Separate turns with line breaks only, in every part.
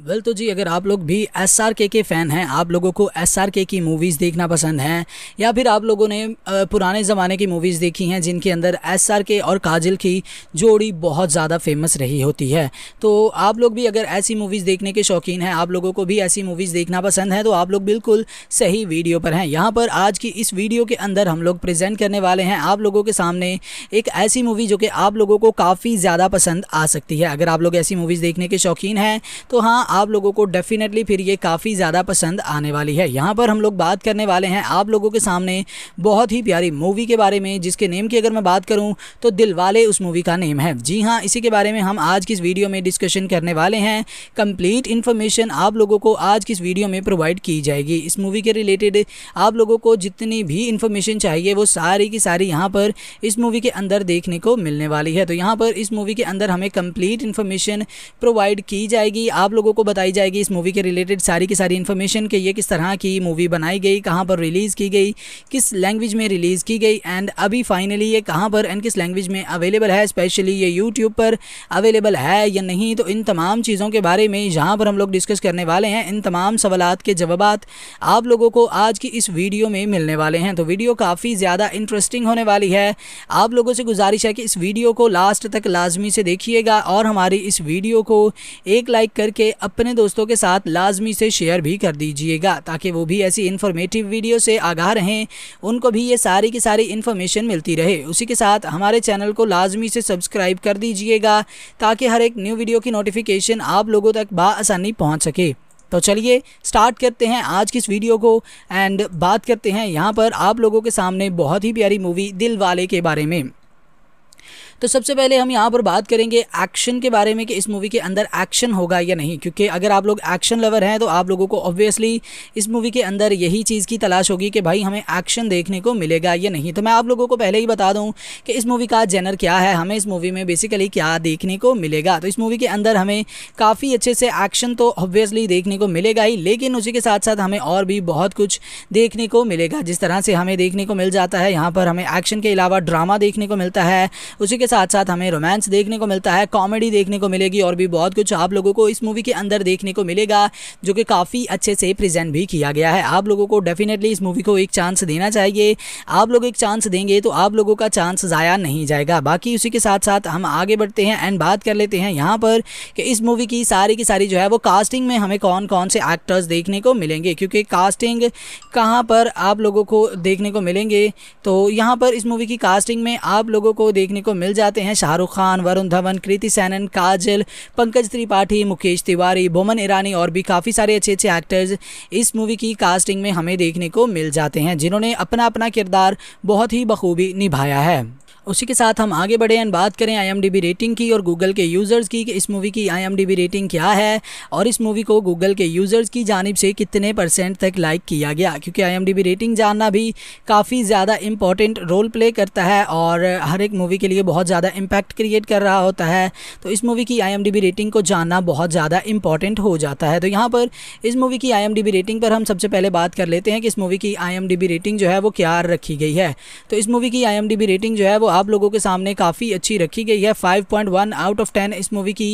well तो जी अगर आप लोग भी एस आर के के फ़ैन हैं आप लोगों को एस आर के की मूवीज़ देखना पसंद हैं या फिर आप लोगों ने पुराने ज़माने की मूवीज़ देखी हैं जिनके अंदर एस आर के और काजल की जोड़ी बहुत ज़्यादा फेमस रही होती है तो आप लोग भी अगर ऐसी मूवीज़ देखने के शौकीन हैं आप लोगों को भी ऐसी मूवीज़ देखना पसंद है तो आप लोग बिल्कुल सही वीडियो पर हैं यहाँ पर आज की इस वीडियो के अंदर हम लोग प्रेजेंट करने वाले हैं आप लोगों के सामने एक ऐसी मूवी जो कि आप लोगों को काफ़ी ज़्यादा पसंद आ सकती है अगर आप लोग ऐसी मूवीज़ देखने के शौकीन हैं तो हाँ हाँ आप लोगों को डेफिनेटली फिर ये काफ़ी ज़्यादा पसंद आने वाली है यहाँ पर हम लोग बात करने वाले हैं आप लोगों के सामने बहुत ही प्यारी मूवी के बारे में जिसके नेम की अगर मैं बात करूँ तो दिल वाले उस मूवी का नेम है जी हाँ इसी के बारे में हम आज की इस वीडियो में डिस्कशन करने वाले हैं कंप्लीट इन्फॉर्मेशन आप लोगों को आज की इस वीडियो में प्रोवाइड की जाएगी इस मूवी के रिलेटेड आप लोगों को जितनी भी इन्फॉर्मेशन चाहिए वो सारी की सारी यहाँ पर इस मूवी के अंदर देखने को मिलने वाली है तो यहाँ पर इस मूवी के अंदर हमें कंप्लीट इन्फॉर्मेशन प्रोवाइड की जाएगी आप लोगों लोगों को बताई जाएगी इस मूवी के रिलेटेड सारी की सारी इन्फॉर्मेशन कि ये किस तरह की मूवी बनाई गई कहाँ पर रिलीज़ की गई किस लैंग्वेज में रिलीज़ की गई एंड अभी फाइनली ये कहाँ पर एंड किस लैंग्वेज में अवेलेबल है स्पेशली ये यूट्यूब पर अवेलेबल है या नहीं तो इन तमाम चीज़ों के बारे में जहाँ पर हम लोग डिस्कस करने वाले हैं इन तमाम सवाल के जवाब आप लोगों को आज की इस वीडियो में मिलने वाले हैं तो वीडियो काफ़ी ज़्यादा इंटरेस्टिंग होने वाली है आप लोगों से गुजारिश है कि इस वीडियो को लास्ट तक लाजमी से देखिएगा और हमारी इस वीडियो को एक लाइक करके अपने दोस्तों के साथ लाजमी से शेयर भी कर दीजिएगा ताकि वो भी ऐसी इन्फॉर्मेटिव वीडियो से आगाह रहें उनको भी ये सारी की सारी इन्फॉर्मेशन मिलती रहे उसी के साथ हमारे चैनल को लाजमी से सब्सक्राइब कर दीजिएगा ताकि हर एक न्यू वीडियो की नोटिफिकेशन आप लोगों तक बसानी पहुँच सके तो चलिए स्टार्ट करते हैं आज की इस वीडियो को एंड बात करते हैं यहाँ पर आप लोगों के सामने बहुत ही प्यारी मूवी दिल वाले के बारे में तो सबसे पहले हम यहाँ पर बात करेंगे एक्शन के बारे में कि इस मूवी के अंदर एक्शन होगा या नहीं क्योंकि अगर आप लोग एक्शन लवर हैं तो आप लोगों को ऑब्वियसली इस मूवी के अंदर यही चीज़ की तलाश होगी कि भाई हमें एक्शन देखने को मिलेगा या नहीं तो मैं आप लोगों को पहले ही बता दूँ कि इस मूवी का जेनर क्या है हमें इस मूवी में बेसिकली क्या देखने को मिलेगा तो इस मूवी के अंदर हमें काफ़ी अच्छे से एक्शन तो ऑब्वियसली देखने को मिलेगा ही लेकिन उसी के साथ साथ हमें और भी बहुत कुछ देखने को मिलेगा जिस तरह से हमें देखने को मिल जाता है यहाँ पर हमें एक्शन के अलावा ड्रामा देखने को मिलता है उसी के साथ साथ हमें रोमांस देखने को मिलता है कॉमेडी देखने को मिलेगी और भी बहुत कुछ आप लोगों को इस मूवी के अंदर देखने को मिलेगा जो कि काफ़ी अच्छे से प्रेजेंट भी किया गया है आप लोगों को डेफिनेटली इस मूवी को एक चांस देना चाहिए आप लोग एक चांस देंगे तो आप लोगों का चांस ज़ाया नहीं जाएगा बाकी उसी के साथ साथ हम आगे बढ़ते हैं एंड बात कर लेते हैं यहाँ पर कि इस मूवी की सारी की सारी जो है वो कास्टिंग में हमें कौन कौन से एक्टर्स देखने को मिलेंगे क्योंकि कास्टिंग कहाँ पर आप लोगों को देखने को मिलेंगे तो यहाँ पर इस मूवी की कास्टिंग में आप लोगों को देखने को मिल जाए जाते हैं शाहरुख खान वरुण धवन कृति सैनन काजल पंकज त्रिपाठी मुकेश तिवारी बोमन ईरानी और भी काफ़ी सारे अच्छे अच्छे एक्टर्स इस मूवी की कास्टिंग में हमें देखने को मिल जाते हैं जिन्होंने अपना अपना किरदार बहुत ही बखूबी निभाया है उसी के साथ हम आगे बढ़े एंड बात करें आई रेटिंग की और गूगल के यूज़र्स की कि इस मूवी की आई रेटिंग क्या है और इस मूवी को गूगल के यूज़र्स की जानब से कितने परसेंट तक लाइक किया गया क्योंकि आई रेटिंग जानना भी काफ़ी ज़्यादा इंपॉर्टेंट रोल प्ले करता है और हर एक मूवी के लिए बहुत ज़्यादा इम्पैक्ट क्रिएट कर रहा होता है तो इस मूवी की आई रेटिंग को जानना बहुत ज़्यादा इम्पॉर्टेंट हो जाता है तो यहाँ पर इस मूवी की आई रेटिंग पर हम सबसे पहले बात कर लेते हैं कि इस मूवी की आई रेटिंग जो है वो क्या रखी गई है तो इस मूवी की आई रेटिंग जो है वो आप लोगों के सामने काफ़ी अच्छी रखी गई है 5.1 आउट ऑफ 10 इस मूवी की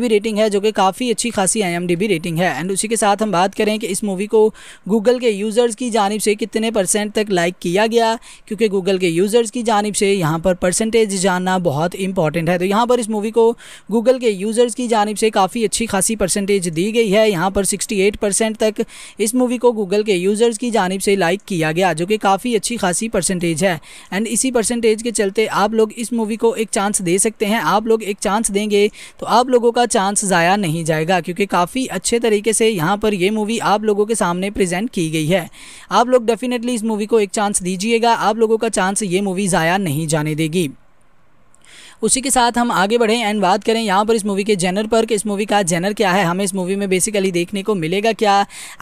बी रेटिंग है जो कि काफ़ी अच्छी खासी बी रेटिंग है एंड उसी के साथ हम बात करें कि इस मूवी को गूगल के यूज़र्स की जानब से कितने परसेंट तक लाइक किया गया क्योंकि गूगल के यूज़र्स की जानब से यहाँ पर परसेंटेज जानना बहुत इंपॉर्टेंट है तो यहाँ पर इस मूवी को गूगल के यूज़र्स की जानब से काफ़ी अच्छी खासी परसेंटेज दी गई है यहाँ पर एट परसेंट तक इस मूवी को गूगल के यूज़र्स की जानब से लाइक किया गया जो कि काफ़ी अच्छी खासी परसेंटेज है एंड इसी परसेंटेज के चलते आप लोग इस मूवी को एक चांस दे सकते हैं आप लोग एक चांस देंगे तो आप लोगों का चांस ज़ाया नहीं जाएगा क्योंकि काफ़ी अच्छे तरीके से यहाँ पर ये मूवी आप लोगों के सामने प्रेजेंट की गई है आप लोग डेफिनेटली इस मूवी को एक चांस दीजिएगा आप लोगों का चांस ये मूवी ज़ाया नहीं जाने देगी उसी के साथ हम आगे बढ़ें एंड बात करें यहाँ पर इस मूवी के जेनर पर कि इस मूवी का जेनर क्या है हमें इस मूवी में बेसिकली देखने को मिलेगा क्या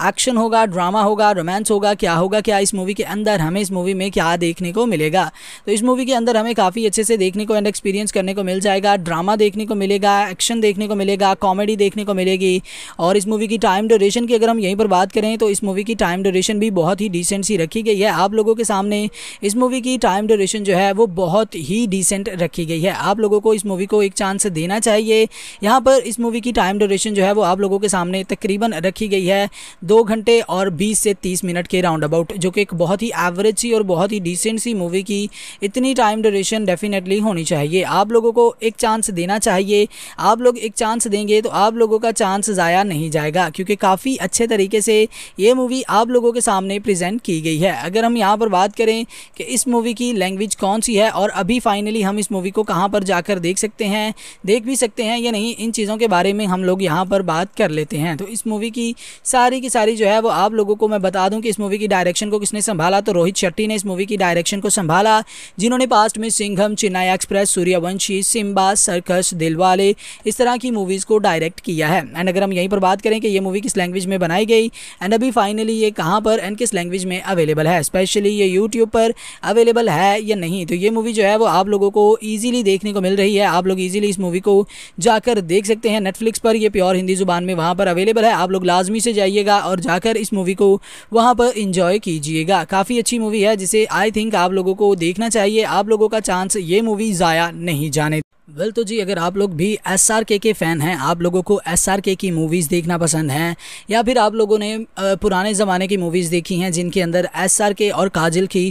एक्शन होगा ड्रामा होगा रोमांस होगा क्या होगा क्या इस मूवी के अंदर हमें इस मूवी में क्या देखने को मिलेगा तो इस मूवी के अंदर हमें काफ़ी अच्छे से देखने को एंड एक्सपीरियंस करने को मिल जाएगा ड्रामा देखने को मिलेगा एक्शन देखने को मिलेगा कॉमेडी देखने को मिलेगी और इस मूवी की टाइम ड्यूरेशन की अगर हम यहीं पर बात करें तो इस मूवी की टाइम ड्यूरेशन भी बहुत ही डिसेंट सी रखी गई है आप लोगों के सामने इस मूवी की टाइम ड्यूरेशन जो है वो बहुत ही डिसेंट रखी गई है आप लोगों को इस मूवी को एक चांस देना चाहिए यहाँ पर इस मूवी की टाइम ड्यूरेशन जो है वो आप लोगों के सामने तकरीबन रखी गई है दो घंटे और बीस से तीस मिनट के राउंड अबाउट जो कि एक बहुत ही एवरेज सी और बहुत ही डिसेंट सी मूवी की इतनी टाइम ड्यूरेशन डेफिनेटली होनी चाहिए आप लोगों को एक चांस देना चाहिए आप लोग एक चांस देंगे तो आप लोगों का चांस ज़ाया नहीं जाएगा क्योंकि काफ़ी अच्छे तरीके से ये मूवी आप लोगों के सामने प्रेजेंट की गई है अगर हम यहाँ पर बात करें कि इस मूवी की लैंग्वेज कौन सी है और अभी फाइनली हम इस मूवी को कहाँ पर जाकर देख सकते हैं देख भी सकते हैं या नहीं इन चीज़ों के बारे में हम लोग यहाँ पर बात कर लेते हैं तो इस मूवी की सारी की सारी जो है वो आप लोगों को मैं बता दूं कि इस मूवी की डायरेक्शन को किसने संभाला तो रोहित शेट्टी ने इस मूवी की डायरेक्शन को संभाला जिन्होंने पास्ट में सिंघम चेन्नई एक्सप्रेस सूर्यवंशी सिम्बा सर्कस दिलवाले इस तरह की मूवीज़ को डायरेक्ट किया है एंड अगर हम यहीं पर बात करें कि ये मूवी किस लैंग्वेज में बनाई गई एंड अभी फाइनली ये कहाँ पर एंड किस लैंग्वेज में अवेलेबल है स्पेशली ये यूट्यूब पर अवेलेबल है या नहीं तो ये मूवी जो है वो आप लोगों को ईजिली देख देखने को मिल रही है आप लोग इजीली इस मूवी को जाकर देख सकते हैं नेटफ्लिक्स पर ये प्योर हिंदी ज़ुबान में वहाँ पर अवेलेबल है आप लोग लाजमी से जाइएगा और जाकर इस मूवी को वहाँ पर इंजॉय कीजिएगा काफ़ी अच्छी मूवी है जिसे आई थिंक आप लोगों को देखना चाहिए आप लोगों का चांस ये मूवी ज़ाया नहीं जाने वेल तो जी अगर आप लोग भी एस आर के के फ़ैन हैं आप लोगों को एस आर के की मूवीज़ देखना पसंद हैं या फिर आप लोगों ने पुराने ज़माने की मूवीज़ देखी हैं जिनके अंदर एस आर के और काजल की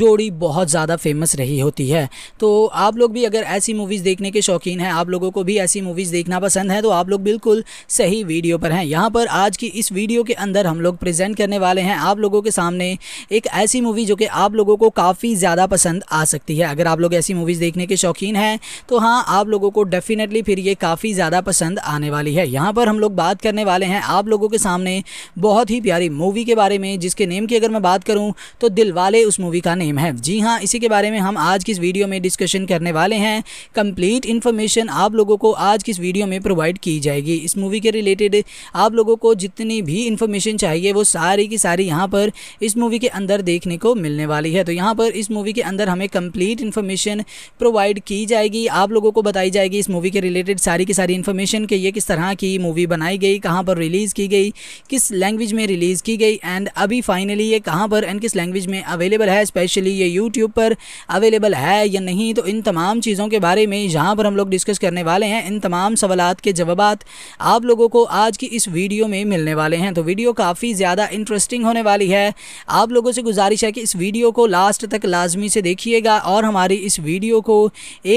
जोड़ी बहुत ज़्यादा फेमस रही होती है तो आप लोग भी अगर ऐसी मूवीज़ देखने के शौकीन हैं आप लोगों को भी ऐसी मूवीज़ देखना पसंद है तो आप लोग बिल्कुल सही वीडियो पर हैं यहाँ पर आज की इस वीडियो के अंदर हम लोग प्रजेंट करने वाले हैं आप लोगों के सामने एक ऐसी मूवी जो कि आप लोगों को काफ़ी ज़्यादा पसंद आ सकती है अगर आप लोग ऐसी मूवीज़ देखने के शौकीन हैं तो हाँ आप लोगों को डेफिनेटली फिर ये काफ़ी ज़्यादा पसंद आने वाली है यहाँ पर हम लोग बात करने वाले हैं आप लोगों के सामने बहुत ही प्यारी मूवी के बारे में जिसके नेम की अगर मैं बात करूँ तो दिल वाले उस मूवी का नेम है जी हाँ इसी के बारे में हम आज की इस वीडियो में डिस्कशन करने वाले हैं कंप्लीट इन्फॉर्मेशन आप लोगों को आज की इस वीडियो में प्रोवाइड की जाएगी इस मूवी के रिलेटेड आप लोगों को जितनी भी इन्फॉर्मेशन चाहिए वो सारी की सारी यहाँ पर इस मूवी के अंदर देखने को मिलने वाली है तो यहाँ पर इस मूवी के अंदर हमें कंप्लीट इन्फॉर्मेशन प्रोवाइड की जाएगी आप लोगों लोगों को बताई जाएगी इस मूवी के रिलेटेड सारी की सारी इन्फॉर्मेशन कि ये किस तरह की मूवी बनाई गई कहाँ पर रिलीज़ की गई किस लैंग्वेज में रिलीज़ की गई एंड अभी फाइनली ये कहाँ पर एंड किस लैंग्वेज में अवेलेबल है स्पेशली ये यूट्यूब पर अवेलेबल है या नहीं तो इन तमाम चीज़ों के बारे में जहाँ पर हम लोग डिस्कस करने वाले हैं इन तमाम सवाल के जवाब आप लोगों को आज की इस वीडियो में मिलने वाले हैं तो वीडियो काफ़ी ज़्यादा इंटरेस्टिंग होने वाली है आप लोगों से गुजारिश है कि इस वीडियो को लास्ट तक लाजमी से देखिएगा और हमारी इस वीडियो को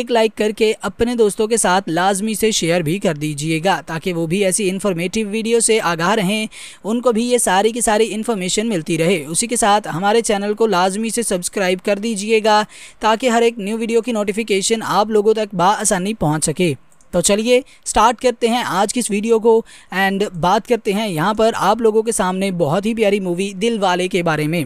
एक लाइक करके अपने दोस्तों के साथ लाजमी से शेयर भी कर दीजिएगा ताकि वो भी ऐसी इन्फॉर्मेटिव वीडियो से आगाह रहें उनको भी ये सारी की सारी इन्फॉर्मेशन मिलती रहे उसी के साथ हमारे चैनल को लाजमी से सब्सक्राइब कर दीजिएगा ताकि हर एक न्यू वीडियो की नोटिफिकेशन आप लोगों तक बसानी पहुँच सके तो चलिए स्टार्ट करते हैं आज की इस वीडियो को एंड बात करते हैं यहाँ पर आप लोगों के सामने बहुत ही प्यारी मूवी दिल वाले के बारे में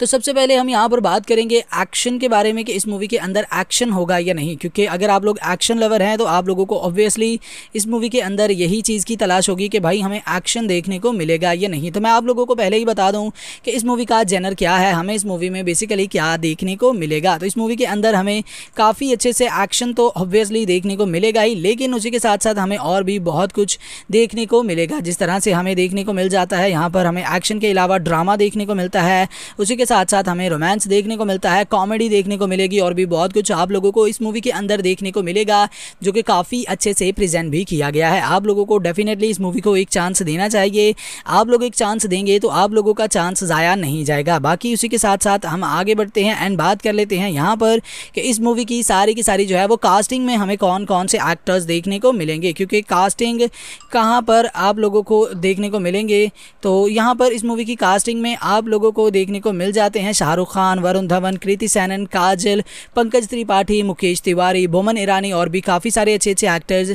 तो सबसे पहले हम यहाँ पर बात करेंगे एक्शन के बारे में कि इस मूवी के अंदर एक्शन होगा या नहीं क्योंकि अगर आप लोग एक्शन लवर हैं तो आप लोगों को ऑब्वियसली इस मूवी के अंदर यही चीज़ की तलाश होगी कि भाई हमें एक्शन देखने को मिलेगा या नहीं तो मैं आप लोगों को पहले ही बता दूँ कि इस मूवी का जेनर क्या है हमें इस मूवी में बेसिकली क्या देखने को मिलेगा तो इस मूवी के अंदर हमें काफ़ी अच्छे से एक्शन तो ऑब्वियसली देखने को मिलेगा ही लेकिन उसी के साथ साथ हमें और भी बहुत कुछ देखने को मिलेगा जिस तरह से हमें देखने को मिल जाता है यहाँ पर हमें एक्शन के अलावा ड्रामा देखने को मिलता है उसी के साथ साथ हमें रोमांस देखने को मिलता है कॉमेडी देखने को मिलेगी और भी बहुत कुछ आप लोगों को इस मूवी के अंदर देखने को मिलेगा जो कि काफ़ी अच्छे से प्रेजेंट भी किया गया है आप लोगों को डेफिनेटली इस मूवी को एक चांस देना चाहिए आप लोग एक चांस देंगे तो आप लोगों का चांस ज़ाया नहीं जाएगा बाकी उसी के साथ साथ हम आगे बढ़ते हैं एंड बात कर लेते हैं यहाँ पर कि इस मूवी की सारी की सारी जो है वो कास्टिंग में हमें कौन कौन से एक्टर्स देखने को मिलेंगे क्योंकि कास्टिंग कहाँ पर आप लोगों को देखने को मिलेंगे तो यहाँ पर इस मूवी की कास्टिंग में आप लोगों को देखने को मिल जाए जाते हैं शाहरुख खान वरुण धवन कृति सैनन काजल पंकज त्रिपाठी मुकेश तिवारी बोमन ईरानी और भी काफ़ी सारे अच्छे अच्छे एक्टर्स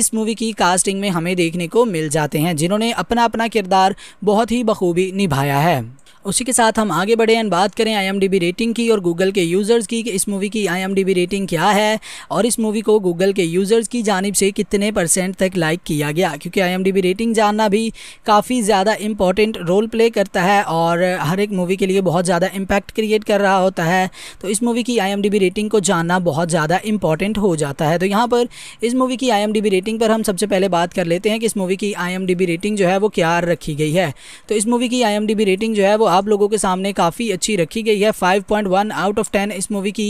इस मूवी की कास्टिंग में हमें देखने को मिल जाते हैं जिन्होंने अपना अपना किरदार बहुत ही बखूबी निभाया है उसी के साथ हम आगे बढ़े एंड बात करें आई रेटिंग की और गूगल के यूज़र्स की कि इस मूवी की आई रेटिंग क्या है और इस मूवी को गूगल के यूज़र्स की जानब से कितने परसेंट तक लाइक किया गया क्योंकि आई रेटिंग जानना भी काफ़ी ज़्यादा इंपॉर्टेंट रोल प्ले करता है और हर एक मूवी के लिए बहुत ज़्यादा इम्पैक्ट क्रिएट कर रहा होता है तो इस मूवी की आई रेटिंग को जानना बहुत ज़्यादा इम्पॉर्टेंट हो जाता है तो यहाँ पर इस मूवी की आई रेटिंग पर हम सबसे पहले बात कर लेते हैं कि इस मूवी की आई रेटिंग जो है वो क्या रखी गई है तो इस मूवी की आई रेटिंग जो है वो आप लोगों के सामने काफ़ी अच्छी रखी गई है 5.1 आउट ऑफ 10 इस मूवी की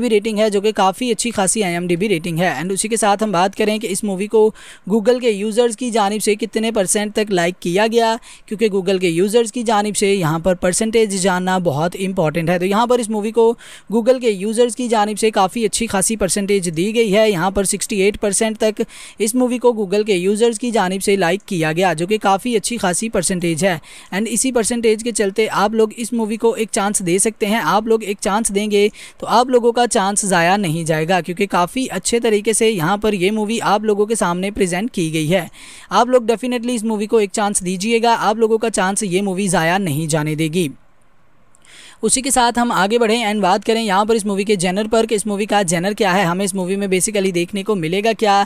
बी रेटिंग है जो कि काफ़ी अच्छी खासी बी रेटिंग है एंड उसी के साथ हम बात करें कि इस मूवी को गूगल के यूज़र्स की जानब से कितने परसेंट तक लाइक किया गया क्योंकि गूगल के यूज़र्स की जानब से यहाँ पर परसेंटेज जानना बहुत इंपॉर्टेंट है तो यहाँ पर इस मूवी को गूगल के यूज़र्स की जानब से काफ़ी अच्छी खासी परसेंटेज दी गई है यहाँ पर एट परसेंट तक इस मूवी को गूगल के यूज़र्स की जानब से लाइक किया गया जो कि काफ़ी अच्छी खासी परसेंटेज है एंड इसी परसेंटेज के चलते आप लोग इस मूवी को एक चांस दे सकते हैं आप लोग एक चांस देंगे तो आप लोगों का चांस ज़ाया नहीं जाएगा क्योंकि काफ़ी अच्छे तरीके से यहाँ पर ये मूवी आप लोगों के सामने प्रेजेंट की गई है आप लोग डेफिनेटली इस मूवी को एक चांस दीजिएगा आप लोगों का चांस ये मूवी ज़ाया नहीं जाने देगी उसी के साथ हम आगे बढ़ें एंड बात करें यहाँ पर इस मूवी के जेनर पर कि इस मूवी का जेनर क्या है हमें इस मूवी में बेसिकली देखने को मिलेगा क्या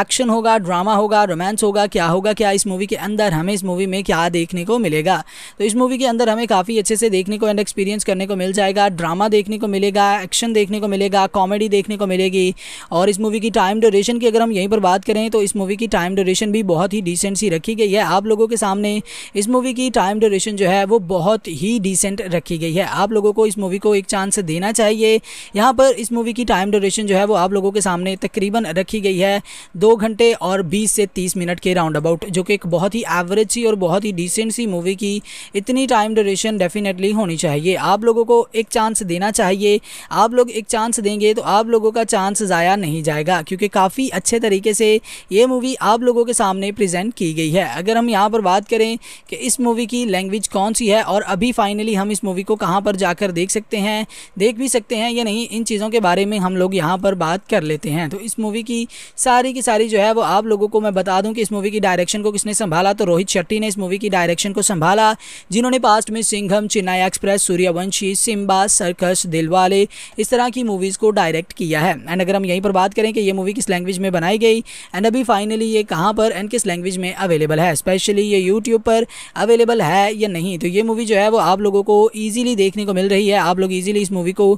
एक्शन होगा ड्रामा होगा रोमांस होगा क्या होगा क्या इस मूवी के अंदर हमें इस मूवी में क्या देखने को मिलेगा तो इस मूवी के अंदर हमें काफ़ी अच्छे से देखने को एंड एक्सपीरियंस करने को मिल जाएगा ड्रामा देखने को मिलेगा एक्शन देखने को मिलेगा कॉमेडी देखने को मिलेगी और इस मूवी की टाइम ड्यूरेशन की अगर हम यहीं पर बात करें तो इस मूवी की टाइम ड्यूरेशन भी बहुत ही डिसेंट सी रखी गई है आप लोगों के सामने इस मूवी की टाइम ड्यूरेशन जो है वो बहुत ही डिसेंट रखी गई है आप लोगों को इस मूवी को एक चांस देना चाहिए यहाँ पर इस मूवी की टाइम ड्यूरेशन जो है वो आप लोगों के सामने तकरीबन रखी गई है दो घंटे और बीस से तीस मिनट के राउंड अबाउट जो कि एक बहुत ही एवरेज सी और बहुत ही डिसेंट सी मूवी की इतनी टाइम ड्यूरेशन डेफिनेटली होनी चाहिए आप लोगों को एक चांस देना चाहिए आप लोग एक चांस देंगे तो आप लोगों का चांस ज़ाया नहीं जाएगा क्योंकि काफ़ी अच्छे तरीके से ये मूवी आप लोगों के सामने प्रेजेंट की गई है अगर हम यहाँ पर बात करें कि इस मूवी की लैंग्वेज कौन सी है और अभी फाइनली हम इस मूवी को कहाँ पर जाकर देख सकते हैं देख भी सकते हैं या नहीं इन चीज़ों के बारे में हम लोग यहाँ पर बात कर लेते हैं तो इस मूवी की सारी की सारी जो है वो आप लोगों को मैं बता दूँ कि इस मूवी की डायरेक्शन को किसने संभाला तो रोहित शेट्टी ने इस मूवी की डायरेक्शन को संभाला जिन्होंने पास्ट में सिंघम चेन्नई एक्सप्रेस सूर्यवंशी सिम्बा सर्कस दिलवाले इस तरह की मूवीज़ को डायरेक्ट किया है एंड अगर हम यहीं पर बात करें कि ये मूवी किस लैंग्वेज में बनाई गई एंड अभी फाइनली ये कहाँ पर एंड किस लैंग्वेज में अवेलेबल है स्पेशली ये यूट्यूब पर अवेलेबल है या नहीं तो ये मूवी जो है वो आप लोगों को ईजिली देख देखने को मिल रही है आप लोग इजीली इस मूवी को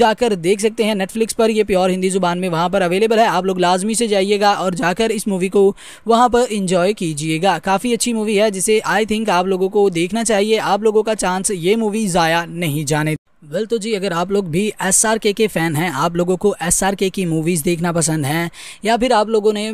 जाकर देख सकते हैं नेटफ्लिक्स पर ये प्योर हिंदी ज़ुबान में वहाँ पर अवेलेबल है आप लोग लाजमी से जाइएगा और जाकर इस मूवी को वहाँ पर इंजॉय कीजिएगा काफ़ी अच्छी मूवी है जिसे आई थिंक आप लोगों को देखना चाहिए आप लोगों का चांस ये मूवी ज़ाया नहीं जाने वेल well, तो जी अगर आप लोग भी एस आर के के फ़ैन हैं आप लोगों को एस आर के की मूवीज़ देखना पसंद हैं या फिर आप लोगों ने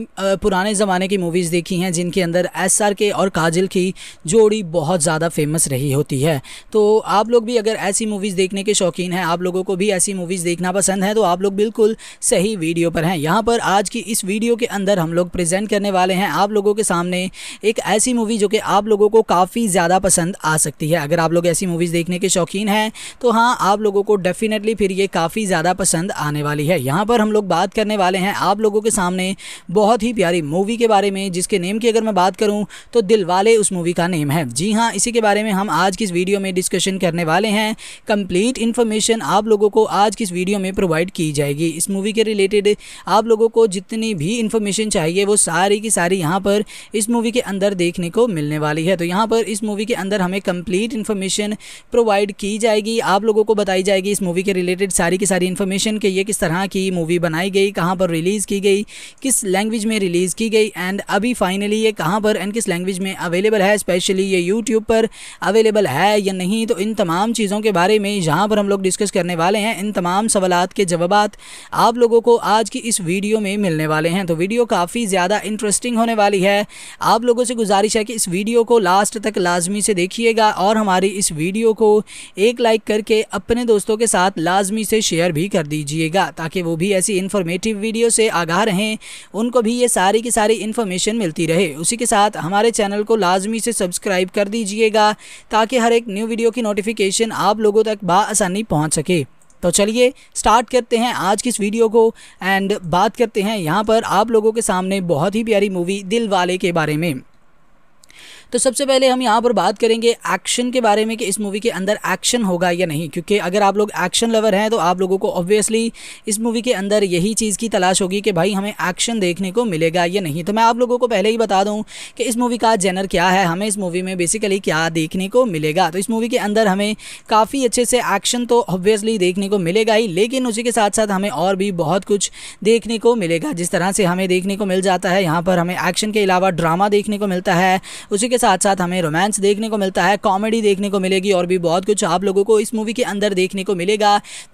पुराने ज़माने की मूवीज़ देखी हैं जिनके अंदर एस आर के और काजल की जोड़ी बहुत ज़्यादा फेमस रही होती है तो आप लोग भी अगर ऐसी मूवीज़ देखने के शौकीन हैं आप लोगों को भी ऐसी मूवीज़ देखना पसंद है तो आप लोग बिल्कुल सही वीडियो पर हैं यहाँ पर आज की इस वीडियो के अंदर हम लोग प्रजेंट करने वाले हैं आप लोगों के सामने एक ऐसी मूवी जो कि आप लोगों को काफ़ी ज़्यादा पसंद आ सकती है अगर आप लोग ऐसी मूवीज़ देखने के शौकीन हैं तो हाँ आप लोगों को डेफिनेटली फिर ये काफ़ी ज़्यादा पसंद आने वाली है यहाँ पर हम लोग बात करने वाले हैं आप लोगों के सामने बहुत ही प्यारी मूवी के बारे में जिसके नेम की अगर मैं बात करूँ तो दिल वाले उस मूवी का नेम है जी हाँ इसी के बारे में हम आज की इस वीडियो में डिस्कशन करने वाले हैं कंप्लीट इन्फॉर्मेशन आप लोगों को आज की इस वीडियो में प्रोवाइड की जाएगी इस मूवी के रिलेटेड आप लोगों को जितनी भी इन्फॉर्मेशन चाहिए वो सारी की सारी यहाँ पर इस मूवी के अंदर देखने को मिलने वाली है तो यहाँ पर इस मूवी के अंदर हमें कंप्लीट इन्फॉर्मेशन प्रोवाइड की जाएगी आप लोगों लोगों को बताई जाएगी इस मूवी के रिलेटेड सारी की सारी इन्फॉर्मेशन कि ये किस तरह की मूवी बनाई गई कहाँ पर रिलीज़ की गई किस लैंग्वेज में रिलीज़ की गई एंड अभी फाइनली ये कहाँ पर एंड किस लैंग्वेज में अवेलेबल है स्पेशली ये यूट्यूब पर अवेलेबल है या नहीं तो इन तमाम चीज़ों के बारे में जहाँ पर हम लोग डिस्कस करने वाले हैं इन तमाम सवाल के जवाब आप लोगों को आज की इस वीडियो में मिलने वाले हैं तो वीडियो काफ़ी ज़्यादा इंटरेस्टिंग होने वाली है आप लोगों से गुजारिश है कि इस वीडियो को लास्ट तक लाजमी से देखिएगा और हमारी इस वीडियो को एक लाइक करके अपने दोस्तों के साथ लाजमी से शेयर भी कर दीजिएगा ताकि वो भी ऐसी इन्फॉर्मेटिव वीडियो से आगाह रहें उनको भी ये सारी की सारी इन्फॉर्मेशन मिलती रहे उसी के साथ हमारे चैनल को लाजमी से सब्सक्राइब कर दीजिएगा ताकि हर एक न्यू वीडियो की नोटिफिकेशन आप लोगों तक बसानी पहुँच सके तो चलिए स्टार्ट करते हैं आज की इस वीडियो को एंड बात करते हैं यहाँ पर आप लोगों के सामने बहुत ही प्यारी मूवी दिल वाले के बारे में तो सबसे पहले हम यहाँ पर बात करेंगे एक्शन के बारे में कि इस मूवी के अंदर एक्शन होगा या नहीं क्योंकि अगर आप लोग एक्शन लवर हैं तो आप लोगों को ऑब्वियसली इस मूवी के अंदर यही चीज़ की तलाश होगी कि भाई हमें एक्शन देखने को मिलेगा या नहीं तो मैं आप लोगों को पहले ही बता दूँ कि इस मूवी का जेनर क्या है हमें इस मूवी में बेसिकली क्या देखने को मिलेगा तो इस मूवी के अंदर हमें काफ़ी अच्छे से एक्शन तो ऑब्वियसली देखने को मिलेगा ही लेकिन उसी के साथ साथ हमें और भी बहुत कुछ देखने को मिलेगा जिस तरह से हमें देखने को मिल जाता है यहाँ पर हमें एक्शन के अलावा ड्रामा देखने को मिलता है उसी के साथ साथ हमें रोमांस देखने को मिलता है कॉमेडी देखने को मिलेगी और भी बहुत कुछ आप लोगों को इस मूवी के अंदर देखने को मिलेगा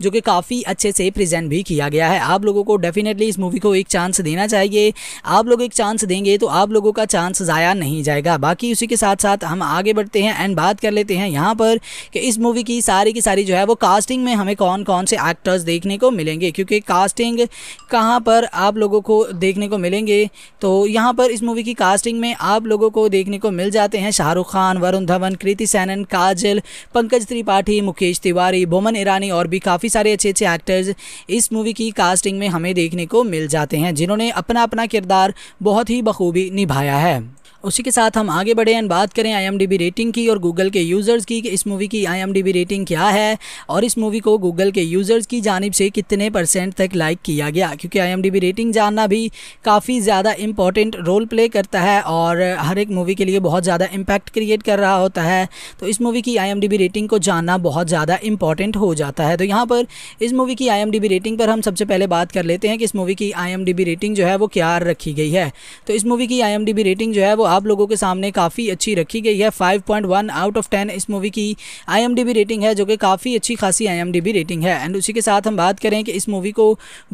जो कि काफ़ी अच्छे से प्रेजेंट भी किया गया है आप लोगों को डेफिनेटली इस मूवी को एक चांस देना चाहिए आप लोग एक चांस देंगे तो आप लोगों का चांस ज़ाया नहीं जाएगा बाकी उसी के साथ साथ हम आगे बढ़ते हैं एंड बात कर लेते हैं यहाँ पर कि इस मूवी की सारी की सारी जो है वो कास्टिंग में हमें कौन कौन से एक्टर्स देखने को मिलेंगे क्योंकि कास्टिंग कहाँ पर आप लोगों को देखने को मिलेंगे तो यहाँ पर इस मूवी की कास्टिंग में आप लोगों को देखने को मिल जाए जाते हैं शाहरुख खान वरुण धवन कृति सैनन काजल पंकज त्रिपाठी मुकेश तिवारी बोमन ईरानी और भी काफ़ी सारे अच्छे अच्छे एक्टर्स इस मूवी की कास्टिंग में हमें देखने को मिल जाते हैं जिन्होंने अपना अपना किरदार बहुत ही बखूबी निभाया है उसी के साथ हम आगे बढ़े एंड बात करें आई रेटिंग की और गूगल के यूज़र्स की कि इस मूवी की आई रेटिंग क्या है और इस मूवी को गूगल के यूज़र्स की जानब से कितने परसेंट तक लाइक किया गया क्योंकि आई रेटिंग जानना भी काफ़ी ज़्यादा इंपॉर्टेंट रोल प्ले करता है और हर एक मूवी के लिए बहुत ज़्यादा इम्पैक्ट क्रिएट कर रहा होता है तो इस मूवी की आई रेटिंग को जानना बहुत ज़्यादा इंपॉर्टेंट हो जाता है तो यहाँ पर इस मूवी की आई रेटिंग पर हम सबसे पहले बात कर लेते हैं कि इस मूवी की आई रेटिंग जो है वो क्या रखी गई है तो इस मूवी की आई रेटिंग जो है वो आप लोगों के सामने काफ़ी अच्छी रखी गई है 5.1 आउट ऑफ 10 इस मूवी की बी रेटिंग है जो कि काफ़ी अच्छी खासी बी रेटिंग है एंड उसी के साथ हम बात करें कि इस मूवी को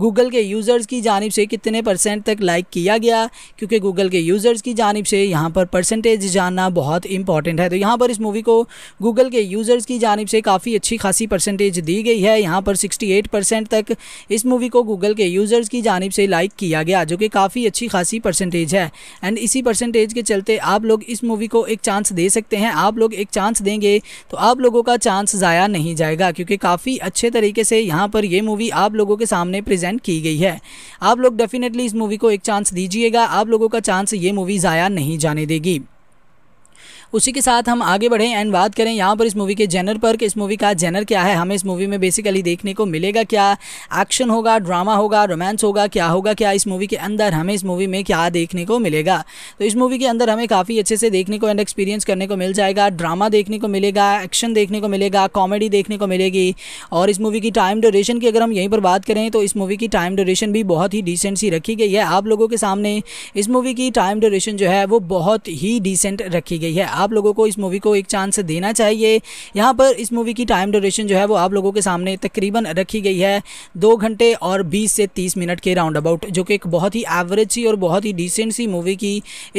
गूगल के यूज़र्स की जानब से कितने परसेंट तक लाइक किया गया क्योंकि गूगल के यूज़र्स की जानब से यहाँ पर परसेंटेज जानना बहुत इंपॉर्टेंट है तो यहाँ पर इस मूवी को गूगल के यूज़र्स की जानब से काफ़ी अच्छी खासी परसेंटेज दी गई है यहाँ पर एट परसेंट तक इस मूवी को गूगल के यूज़र्स की जानब से लाइक किया गया जो कि काफ़ी अच्छी खासी परसेंटेज है एंड इसी परसेंटेज के चलते आप लोग इस मूवी को एक चांस दे सकते हैं आप लोग एक चांस देंगे तो आप लोगों का चांस ज़ाया नहीं जाएगा क्योंकि काफ़ी अच्छे तरीके से यहाँ पर ये मूवी आप लोगों के सामने प्रेजेंट की गई है आप लोग डेफिनेटली इस मूवी को एक चांस दीजिएगा आप लोगों का चांस ये मूवी ज़ाया नहीं जाने देगी उसी के साथ हम आगे बढ़ें एंड बात करें यहाँ पर इस मूवी के जेनर पर कि इस मूवी का जेनर क्या है हमें इस मूवी में बेसिकली देखने को मिलेगा क्या एक्शन होगा ड्रामा होगा रोमांस होगा क्या होगा क्या इस मूवी के अंदर हमें इस मूवी में क्या देखने को मिलेगा तो इस मूवी के अंदर हमें काफ़ी अच्छे से देखने को एंड एक्सपीरियंस करने को मिल जाएगा ड्रामा देखने को मिलेगा एक्शन देखने को मिलेगा कॉमेडी देखने को मिलेगी और इस मूवी की टाइम ड्यूरेशन की अगर हम यहीं पर बात करें तो इस मूवी की टाइम ड्यूरेशन भी बहुत ही डिसेंट सी रखी गई है आप लोगों के सामने इस मूवी की टाइम ड्यूरेशन जो है वो बहुत ही डिसेंट रखी गई है आप लोगों को इस मूवी को एक चांस देना चाहिए यहाँ पर इस मूवी की टाइम ड्यूरेशन जो है वो आप लोगों के सामने तकरीबन रखी गई है दो घंटे और बीस से तीस मिनट के राउंड अबाउट जो कि एक बहुत ही एवरेज सी और बहुत ही डिसेंट सी मूवी की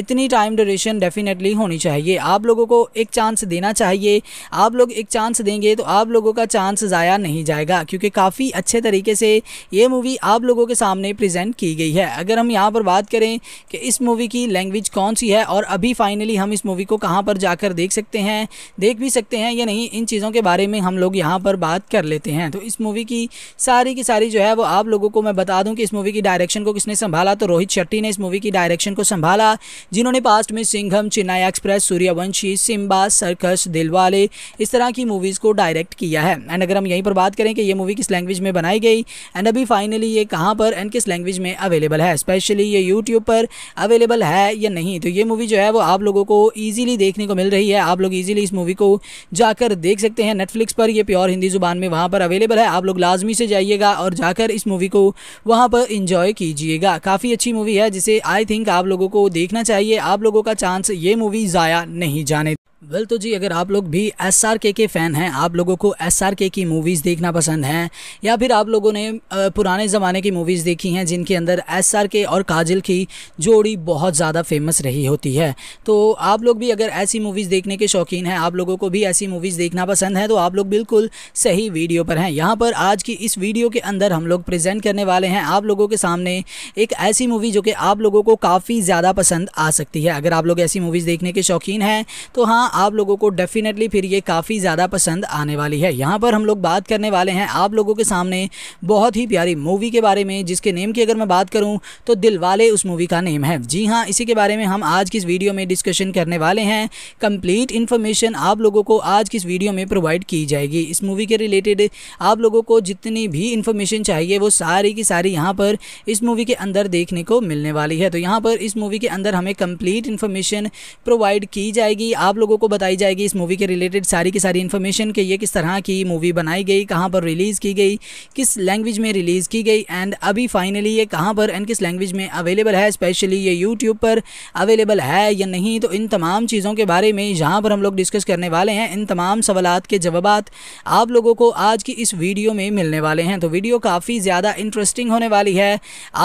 इतनी टाइम ड्यूरेशन डेफिनेटली होनी चाहिए आप लोगों को एक चांस देना चाहिए आप लोग एक चांस देंगे तो आप लोगों का चांस ज़ाया नहीं जाएगा क्योंकि काफ़ी अच्छे तरीके से ये मूवी आप लोगों के सामने प्रेजेंट की गई है अगर हम यहाँ पर बात करें कि इस मूवी की लैंग्वेज कौन सी है और अभी फाइनली हम इस मूवी को कहाँ पर पर जाकर देख सकते हैं देख भी सकते हैं या नहीं इन चीज़ों के बारे में हम लोग यहाँ पर बात कर लेते हैं तो इस मूवी की सारी की सारी जो है वो आप लोगों को मैं बता दूँ कि इस मूवी की डायरेक्शन को किसने संभाला तो रोहित शेट्टी ने इस मूवी की डायरेक्शन को संभाला जिन्होंने पास्ट में सिंघम चेन्नई एक्सप्रेस सूर्यवंशी सिम्बा सर्कस दिलवाले इस तरह की मूवीज़ को डायरेक्ट किया है एंड अगर हम यहीं पर बात करें कि ये मूवी किस लैंग्वेज में बनाई गई एंड अभी फाइनली ये कहाँ पर एंड किस लैंग्वेज में अवेलेबल है स्पेशली ये यूट्यूब पर अवेलेबल है या नहीं तो ये मूवी जो है वो आप लोगों को ईजिली देखने देखने को मिल रही है आप लोग इजीली इस मूवी को जाकर देख सकते हैं नेटफ्लिक्स पर ये प्योर हिंदी ज़ुबान में वहाँ पर अवेलेबल है आप लोग लाजमी से जाइएगा और जाकर इस मूवी को वहाँ पर इंजॉय कीजिएगा काफ़ी अच्छी मूवी है जिसे आई थिंक आप लोगों को देखना चाहिए आप लोगों का चांस ये मूवी ज़ाया नहीं जाने वेल well, तो जी अगर आप लोग भी एस आर के के फ़ैन हैं आप लोगों को एस आर के की मूवीज़ देखना पसंद हैं या फिर आप लोगों ने पुराने ज़माने की मूवीज़ देखी हैं जिनके अंदर एस आर के और काजल की जोड़ी बहुत ज़्यादा फेमस रही होती है तो आप लोग भी अगर ऐसी मूवीज़ देखने के शौकीन हैं आप लोगों को भी ऐसी मूवीज़ देखना पसंद है तो आप लोग बिल्कुल सही वीडियो पर हैं यहाँ पर आज की इस वीडियो के अंदर हम लोग प्रजेंट करने वाले हैं आप लोगों के सामने एक ऐसी मूवी जो कि आप लोगों को काफ़ी ज़्यादा पसंद आ सकती है अगर आप लोग ऐसी मूवीज़ देखने के शौकीन हैं तो हाँ आप लोगों को डेफिनेटली फिर ये काफ़ी ज़्यादा पसंद आने वाली है यहाँ पर हम लोग बात करने वाले हैं आप लोगों के सामने बहुत ही प्यारी मूवी के बारे में जिसके नेम की अगर मैं बात करूँ तो दिल वाले उस मूवी का नेम है जी हाँ इसी के बारे में हम आज की इस वीडियो में डिस्कशन करने वाले हैं कंप्लीट इन्फॉर्मेशन आप लोगों को आज की इस वीडियो में प्रोवाइड की जाएगी इस मूवी के रिलेटेड आप लोगों को जितनी भी इन्फॉर्मेशन चाहिए वो सारी की सारी यहाँ पर इस मूवी के अंदर देखने को मिलने वाली है तो यहाँ पर इस मूवी के अंदर हमें कंप्लीट इन्फॉर्मेशन प्रोवाइड की जाएगी आप लोगों लोगों को बताई जाएगी इस मूवी के रिलेटेड सारी की सारी इन्फॉर्मेशन कि ये किस तरह की मूवी बनाई गई कहाँ पर रिलीज़ की गई किस लैंग्वेज में रिलीज़ की गई एंड अभी फाइनली ये कहाँ पर एंड किस लैंग्वेज में अवेलेबल है स्पेशली ये यूट्यूब पर अवेलेबल है या नहीं तो इन तमाम चीज़ों के बारे में जहाँ पर हम लोग डिस्कस करने वाले हैं इन तमाम सवाल के जवाब आप लोगों को आज की इस वीडियो में मिलने वाले हैं तो वीडियो काफ़ी ज़्यादा इंटरेस्टिंग होने वाली है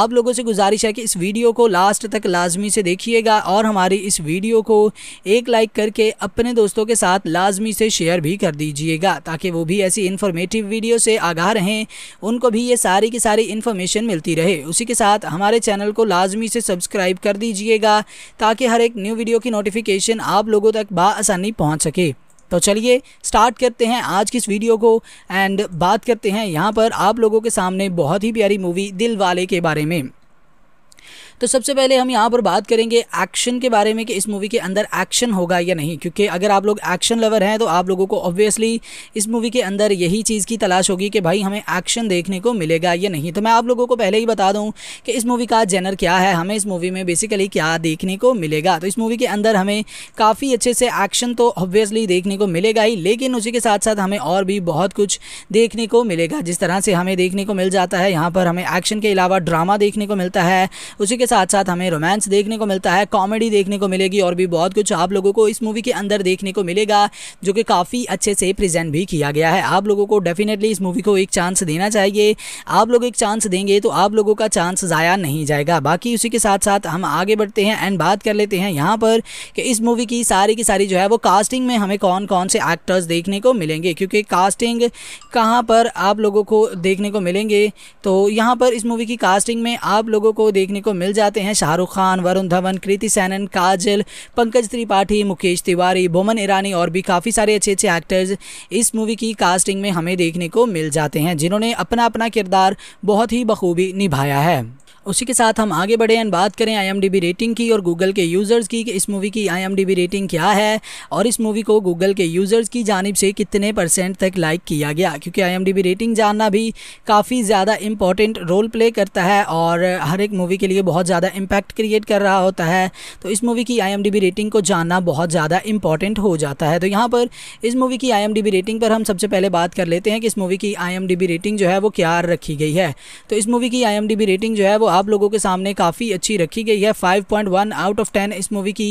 आप लोगों से गुजारिश है कि इस वीडियो को लास्ट तक लाजमी से देखिएगा और हमारी इस वीडियो को एक लाइक करके अपने दोस्तों के साथ लाजमी से शेयर भी कर दीजिएगा ताकि वो भी ऐसी इन्फॉर्मेटिव वीडियो से आगाह रहें उनको भी ये सारी की सारी इन्फॉर्मेशन मिलती रहे उसी के साथ हमारे चैनल को लाजमी से सब्सक्राइब कर दीजिएगा ताकि हर एक न्यू वीडियो की नोटिफिकेशन आप लोगों तक बसानी पहुँच सके तो चलिए स्टार्ट करते हैं आज की इस वीडियो को एंड बात करते हैं यहाँ पर आप लोगों के सामने बहुत ही प्यारी मूवी दिल वाले के बारे में तो सबसे पहले हम यहाँ पर बात करेंगे एक्शन के बारे में कि इस मूवी के अंदर एक्शन होगा या नहीं क्योंकि अगर आप लोग एक्शन लवर हैं तो आप लोगों को ऑब्वियसली इस मूवी के अंदर यही चीज़ की तलाश होगी कि भाई हमें एक्शन देखने को मिलेगा या नहीं तो मैं आप लोगों को पहले ही बता दूँ कि इस मूवी का जेनर क्या है हमें इस मूवी में बेसिकली क्या देखने को मिलेगा तो इस मूवी के अंदर हमें काफ़ी अच्छे से एक्शन तो ऑब्वियसली देखने को मिलेगा ही लेकिन उसी के साथ साथ हमें और भी बहुत कुछ देखने को मिलेगा जिस तरह से हमें देखने को मिल जाता है यहाँ पर हमें एक्शन के अलावा ड्रामा देखने को मिलता है उसी के साथ साथ हमें रोमांस देखने को मिलता है कॉमेडी देखने को मिलेगी और भी बहुत कुछ आप लोगों को इस मूवी के अंदर देखने को मिलेगा जो कि काफ़ी अच्छे से प्रेजेंट भी किया गया है आप लोगों को डेफिनेटली इस मूवी को एक चांस देना चाहिए आप लोग एक चांस देंगे तो आप लोगों का चांस ज़ाया नहीं जाएगा बाकी उसी के साथ साथ हम आगे बढ़ते हैं एंड बात कर लेते हैं यहाँ पर कि इस मूवी की सारी की सारी जो है वो कास्टिंग में हमें कौन कौन से एक्टर्स देखने को मिलेंगे क्योंकि कास्टिंग कहाँ पर आप लोगों को देखने को मिलेंगे तो यहाँ पर इस मूवी की कास्टिंग में आप लोगों को देखने को मिल जाते हैं शाहरुख खान वरुण धवन कृति सैनन काजल पंकज त्रिपाठी मुकेश तिवारी बोमन ईरानी और भी काफ़ी सारे अच्छे अच्छे एक्टर्स इस मूवी की कास्टिंग में हमें देखने को मिल जाते हैं जिन्होंने अपना अपना किरदार बहुत ही बखूबी निभाया है उसी के साथ हम आगे बढ़े एंड बात करें आई रेटिंग की और गूगल के यूज़र्स की कि इस मूवी की आई रेटिंग क्या है और इस मूवी को गूगल के यूज़र्स की जानब से कितने परसेंट तक लाइक किया गया क्योंकि आई रेटिंग जानना भी काफ़ी ज़्यादा इंपॉर्टेंट रोल प्ले करता है और हर एक मूवी के लिए बहुत ज़्यादा इम्पैक्ट क्रिएट कर रहा होता है तो इस मूवी की आई रेटिंग को जानना बहुत ज़्यादा इंपॉर्टेंट हो जाता है तो यहाँ पर इस मूवी की आई रेटिंग पर हम सबसे पहले बात कर लेते हैं कि इस मूवी की आई रेटिंग जो है वो क्या रखी गई है तो इस मूवी की आई रेटिंग जो है वो आप लोगों के सामने काफ़ी अच्छी रखी गई है 5.1 आउट ऑफ 10 इस मूवी की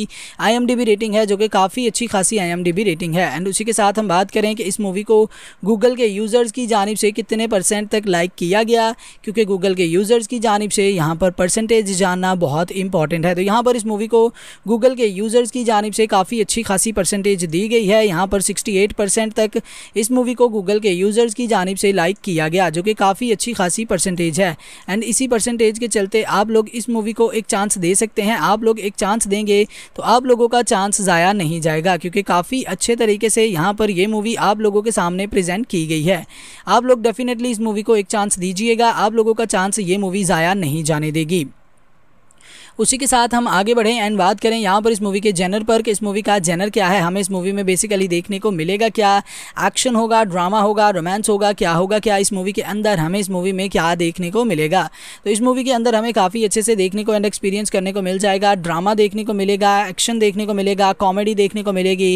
बी रेटिंग है जो कि काफ़ी अच्छी खासी बी रेटिंग है एंड उसी के साथ हम बात करें कि इस मूवी को गूगल के यूज़र्स की जानब से कितने परसेंट तक लाइक किया गया क्योंकि गूगल के यूज़र्स की जानब से यहाँ पर परसेंटेज जानना बहुत इंपॉर्टेंट है तो यहाँ पर इस मूवी को गूगल के यूज़र्स की जानब से काफ़ी अच्छी खासी परसेंटेज दी गई है यहाँ पर एट परसेंट तक इस मूवी को गूगल के यूज़र्स की जानब से लाइक किया गया जो कि काफ़ी अच्छी खासी परसेंटेज है एंड इसी परसेंटेज के चलते आप लोग इस मूवी को एक चांस दे सकते हैं आप लोग एक चांस देंगे तो आप लोगों का चांस ज़ाया नहीं जाएगा क्योंकि काफ़ी अच्छे तरीके से यहाँ पर ये मूवी आप लोगों के सामने प्रेजेंट की गई है आप लोग डेफिनेटली इस मूवी को एक चांस दीजिएगा आप लोगों का चांस ये मूवी ज़ाया नहीं जाने देगी उसी के साथ हम आगे बढ़ें एंड बात करें यहाँ पर इस मूवी के जेनर पर कि इस मूवी का जेनर क्या है हमें इस मूवी में बेसिकली देखने को मिलेगा क्या एक्शन होगा ड्रामा होगा रोमांस होगा क्या होगा क्या इस मूवी के अंदर हमें इस मूवी में क्या देखने को मिलेगा तो इस मूवी के अंदर हमें काफ़ी अच्छे से देखने को एंड एक्सपीरियंस करने को मिल जाएगा ड्रामा देखने को मिलेगा एक्शन देखने को मिलेगा कॉमेडी देखने को मिलेगी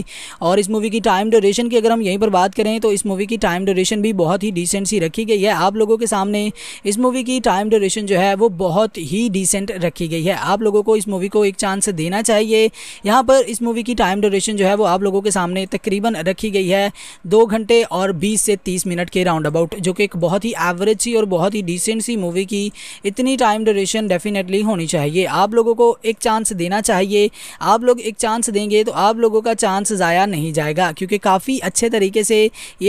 और इस मूवी की टाइम ड्यूरेशन की अगर हम यहीं पर बात करें तो इस मूवी की टाइम ड्यूरेशन भी बहुत ही डिसेंट सी रखी गई है आप लोगों के सामने इस मूवी की टाइम ड्यूरेशन जो है वो बहुत ही डिसेंट रखी गई है आप लोगों को इस मूवी को एक चांस देना चाहिए यहाँ पर इस मूवी की टाइम ड्यूरेशन जो है वो आप लोगों के सामने तकरीबन रखी गई है दो घंटे और बीस से तीस मिनट के राउंड अबाउट जो कि एक बहुत ही एवरेज सी और बहुत ही डिसेंट सी मूवी की इतनी टाइम ड्यूरेशन डेफिनेटली होनी चाहिए आप लोगों को एक चांस देना चाहिए आप लोग एक चांस देंगे तो आप लोगों का चांस ज़ाया नहीं जाएगा क्योंकि काफ़ी अच्छे तरीके से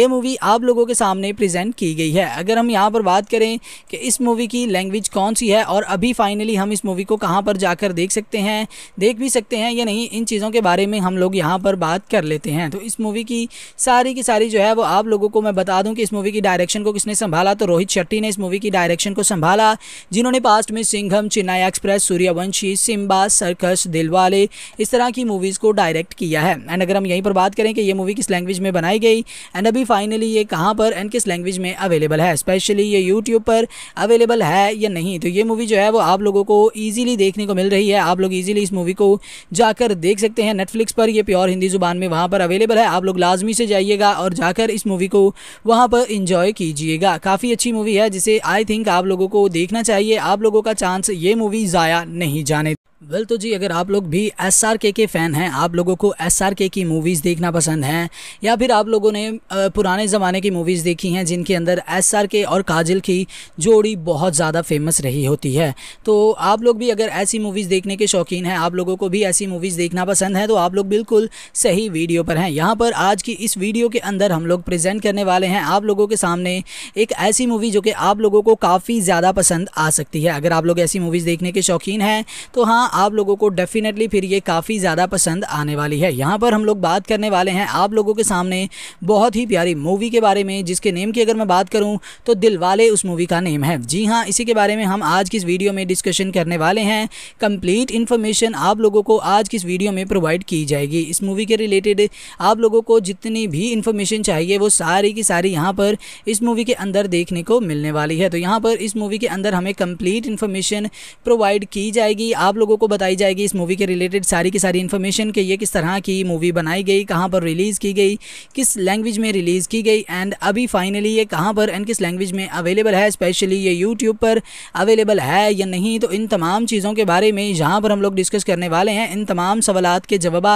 ये मूवी आप लोगों के सामने प्रेजेंट की गई है अगर हम यहाँ पर बात करें कि इस मूवी की लैंग्वेज कौन सी है और अभी फाइनली हम इस मूवी को कहाँ पर पर जाकर देख सकते हैं देख भी सकते हैं या नहीं इन चीज़ों के बारे में हम लोग यहाँ पर बात कर लेते हैं तो इस मूवी की सारी की सारी जो है वो आप लोगों को मैं बता दूँ कि इस मूवी की डायरेक्शन को किसने संभाला तो रोहित शेट्टी ने इस मूवी की डायरेक्शन को संभाला जिन्होंने पास्ट में सिंघम चेन्नई एक्सप्रेस सूर्यवंशी सिम्बा सर्कस दिलवाले इस तरह की मूवीज़ को डायरेक्ट किया है एंड अगर हम यहीं पर बात करें कि ये मूवी किस लैंग्वेज में बनाई गई एंड अभी फाइनली ये कहाँ पर एंड किस लैंग्वेज में अवेलेबल है स्पेशली ये यूट्यूब पर अवेलेबल है या नहीं तो ये मूवी जो है वो आप लोगों को ईजिली देखने देखने को मिल रही है आप लोग इजीली इस मूवी को जाकर देख सकते हैं नेटफ्लिक्स पर ये प्योर हिंदी जुबान में वहाँ पर अवेलेबल है आप लोग लाजमी से जाइएगा और जाकर इस मूवी को वहाँ पर इंजॉय कीजिएगा काफ़ी अच्छी मूवी है जिसे आई थिंक आप लोगों को देखना चाहिए आप लोगों का चांस ये मूवी ज़ाया नहीं जाने वेल well, तो जी अगर आप लोग भी एस आर के के फ़ैन हैं आप लोगों को एस आर के की मूवीज़ देखना पसंद हैं या फिर आप लोगों ने पुराने ज़माने की मूवीज़ देखी हैं जिनके अंदर एस आर के और काजल की जोड़ी बहुत ज़्यादा फेमस रही होती है तो आप लोग भी अगर ऐसी मूवीज़ देखने के शौकीन हैं आप लोगों को भी ऐसी मूवीज़ देखना पसंद है तो आप लोग बिल्कुल सही वीडियो पर हैं यहाँ पर आज की इस वीडियो के अंदर हम लोग प्रजेंट करने वाले हैं आप लोगों के सामने एक ऐसी मूवी जो कि आप लोगों को काफ़ी ज़्यादा पसंद आ सकती है अगर आप लोग ऐसी मूवीज़ देखने के शौकीन हैं तो हाँ आप लोगों को डेफिनेटली फिर ये काफ़ी ज़्यादा पसंद आने वाली है यहाँ पर हम लोग बात करने वाले हैं आप लोगों के सामने बहुत ही प्यारी मूवी के बारे में जिसके नेम की अगर मैं बात करूँ तो दिल वाले उस मूवी का नेम है जी हाँ इसी के बारे में हम आज की इस वीडियो में डिस्कशन करने वाले हैं कंप्लीट इन्फॉर्मेशन आप लोगों को आज की इस वीडियो में प्रोवाइड की जाएगी इस मूवी के रिलेटेड आप लोगों को जितनी भी इन्फॉर्मेशन चाहिए वो सारी की सारी यहाँ पर इस मूवी के अंदर देखने को मिलने वाली है तो यहाँ पर इस मूवी के अंदर हमें कंप्लीट इन्फॉर्मेशन प्रोवाइड की जाएगी आप लोगों लोगों को बताई जाएगी इस मूवी के रिलेटेड सारी की सारी इन्फॉर्मेशन कि ये किस तरह की मूवी बनाई गई कहाँ पर रिलीज़ की गई किस लैंग्वेज में रिलीज़ की गई एंड अभी फाइनली ये कहाँ पर एंड किस लैंग्वेज में अवेलेबल है स्पेशली ये यूट्यूब पर अवेलेबल है या नहीं तो इन तमाम चीज़ों के बारे में जहाँ पर हम लोग डिस्कस करने वाले हैं इन तमाम सवाल के जवाब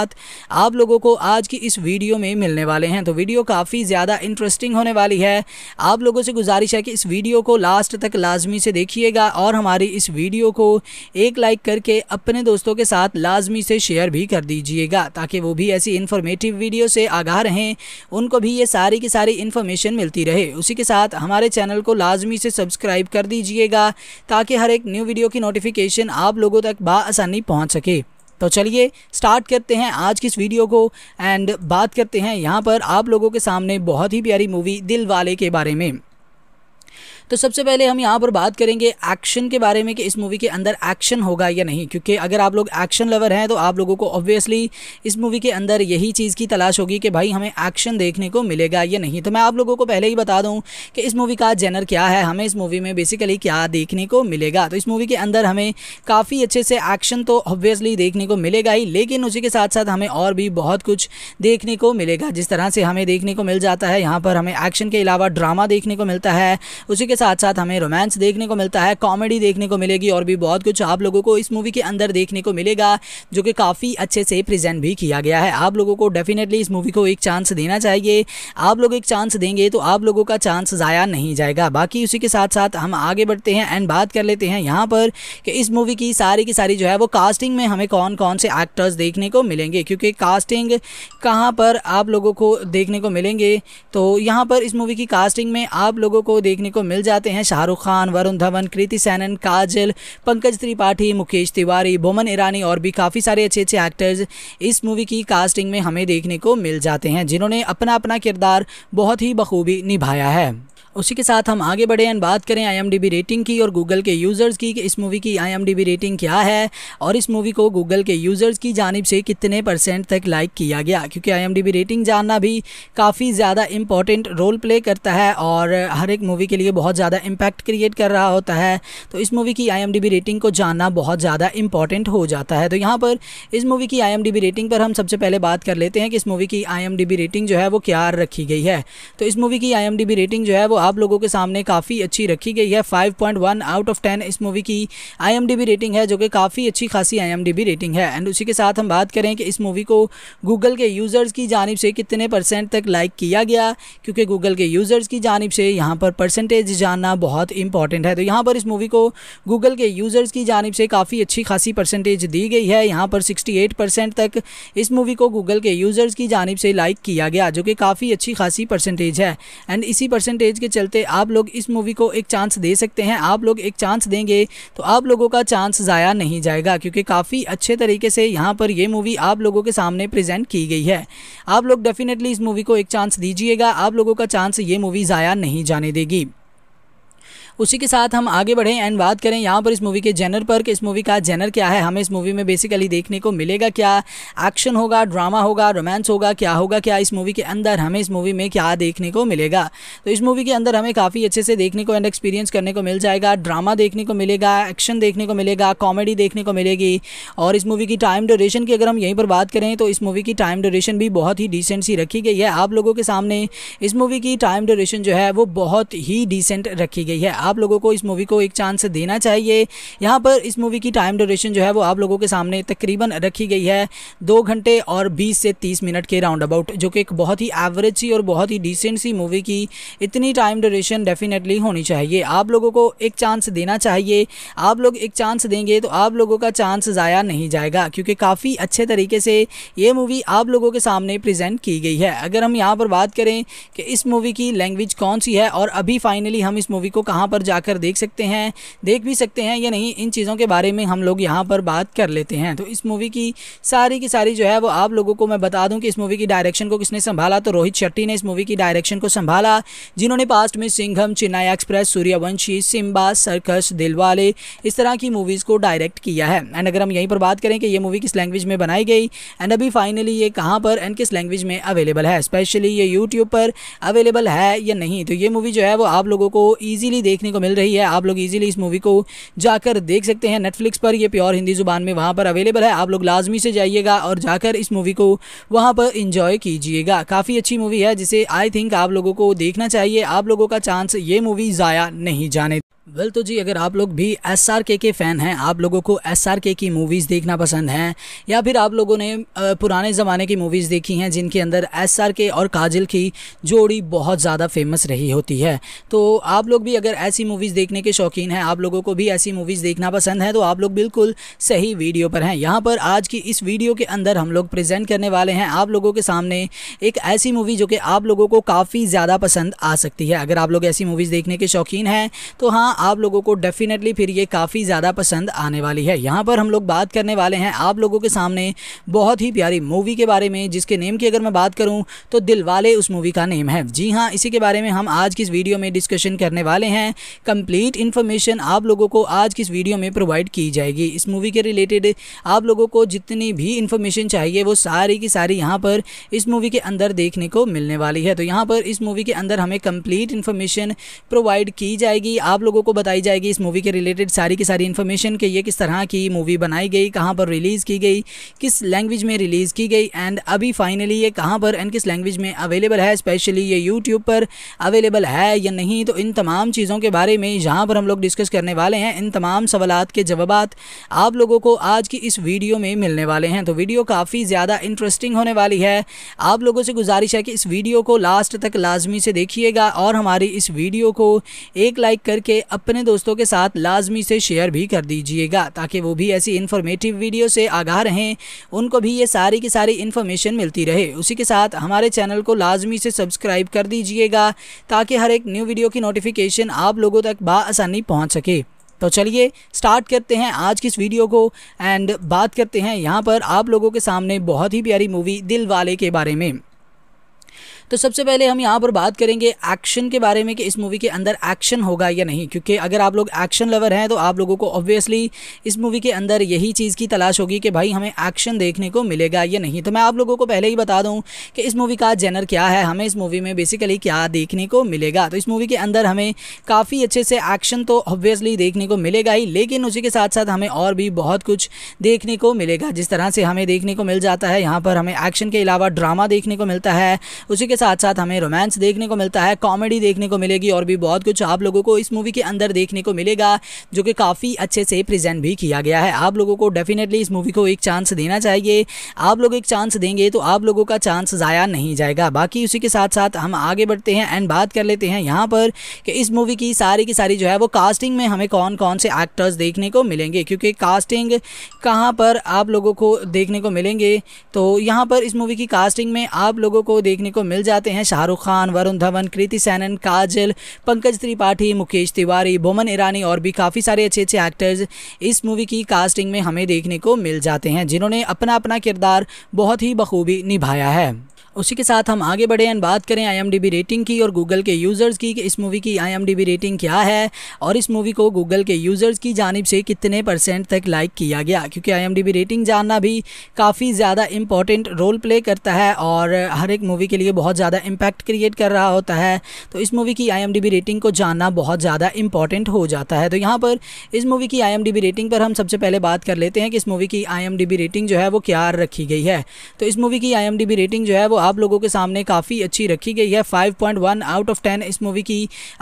आप लोगों को आज की इस वीडियो में मिलने वाले हैं तो वीडियो काफ़ी ज़्यादा इंटरेस्टिंग होने वाली है आप लोगों से गुजारिश है कि इस वीडियो को लास्ट तक लाजमी से देखिएगा और हमारी इस वीडियो को एक लाइक करके अपने दोस्तों के साथ लाजमी से शेयर भी कर दीजिएगा ताकि वो भी ऐसी इन्फॉर्मेटिव वीडियो से आगाह रहें उनको भी ये सारी की सारी इन्फॉर्मेशन मिलती रहे उसी के साथ हमारे चैनल को लाजमी से सब्सक्राइब कर दीजिएगा ताकि हर एक न्यू वीडियो की नोटिफिकेशन आप लोगों तक बसानी पहुँच सके तो चलिए स्टार्ट करते हैं आज की इस वीडियो को एंड बात करते हैं यहाँ पर आप लोगों के सामने बहुत ही प्यारी मूवी दिल वाले के बारे में तो सबसे पहले हम यहाँ पर बात करेंगे एक्शन के बारे में कि इस मूवी के अंदर एक्शन होगा या नहीं क्योंकि अगर आप लोग एक्शन लवर हैं तो आप लोगों को ऑब्वियसली इस मूवी के अंदर यही चीज़ की तलाश होगी कि भाई हमें एक्शन देखने को मिलेगा या नहीं तो मैं आप लोगों को पहले ही बता दूँ कि इस मूवी का जेनर क्या है हमें इस मूवी में बेसिकली क्या देखने को मिलेगा तो इस मूवी के अंदर हमें काफ़ी अच्छे से एक्शन तो ऑब्वियसली देखने को मिलेगा ही लेकिन उसी के साथ साथ हमें और भी बहुत कुछ देखने को मिलेगा जिस तरह से हमें देखने को मिल जाता है यहाँ पर हमें एक्शन के अलावा ड्रामा देखने को मिलता है उसी के साथ साथ हमें रोमांस देखने को मिलता है कॉमेडी देखने को मिलेगी और भी बहुत कुछ आप लोगों को इस मूवी के अंदर देखने को मिलेगा जो कि काफ़ी अच्छे से प्रेजेंट भी किया गया है आप लोगों को डेफिनेटली इस मूवी को एक चांस देना चाहिए आप लोग एक चांस देंगे तो आप लोगों का चांस ज़ाया नहीं जाएगा बाकी उसी के साथ साथ हम आगे बढ़ते हैं एंड बात कर लेते हैं यहाँ पर कि इस मूवी की सारी की सारी जो है वो कास्टिंग में हमें कौन कौन से एक्टर्स देखने को मिलेंगे क्योंकि कास्टिंग कहाँ पर आप लोगों को देखने को मिलेंगे तो यहाँ पर इस मूवी की कास्टिंग में आप लोगों को देखने को मिल जाते हैं शाहरुख खान वरुण धवन कृति सैनन काजल पंकज त्रिपाठी मुकेश तिवारी बोमन ईरानी और भी काफ़ी सारे अच्छे अच्छे एक्टर्स इस मूवी की कास्टिंग में हमें देखने को मिल जाते हैं जिन्होंने अपना अपना किरदार बहुत ही बखूबी निभाया है उसी के साथ हम आगे बढ़े एंड बात करें आई रेटिंग की और गूगल के यूज़र्स की कि इस मूवी की आई रेटिंग क्या है और इस मूवी को गूगल के यूज़र्स की जानब से कितने परसेंट तक लाइक किया गया क्योंकि आई रेटिंग जानना भी काफ़ी ज़्यादा इंपॉर्टेंट रोल प्ले करता है और हर एक मूवी के लिए बहुत ज़्यादा इम्पैक्ट क्रिएट कर रहा होता है तो इस मूवी की आई रेटिंग को जानना बहुत ज़्यादा इंपॉर्टेंट हो जाता है तो यहाँ पर इस मूवी की आई रेटिंग पर हम सबसे पहले बात कर लेते हैं कि इस मूवी की आई रेटिंग जो है वो क्या रखी गई है तो इस मूवी की आई रेटिंग जो है वो आप लोगों के सामने काफ़ी अच्छी रखी गई है 5.1 आउट ऑफ 10 इस मूवी की आईएमडीबी रेटिंग है जो कि काफ़ी अच्छी खासी आईएमडीबी रेटिंग है एंड उसी के साथ हम बात करें कि इस मूवी को गूगल के यूज़र्स की जानब से कितने परसेंट तक लाइक किया गया क्योंकि गूगल के यूज़र्स की जानब से यहाँ पर परसेंटेज जानना बहुत इंपॉर्टेंट है तो यहाँ पर इस मूवी को गूगल के यूज़र्स की जानब से काफ़ी अच्छी खासी परसेंटेज दी गई है यहाँ पर एट परसेंट तक इस मूवी को गूगल के यूज़र्स की जानब से लाइक किया गया जो कि काफ़ी अच्छी खासी परसेंटेज है एंड इसी परसेंटेज के चलते आप लोग इस मूवी को एक चांस दे सकते हैं आप लोग एक चांस देंगे तो आप लोगों का चांस ज़ाया नहीं जाएगा क्योंकि काफ़ी अच्छे तरीके से यहाँ पर ये मूवी आप लोगों के सामने प्रेजेंट की गई है आप लोग डेफिनेटली इस मूवी को एक चांस दीजिएगा आप लोगों का चांस ये मूवी ज़ाया नहीं जाने देगी उसी के साथ हम आगे बढ़ें एंड बात करें यहाँ पर इस मूवी के जेनर पर कि इस मूवी का जेनर क्या है हमें इस मूवी में बेसिकली देखने को मिलेगा क्या एक्शन होगा ड्रामा होगा रोमांस होगा क्या होगा क्या इस मूवी के अंदर हमें इस मूवी में क्या देखने को मिलेगा तो इस मूवी के अंदर हमें काफ़ी अच्छे से देखने को एंड एक्सपीरियंस करने को मिल जाएगा ड्रामा देखने को मिलेगा एक्शन देखने को मिलेगा कॉमेडी देखने को मिलेगी और इस मूवी की टाइम ड्यूरेशन की अगर हम यहीं पर बात करें तो इस मूवी की टाइम ड्यूरेशन भी बहुत ही डिसेंट सी रखी गई है आप लोगों के सामने इस मूवी की टाइम ड्यूरेशन जो है वो बहुत ही डिसेंट रखी गई है आप लोगों को इस मूवी को एक चांस देना चाहिए यहाँ पर इस मूवी की टाइम ड्यूरेशन जो है वो आप लोगों के सामने तकरीबन रखी गई है दो घंटे और बीस से तीस मिनट के राउंड अबाउट जो कि एक बहुत ही एवरेज सी और बहुत ही डिसेंट सी मूवी की इतनी टाइम ड्यूरेशन डेफिनेटली होनी चाहिए आप लोगों को एक चांस देना चाहिए आप लोग एक चांस देंगे तो आप लोगों का चांस ज़ाया नहीं जाएगा क्योंकि काफ़ी अच्छे तरीके से ये मूवी आप लोगों के सामने प्रेजेंट की गई है अगर हम यहाँ पर बात करें कि इस मूवी की लैंग्वेज कौन सी है और अभी फाइनली हम इस मूवी को कहाँ पर पर जाकर देख सकते हैं देख भी सकते हैं या नहीं इन चीज़ों के बारे में हम लोग यहाँ पर बात कर लेते हैं तो इस मूवी की सारी की सारी जो है वो आप लोगों को मैं बता दूँ कि इस मूवी की डायरेक्शन को किसने संभाला तो रोहित शेट्टी ने इस मूवी की डायरेक्शन को संभाला जिन्होंने पास्ट में सिंघम चेन्नई एक्सप्रेस सूर्यवंशी सिम्बा सर्कस दिलवाले इस तरह की मूवीज़ को डायरेक्ट किया है एंड अगर हम यहीं पर बात करें कि ये मूवी किस लैंग्वेज में बनाई गई एंड अभी फाइनली ये कहाँ पर एंड किस लैंग्वेज में अवेलेबल है स्पेशली ये यूट्यूब पर अवेलेबल है या नहीं तो ये मूवी जो है वो आप लोगों को ईजिली देखने देखने को मिल रही है आप लोग इजीली इस मूवी को जाकर देख सकते हैं नेटफ्लिक्स पर ये प्योर हिंदी जुबान में वहाँ पर अवेलेबल है आप लोग लाजमी से जाइएगा और जाकर इस मूवी को वहाँ पर इंजॉय कीजिएगा काफ़ी अच्छी मूवी है जिसे आई थिंक आप लोगों को देखना चाहिए आप लोगों का चांस ये मूवी ज़ाया नहीं जाने वेल well, तो जी अगर आप लोग भी एस आर के के फ़ैन हैं आप लोगों को एस आर के की मूवीज़ देखना पसंद हैं या फिर आप लोगों ने पुराने ज़माने की मूवीज़ देखी हैं जिनके अंदर एस आर के और काजल की जोड़ी बहुत ज़्यादा फेमस रही होती है तो आप लोग भी अगर ऐसी मूवीज़ देखने के शौकीन हैं आप लोगों को भी ऐसी मूवीज़ देखना पसंद है तो आप लोग बिल्कुल सही वीडियो पर हैं यहाँ पर आज की इस वीडियो के अंदर हम लोग प्रजेंट करने वाले हैं आप लोगों के सामने एक ऐसी मूवी जो कि आप लोगों को काफ़ी ज़्यादा पसंद आ सकती है अगर आप लोग ऐसी मूवीज़ देखने के शौकीन हैं तो हाँ आप लोगों को डेफिनेटली फिर ये काफ़ी ज़्यादा पसंद आने वाली है यहाँ पर हम लोग बात करने वाले हैं आप लोगों के सामने बहुत ही प्यारी मूवी के बारे में जिसके नेम की अगर मैं बात करूँ तो दिल वाले उस मूवी का नेम है जी हाँ इसी के बारे में हम आज की इस वीडियो में डिस्कशन करने वाले हैं कंप्लीट इन्फॉर्मेशन आप लोगों को आज की इस वीडियो में प्रोवाइड की जाएगी इस मूवी के रिलेटेड आप लोगों को जितनी भी इन्फॉर्मेशन चाहिए वो सारी की सारी यहाँ पर इस मूवी के अंदर देखने को मिलने वाली है तो यहाँ पर इस मूवी के अंदर हमें कंप्लीट इन्फॉर्मेशन प्रोवाइड की जाएगी आप लोगों लोगों को बताई जाएगी इस मूवी के रिलेटेड सारी की सारी इन्फॉर्मेशन कि ये किस तरह की मूवी बनाई गई कहाँ पर रिलीज़ की गई किस लैंग्वेज में रिलीज़ की गई एंड अभी फाइनली ये कहाँ पर एंड किस लैंग्वेज में अवेलेबल है स्पेशली ये यूट्यूब पर अवेलेबल है या नहीं तो इन तमाम चीज़ों के बारे में जहाँ पर हम लोग डिस्कस करने वाले हैं इन तमाम सवाल के जवाब आप लोगों को आज की इस वीडियो में मिलने वाले हैं तो वीडियो काफ़ी ज़्यादा इंटरेस्टिंग होने वाली है आप लोगों से गुजारिश है कि इस वीडियो को लास्ट तक लाजमी से देखिएगा और हमारी इस वीडियो को एक लाइक करके अपने दोस्तों के साथ लाजमी से शेयर भी कर दीजिएगा ताकि वो भी ऐसी इन्फॉर्मेटिव वीडियो से आगाह रहें उनको भी ये सारी की सारी इन्फॉर्मेशन मिलती रहे उसी के साथ हमारे चैनल को लाजमी से सब्सक्राइब कर दीजिएगा ताकि हर एक न्यू वीडियो की नोटिफिकेशन आप लोगों तक बसानी पहुँच सके तो चलिए स्टार्ट करते हैं आज की इस वीडियो को एंड बात करते हैं यहाँ पर आप लोगों के सामने बहुत ही प्यारी मूवी दिल वाले के बारे में तो सबसे पहले हम यहाँ पर बात करेंगे एक्शन के बारे में कि इस मूवी के अंदर एक्शन होगा या नहीं क्योंकि अगर आप लोग एक्शन लवर हैं तो आप लोगों को ऑब्वियसली इस मूवी के अंदर यही चीज़ की तलाश होगी कि भाई हमें एक्शन देखने को मिलेगा या नहीं तो मैं आप लोगों को पहले ही बता दूँ कि इस मूवी का जेनर क्या है हमें इस मूवी में बेसिकली क्या देखने को मिलेगा तो इस मूवी के अंदर हमें काफ़ी अच्छे से एक्शन तो ऑब्वियसली देखने को मिलेगा ही लेकिन उसी के साथ साथ हमें और भी बहुत कुछ देखने को मिलेगा जिस तरह से हमें देखने को मिल जाता है यहाँ पर हमें एक्शन के अलावा ड्रामा देखने को मिलता है उसी के साथ साथ हमें रोमांस देखने को मिलता है कॉमेडी देखने को मिलेगी और भी बहुत कुछ आप लोगों को इस मूवी के अंदर देखने को मिलेगा जो कि काफ़ी अच्छे से प्रेजेंट भी किया गया है आप लोगों को डेफिनेटली इस मूवी को एक चांस देना चाहिए आप लोग एक चांस देंगे तो आप लोगों का चांस ज़ाया नहीं जाएगा बाकी उसी के साथ साथ हम आगे बढ़ते हैं एंड बात कर लेते हैं यहाँ पर कि इस मूवी की सारी की सारी जो है वो कास्टिंग में हमें कौन कौन से एक्टर्स देखने को मिलेंगे क्योंकि कास्टिंग कहाँ पर आप लोगों को देखने को मिलेंगे तो यहाँ पर इस मूवी की कास्टिंग में आप लोगों को देखने को मिल जाते हैं शाहरुख खान वरुण धवन कृति सैनन काजल पंकज त्रिपाठी मुकेश तिवारी बोमन ईरानी और भी काफ़ी सारे अच्छे अच्छे एक्टर्स इस मूवी की कास्टिंग में हमें देखने को मिल जाते हैं जिन्होंने अपना अपना किरदार बहुत ही बखूबी निभाया है उसी के साथ हम आगे बढ़े एंड बात करें आई रेटिंग की और गूगल के यूज़र्स की कि इस मूवी की आई रेटिंग क्या है और इस मूवी को गूगल के यूज़र्स की जानब से कितने परसेंट तक लाइक किया गया क्योंकि आई रेटिंग जानना भी काफ़ी ज़्यादा इंपॉर्टेंट रोल प्ले करता है और हर एक मूवी के लिए बहुत ज़्यादा इम्पैक्ट क्रिएट कर रहा होता है तो इस मूवी की आई रेटिंग को जानना बहुत ज़्यादा इंपॉर्टेंट हो जाता है तो यहाँ पर इस मूवी की आई रेटिंग पर हम सबसे पहले बात कर लेते हैं कि इस मूवी की आई रेटिंग जो है वो क्या रखी गई है तो इस मूवी की आई रेटिंग जो है वो आप लोगों के सामने काफ़ी अच्छी रखी गई है 5.1 आउट ऑफ 10 इस मूवी की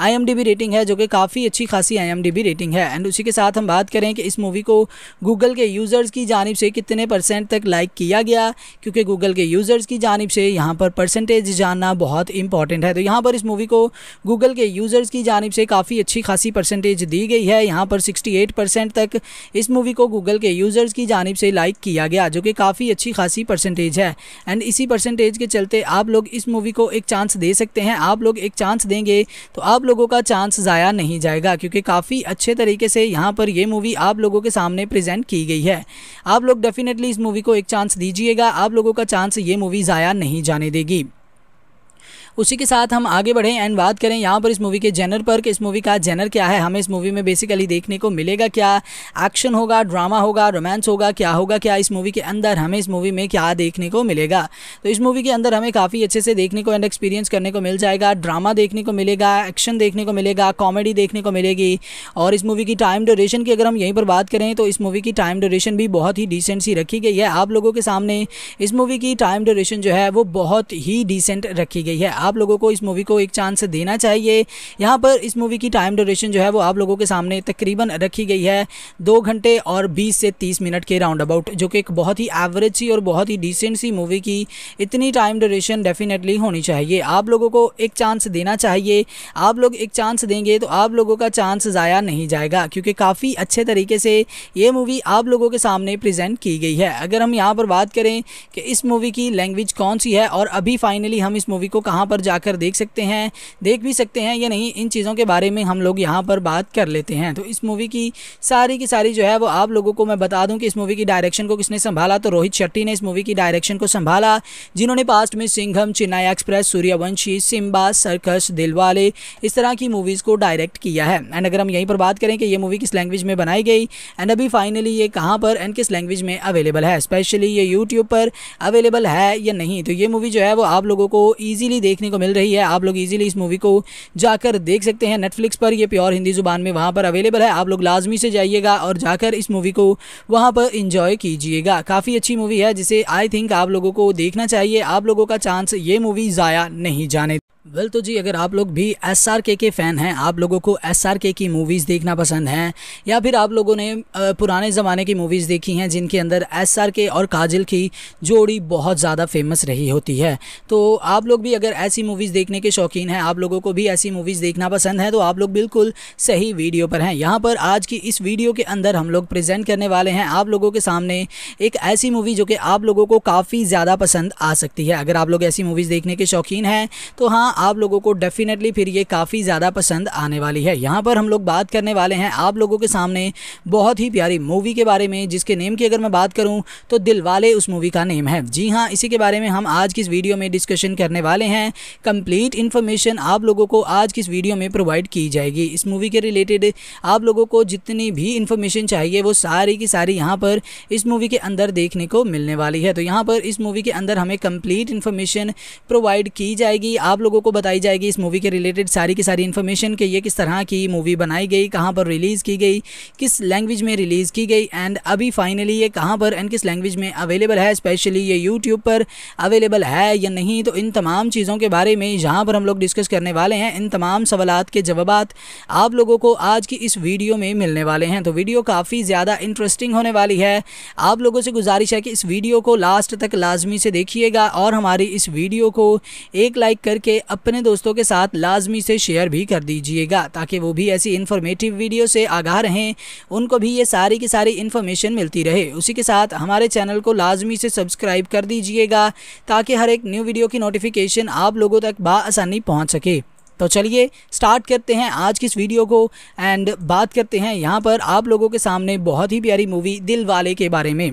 आईएमडीबी रेटिंग है जो कि काफ़ी अच्छी खासी आईएमडीबी रेटिंग है एंड उसी के साथ हम बात करें कि इस मूवी को गूगल के यूज़र्स की जानब से कितने परसेंट तक लाइक किया गया क्योंकि गूगल के यूज़र्स की जानब से यहाँ पर परसेंटेज जानना बहुत इंपॉर्टेंट है तो यहाँ पर इस मूवी को गूगल के यूज़र्स की जानब से काफ़ी अच्छी खासी परसेंटेज दी गई है यहाँ पर सिक्सटी परसेंट तक इस मूवी को गूगल के यूज़र्स की जानब से लाइक किया गया जो कि काफ़ी अच्छी खासी परसेंटेज है एंड इसी परसेंटेज के चलते आप लोग इस मूवी को एक चांस दे सकते हैं आप लोग एक चांस देंगे तो आप लोगों का चांस ज़ाया नहीं जाएगा क्योंकि काफ़ी अच्छे तरीके से यहाँ पर यह मूवी आप लोगों के सामने प्रेजेंट की गई है आप लोग डेफिनेटली इस मूवी को एक चांस दीजिएगा आप लोगों का चांस ये मूवी ज़ाया नहीं जाने देगी उसी के साथ हम आगे बढ़ें एंड बात करें यहाँ पर इस मूवी के जेनर पर कि इस मूवी का जेनर क्या है हमें इस मूवी में बेसिकली देखने को मिलेगा क्या एक्शन होगा ड्रामा होगा रोमांस होगा क्या होगा क्या इस मूवी के अंदर हमें इस मूवी में क्या देखने को मिलेगा तो इस मूवी के अंदर हमें काफ़ी अच्छे से देखने को एंड एक्सपीरियंस करने को मिल जाएगा ड्रामा देखने को मिलेगा एक्शन देखने को मिलेगा कॉमेडी देखने को मिलेगी और इस मूवी की टाइम ड्यूरेशन की अगर हम यहीं पर बात करें तो इस मूवी की टाइम ड्यूरेशन भी बहुत ही डिसेंट सी रखी गई है आप लोगों के सामने इस मूवी की टाइम ड्यूरेशन जो है वो बहुत ही डिसेंट रखी गई है आप लोगों को इस मूवी को एक चांस देना चाहिए यहाँ पर इस मूवी की टाइम ड्यूरेशन जो है वो आप लोगों के सामने तकरीबन रखी गई है दो घंटे और बीस से तीस मिनट के राउंड अबाउट जो कि एक बहुत ही एवरेज सी और बहुत ही डिसेंट सी मूवी की इतनी टाइम ड्यूरेशन डेफिनेटली होनी चाहिए आप लोगों को एक चांस देना चाहिए आप लोग एक चांस देंगे तो आप लोगों का चांस ज़ाया नहीं जाएगा क्योंकि काफ़ी अच्छे तरीके से ये मूवी आप लोगों के सामने प्रेजेंट की गई है अगर हम यहाँ पर बात करें कि इस मूवी की लैंग्वेज कौन सी है और अभी फाइनली हम इस मूवी को कहाँ पर पर जाकर देख सकते हैं देख भी सकते हैं या नहीं इन चीज़ों के बारे में हम लोग यहाँ पर बात कर लेते हैं तो इस मूवी की सारी की सारी जो है वो आप लोगों को मैं बता दूँ कि इस मूवी की डायरेक्शन को किसने संभाला तो रोहित शेट्टी ने इस मूवी की डायरेक्शन को संभाला जिन्होंने पास्ट में सिंघम चेन्नई एक्सप्रेस सूर्यवंशी सिम्बा सर्कस दिलवाले इस तरह की मूवीज़ को डायरेक्ट किया है एंड अगर हम यहीं पर बात करें कि ये मूवी किस लैंग्वेज में बनाई गई एंड अभी फाइनली ये कहाँ पर एंड किस लैंग्वेज में अवेलेबल है स्पेशली ये यूट्यूब पर अवेलेबल है या नहीं तो ये मूवी जो है वो आप लोगों को ईजिली देखने देखने को मिल रही है आप लोग इजीली इस मूवी को जाकर देख सकते हैं नेटफ्लिक्स पर ये प्योर हिंदी जुबान में वहाँ पर अवेलेबल है आप लोग लाजमी से जाइएगा और जाकर इस मूवी को वहाँ पर इंजॉय कीजिएगा काफ़ी अच्छी मूवी है जिसे आई थिंक आप लोगों को देखना चाहिए आप लोगों का चांस ये मूवी ज़ाया नहीं जाने वेल well, तो जी अगर आप लोग भी एस आर के के फ़ैन हैं आप लोगों को एस आर के की मूवीज़ देखना पसंद हैं या फिर आप लोगों ने पुराने ज़माने की मूवीज़ देखी हैं जिनके अंदर एस आर के और काजल की जोड़ी बहुत ज़्यादा फेमस रही होती है तो आप लोग भी अगर ऐसी मूवीज़ देखने के शौकीन हैं आप लोगों को भी ऐसी मूवीज़ देखना पसंद है तो आप लोग बिल्कुल सही वीडियो पर हैं यहाँ पर आज की इस वीडियो के अंदर हम लोग प्रजेंट करने वाले हैं आप लोगों के सामने एक ऐसी मूवी जो कि आप लोगों को काफ़ी ज़्यादा पसंद आ सकती है अगर आप लोग ऐसी मूवीज़ देखने के शौकीन हैं तो हाँ आप लोगों को डेफिनेटली फिर ये काफ़ी ज़्यादा पसंद आने वाली है यहाँ पर हम लोग बात करने वाले हैं आप लोगों के सामने बहुत ही प्यारी मूवी के बारे में जिसके नेम की अगर मैं बात करूँ तो दिल वाले उस मूवी का नेम है जी हाँ इसी के बारे में हम आज की इस वीडियो में डिस्कशन करने वाले हैं कंप्लीट इन्फॉर्मेशन आप लोगों को आज की इस वीडियो में प्रोवाइड की जाएगी इस मूवी के रिलेटेड आप लोगों को जितनी भी इन्फॉर्मेशन चाहिए वो सारी की सारी यहाँ पर इस मूवी के अंदर देखने को मिलने वाली है तो यहाँ पर इस मूवी के अंदर हमें कंप्लीट इन्फॉर्मेशन प्रोवाइड की जाएगी आप लोगों आपको बताई जाएगी इस मूवी के रिलेटेड सारी की सारी इन्फॉर्मेशन कि ये किस तरह की मूवी बनाई गई कहाँ पर रिलीज़ की गई किस लैंग्वेज में रिलीज़ की गई एंड अभी फाइनली ये कहाँ पर एंड किस लैंग्वेज में अवेलेबल है स्पेशली ये यूट्यूब पर अवेलेबल है या नहीं तो इन तमाम चीज़ों के बारे में जहाँ पर हम लोग डिस्कस करने वाले हैं इन तमाम सवाल के जवाब आप लोगों को आज की इस वीडियो में मिलने वाले हैं तो वीडियो काफ़ी ज़्यादा इंटरेस्टिंग होने वाली है आप लोगों से गुजारिश है कि इस वीडियो को लास्ट तक लाजमी से देखिएगा और हमारी इस वीडियो को एक लाइक करके अपने दोस्तों के साथ लाजमी से शेयर भी कर दीजिएगा ताकि वो भी ऐसी इन्फॉर्मेटिव वीडियो से आगाह रहें उनको भी ये सारी की सारी इन्फॉर्मेशन मिलती रहे उसी के साथ हमारे चैनल को लाजमी से सब्सक्राइब कर दीजिएगा ताकि हर एक न्यू वीडियो की नोटिफिकेशन आप लोगों तक बसानी पहुँच सके तो चलिए स्टार्ट करते हैं आज की इस वीडियो को एंड बात करते हैं यहाँ पर आप लोगों के सामने बहुत ही प्यारी मूवी दिल वाले के बारे में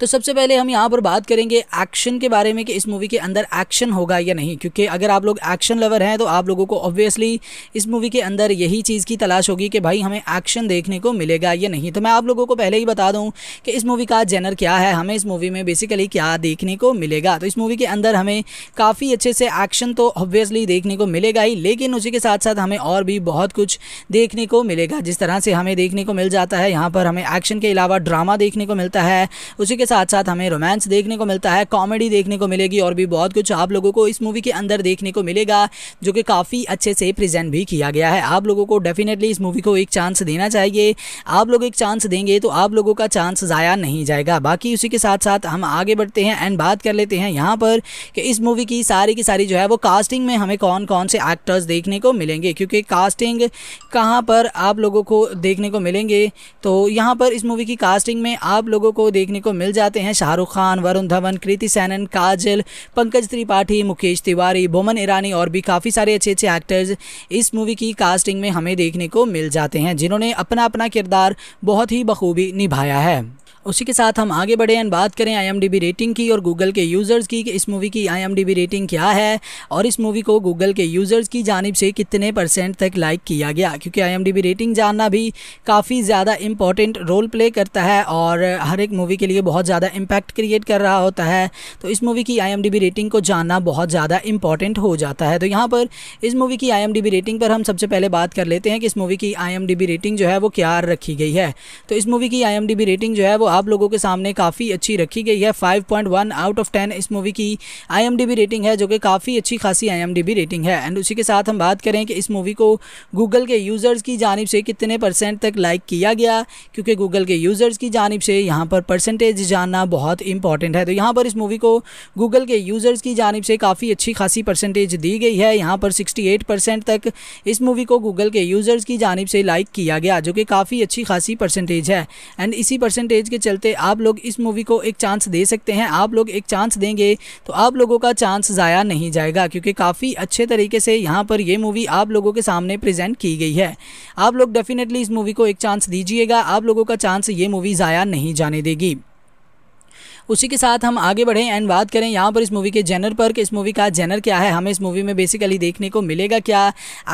तो सबसे पहले हम यहाँ पर बात करेंगे एक्शन के बारे में कि इस मूवी के अंदर एक्शन होगा या नहीं क्योंकि अगर आप लोग एक्शन लवर हैं तो आप लोगों को ऑब्वियसली इस मूवी के अंदर यही चीज़ की तलाश होगी कि भाई हमें एक्शन देखने को मिलेगा या नहीं तो मैं आप लोगों को पहले ही बता दूँ कि इस मूवी का जेनर क्या है हमें इस मूवी में बेसिकली क्या देखने को मिलेगा तो इस मूवी के अंदर हमें काफ़ी अच्छे से एक्शन तो ऑब्वियसली देखने को मिलेगा ही लेकिन उसी के साथ साथ हमें और भी बहुत कुछ देखने को मिलेगा जिस तरह से हमें देखने को मिल जाता है यहाँ पर हमें एक्शन के अलावा ड्रामा देखने को मिलता है उसी के साथ साथ हमें रोमांस देखने को मिलता है कॉमेडी देखने को मिलेगी और भी बहुत कुछ आप लोगों को इस मूवी के अंदर देखने को मिलेगा जो कि काफ़ी अच्छे से प्रेजेंट भी किया गया है आप लोगों को डेफिनेटली इस मूवी को एक चांस देना चाहिए आप लोग एक चांस देंगे तो आप लोगों का चांस ज़ाया नहीं जाएगा बाकी उसी के साथ साथ हम आगे बढ़ते हैं एंड बात कर लेते हैं यहाँ पर कि इस मूवी की सारी की सारी जो है वो कास्टिंग में हमें कौन कौन से एक्टर्स देखने को मिलेंगे क्योंकि कास्टिंग कहाँ पर आप लोगों को देखने को मिलेंगे तो यहाँ पर इस मूवी की कास्टिंग में आप लोगों को देखने को मिल जाते हैं शाहरुख खान वरुण धवन कृति सैनन काजल पंकज त्रिपाठी मुकेश तिवारी बोमन ईरानी और भी काफ़ी सारे अच्छे अच्छे एक्टर्स इस मूवी की कास्टिंग में हमें देखने को मिल जाते हैं जिन्होंने अपना अपना किरदार बहुत ही बखूबी निभाया है उसी के साथ हम आगे बढ़े एंड बात करें आई रेटिंग की और गूगल के यूज़र्स की कि इस मूवी की आई रेटिंग क्या है और इस मूवी को गूगल के यूज़र्स की जानब से कितने परसेंट तक लाइक किया गया क्योंकि आई रेटिंग जानना भी काफ़ी ज़्यादा इंपॉर्टेंट रोल प्ले करता है और हर एक मूवी के लिए बहुत ज़्यादा इम्पैक्ट क्रिएट कर रहा होता है तो इस मूवी की आई रेटिंग को जानना बहुत ज़्यादा इंपॉर्टेंट हो जाता है तो यहाँ पर इस मूवी की आई रेटिंग पर हम सबसे पहले बात कर लेते हैं कि इस मूवी की आई रेटिंग जो है वो क्या रखी गई है तो इस मूवी की आई रेटिंग जो है वो आप लोगों के सामने काफ़ी अच्छी रखी गई है 5.1 आउट ऑफ 10 इस मूवी की आईएमडीबी रेटिंग है जो कि काफ़ी अच्छी खासी आईएमडीबी रेटिंग है एंड उसी के साथ हम बात करें कि इस मूवी को गूगल के यूज़र्स की जानब से कितने परसेंट तक लाइक किया गया क्योंकि गूगल के यूज़र्स की जानब से यहाँ पर परसेंटेज जानना बहुत इंपॉर्टेंट है तो यहाँ पर इस मूवी को गूगल के यूज़र्स की जानब से काफ़ी अच्छी खासी परसेंटेज दी गई है यहाँ पर 68 परसेंट तक इस मूवी को गूगल के यूज़र्स की जानब से लाइक किया गया जो कि काफ़ी अच्छी खासी परसेंटेज है एंड इसी परसेंटेज के चलते आप लोग इस मूवी को एक चांस दे सकते हैं आप लोग एक चांस देंगे तो आप लोगों का चांस ज़ाया नहीं जाएगा क्योंकि काफ़ी अच्छे तरीके से यहाँ पर यह मूवी आप लोगों के सामने प्रेजेंट की गई है आप लोग डेफिनेटली इस मूवी को एक चांस दीजिएगा आप लोगों का चांस ये मूवी ज़ाया नहीं जाने देगी उसी के साथ हम आगे बढ़ें एंड बात करें यहाँ पर इस मूवी के जेनर पर कि इस मूवी का जेनर क्या है हमें इस मूवी में बेसिकली देखने को मिलेगा क्या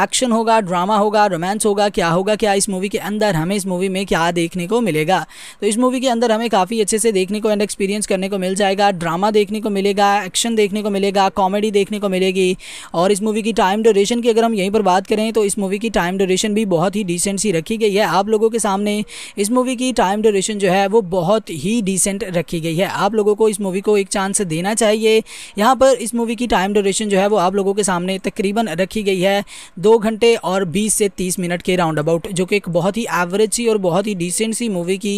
एक्शन होगा ड्रामा होगा रोमांस होगा क्या होगा क्या इस मूवी के अंदर हमें इस मूवी में क्या देखने को मिलेगा तो इस मूवी के अंदर हमें काफ़ी अच्छे से देखने को एंड एक्सपीरियंस करने को मिल जाएगा ड्रामा देखने को मिलेगा एक्शन देखने को मिलेगा कॉमेडी देखने को मिलेगी और इस मूवी की टाइम ड्यूरेशन की अगर हम यहीं पर बात करें तो इस मूवी की टाइम ड्यूरेशन भी बहुत ही डिसेंट सी रखी गई है आप लोगों के सामने इस मूवी की टाइम ड्यूरेशन जो है वो बहुत ही डिसेंट रखी गई है आप लोगों को इस मूवी को एक चांस देना चाहिए यहाँ पर इस मूवी की टाइम ड्यूरेशन जो है वो आप लोगों के सामने तकरीबन रखी गई है दो घंटे और बीस से तीस मिनट के राउंड अबाउट जो कि एक बहुत ही एवरेज सी और बहुत ही डिसेंट सी मूवी की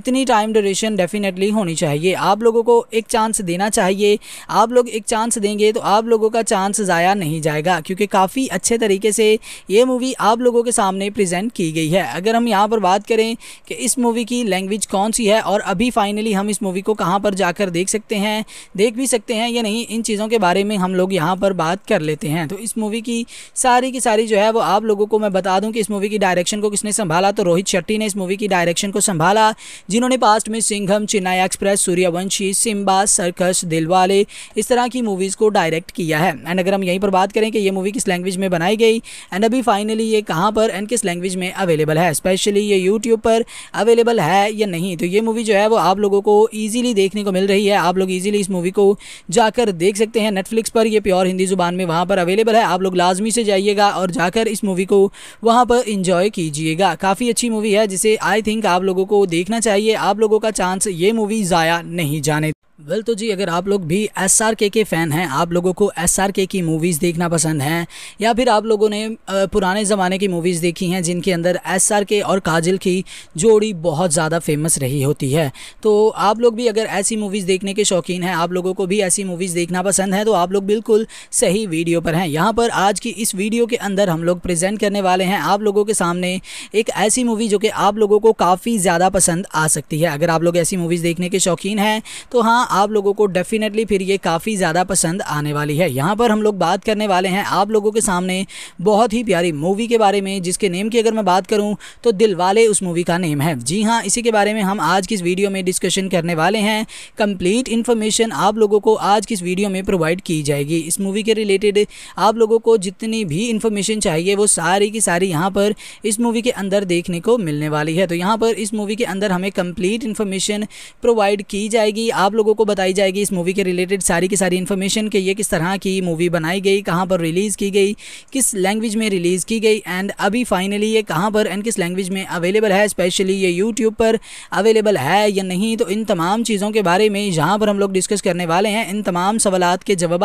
इतनी टाइम ड्यूरेशन डेफिनेटली होनी चाहिए आप लोगों को एक चांस देना चाहिए आप लोग एक चांस देंगे तो आप लोगों का चांस ज़ाया नहीं जाएगा क्योंकि काफ़ी अच्छे तरीके से ये मूवी आप लोगों के सामने प्रेजेंट की गई है अगर हम यहाँ पर बात करें कि इस मूवी की लैंग्वेज कौन सी है और अभी फाइनली हम इस मूवी को कहाँ पर पर जाकर देख सकते हैं देख भी सकते हैं या नहीं इन चीज़ों के बारे में हम लोग यहाँ पर बात कर लेते हैं तो इस मूवी की सारी की सारी जो है वो आप लोगों को मैं बता दूँ कि इस मूवी की डायरेक्शन को किसने संभाला तो रोहित शेट्टी ने इस मूवी की डायरेक्शन को संभाला जिन्होंने पास्ट में सिंघम चेन्नई एक्सप्रेस सूर्यवंशी सिम्बा सर्कस दिलवाले इस तरह की मूवीज़ को डायरेक्ट किया है एंड अगर हम यहीं पर बात करें कि ये मूवी किस लैंग्वेज में बनाई गई एंड अभी फाइनली ये कहाँ पर एंड किस लैंग्वेज में अवेलेबल है स्पेशली ये यूट्यूब पर अवेलेबल है या नहीं तो ये मूवी जो है वो आप लोगों को ईजिली देखने देखने को मिल रही है आप लोग इजीली इस मूवी को जाकर देख सकते हैं नेटफ्लिक्स पर ये प्योर हिंदी जुबान में वहाँ पर अवेलेबल है आप लोग लाजमी से जाइएगा और जाकर इस मूवी को वहाँ पर इंजॉय कीजिएगा काफ़ी अच्छी मूवी है जिसे आई थिंक आप लोगों को देखना चाहिए आप लोगों का चांस ये मूवी ज़ाया नहीं जाने वेल well, तो जी अगर आप लोग भी एस आर के के फ़ैन हैं आप लोगों को एस आर के की मूवीज़ देखना पसंद हैं या फिर आप लोगों ने पुराने ज़माने की मूवीज़ देखी हैं जिनके अंदर एस आर के और काजल की जोड़ी बहुत ज़्यादा फेमस रही होती है तो आप लोग भी अगर ऐसी मूवीज़ देखने के शौकीन हैं आप लोगों को भी ऐसी मूवीज़ देखना पसंद है तो आप लोग बिल्कुल सही वीडियो पर हैं यहाँ पर आज की इस वीडियो के अंदर हम लोग प्रजेंट करने वाले हैं आप लोगों के सामने एक ऐसी मूवी जो कि आप लोगों को काफ़ी ज़्यादा पसंद आ सकती है अगर आप लोग ऐसी मूवीज़ देखने के शौकीन हैं तो हाँ आप लोगों को डेफिनेटली फिर ये काफ़ी ज़्यादा पसंद आने वाली है यहाँ पर हम लोग बात करने वाले हैं आप लोगों के सामने बहुत ही प्यारी मूवी के बारे में जिसके नेम की अगर मैं बात करूँ तो दिलवाले उस मूवी का नेम है जी हाँ इसी के बारे में हम आज की इस वीडियो में डिस्कशन करने वाले हैं कम्प्लीट इन्फॉर्मेशन आप लोगों को आज की इस वीडियो में प्रोवाइड की जाएगी इस मूवी के रिलेटेड आप लोगों को जितनी भी इन्फॉर्मेशन चाहिए वो सारी की सारी यहाँ पर इस मूवी के अंदर देखने को मिलने वाली है तो यहाँ पर इस मूवी के अंदर हमें कंप्लीट इन्फॉर्मेशन प्रोवाइड की जाएगी आप लोगों आपको बताई जाएगी इस मूवी के रिलेटेड सारी की सारी इन्फॉर्मेशन कि ये किस तरह की मूवी बनाई गई कहाँ पर रिलीज़ की गई किस लैंग्वेज में रिलीज़ की गई एंड अभी फाइनली ये कहाँ पर एंड किस लैंग्वेज में अवेलेबल है स्पेशली ये यूट्यूब पर अवेलेबल है या नहीं तो इन तमाम चीज़ों के बारे में जहाँ पर हम लोग डिस्कस करने वाले हैं इन तमाम सवाल के जवाब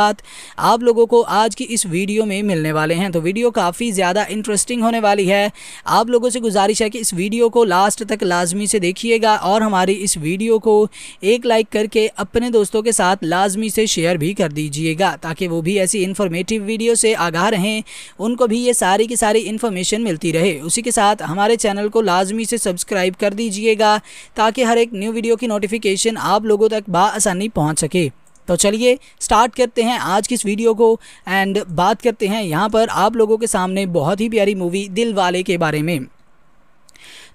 आप लोगों को आज की इस वीडियो में मिलने वाले हैं तो वीडियो काफ़ी ज़्यादा इंटरेस्टिंग होने वाली है आप लोगों से गुजारिश है कि इस वीडियो को लास्ट तक लाजमी से देखिएगा और हमारी इस वीडियो को एक लाइक करके अपने दोस्तों के साथ लाजमी से शेयर भी कर दीजिएगा ताकि वो भी ऐसी इन्फॉर्मेटिव वीडियो से आगाह रहें उनको भी ये सारी की सारी इन्फॉर्मेशन मिलती रहे उसी के साथ हमारे चैनल को लाजमी से सब्सक्राइब कर दीजिएगा ताकि हर एक न्यू वीडियो की नोटिफिकेशन आप लोगों तक बसानी पहुँच सके तो चलिए स्टार्ट करते हैं आज की इस वीडियो को एंड बात करते हैं यहाँ पर आप लोगों के सामने बहुत ही प्यारी मूवी दिल वाले के बारे में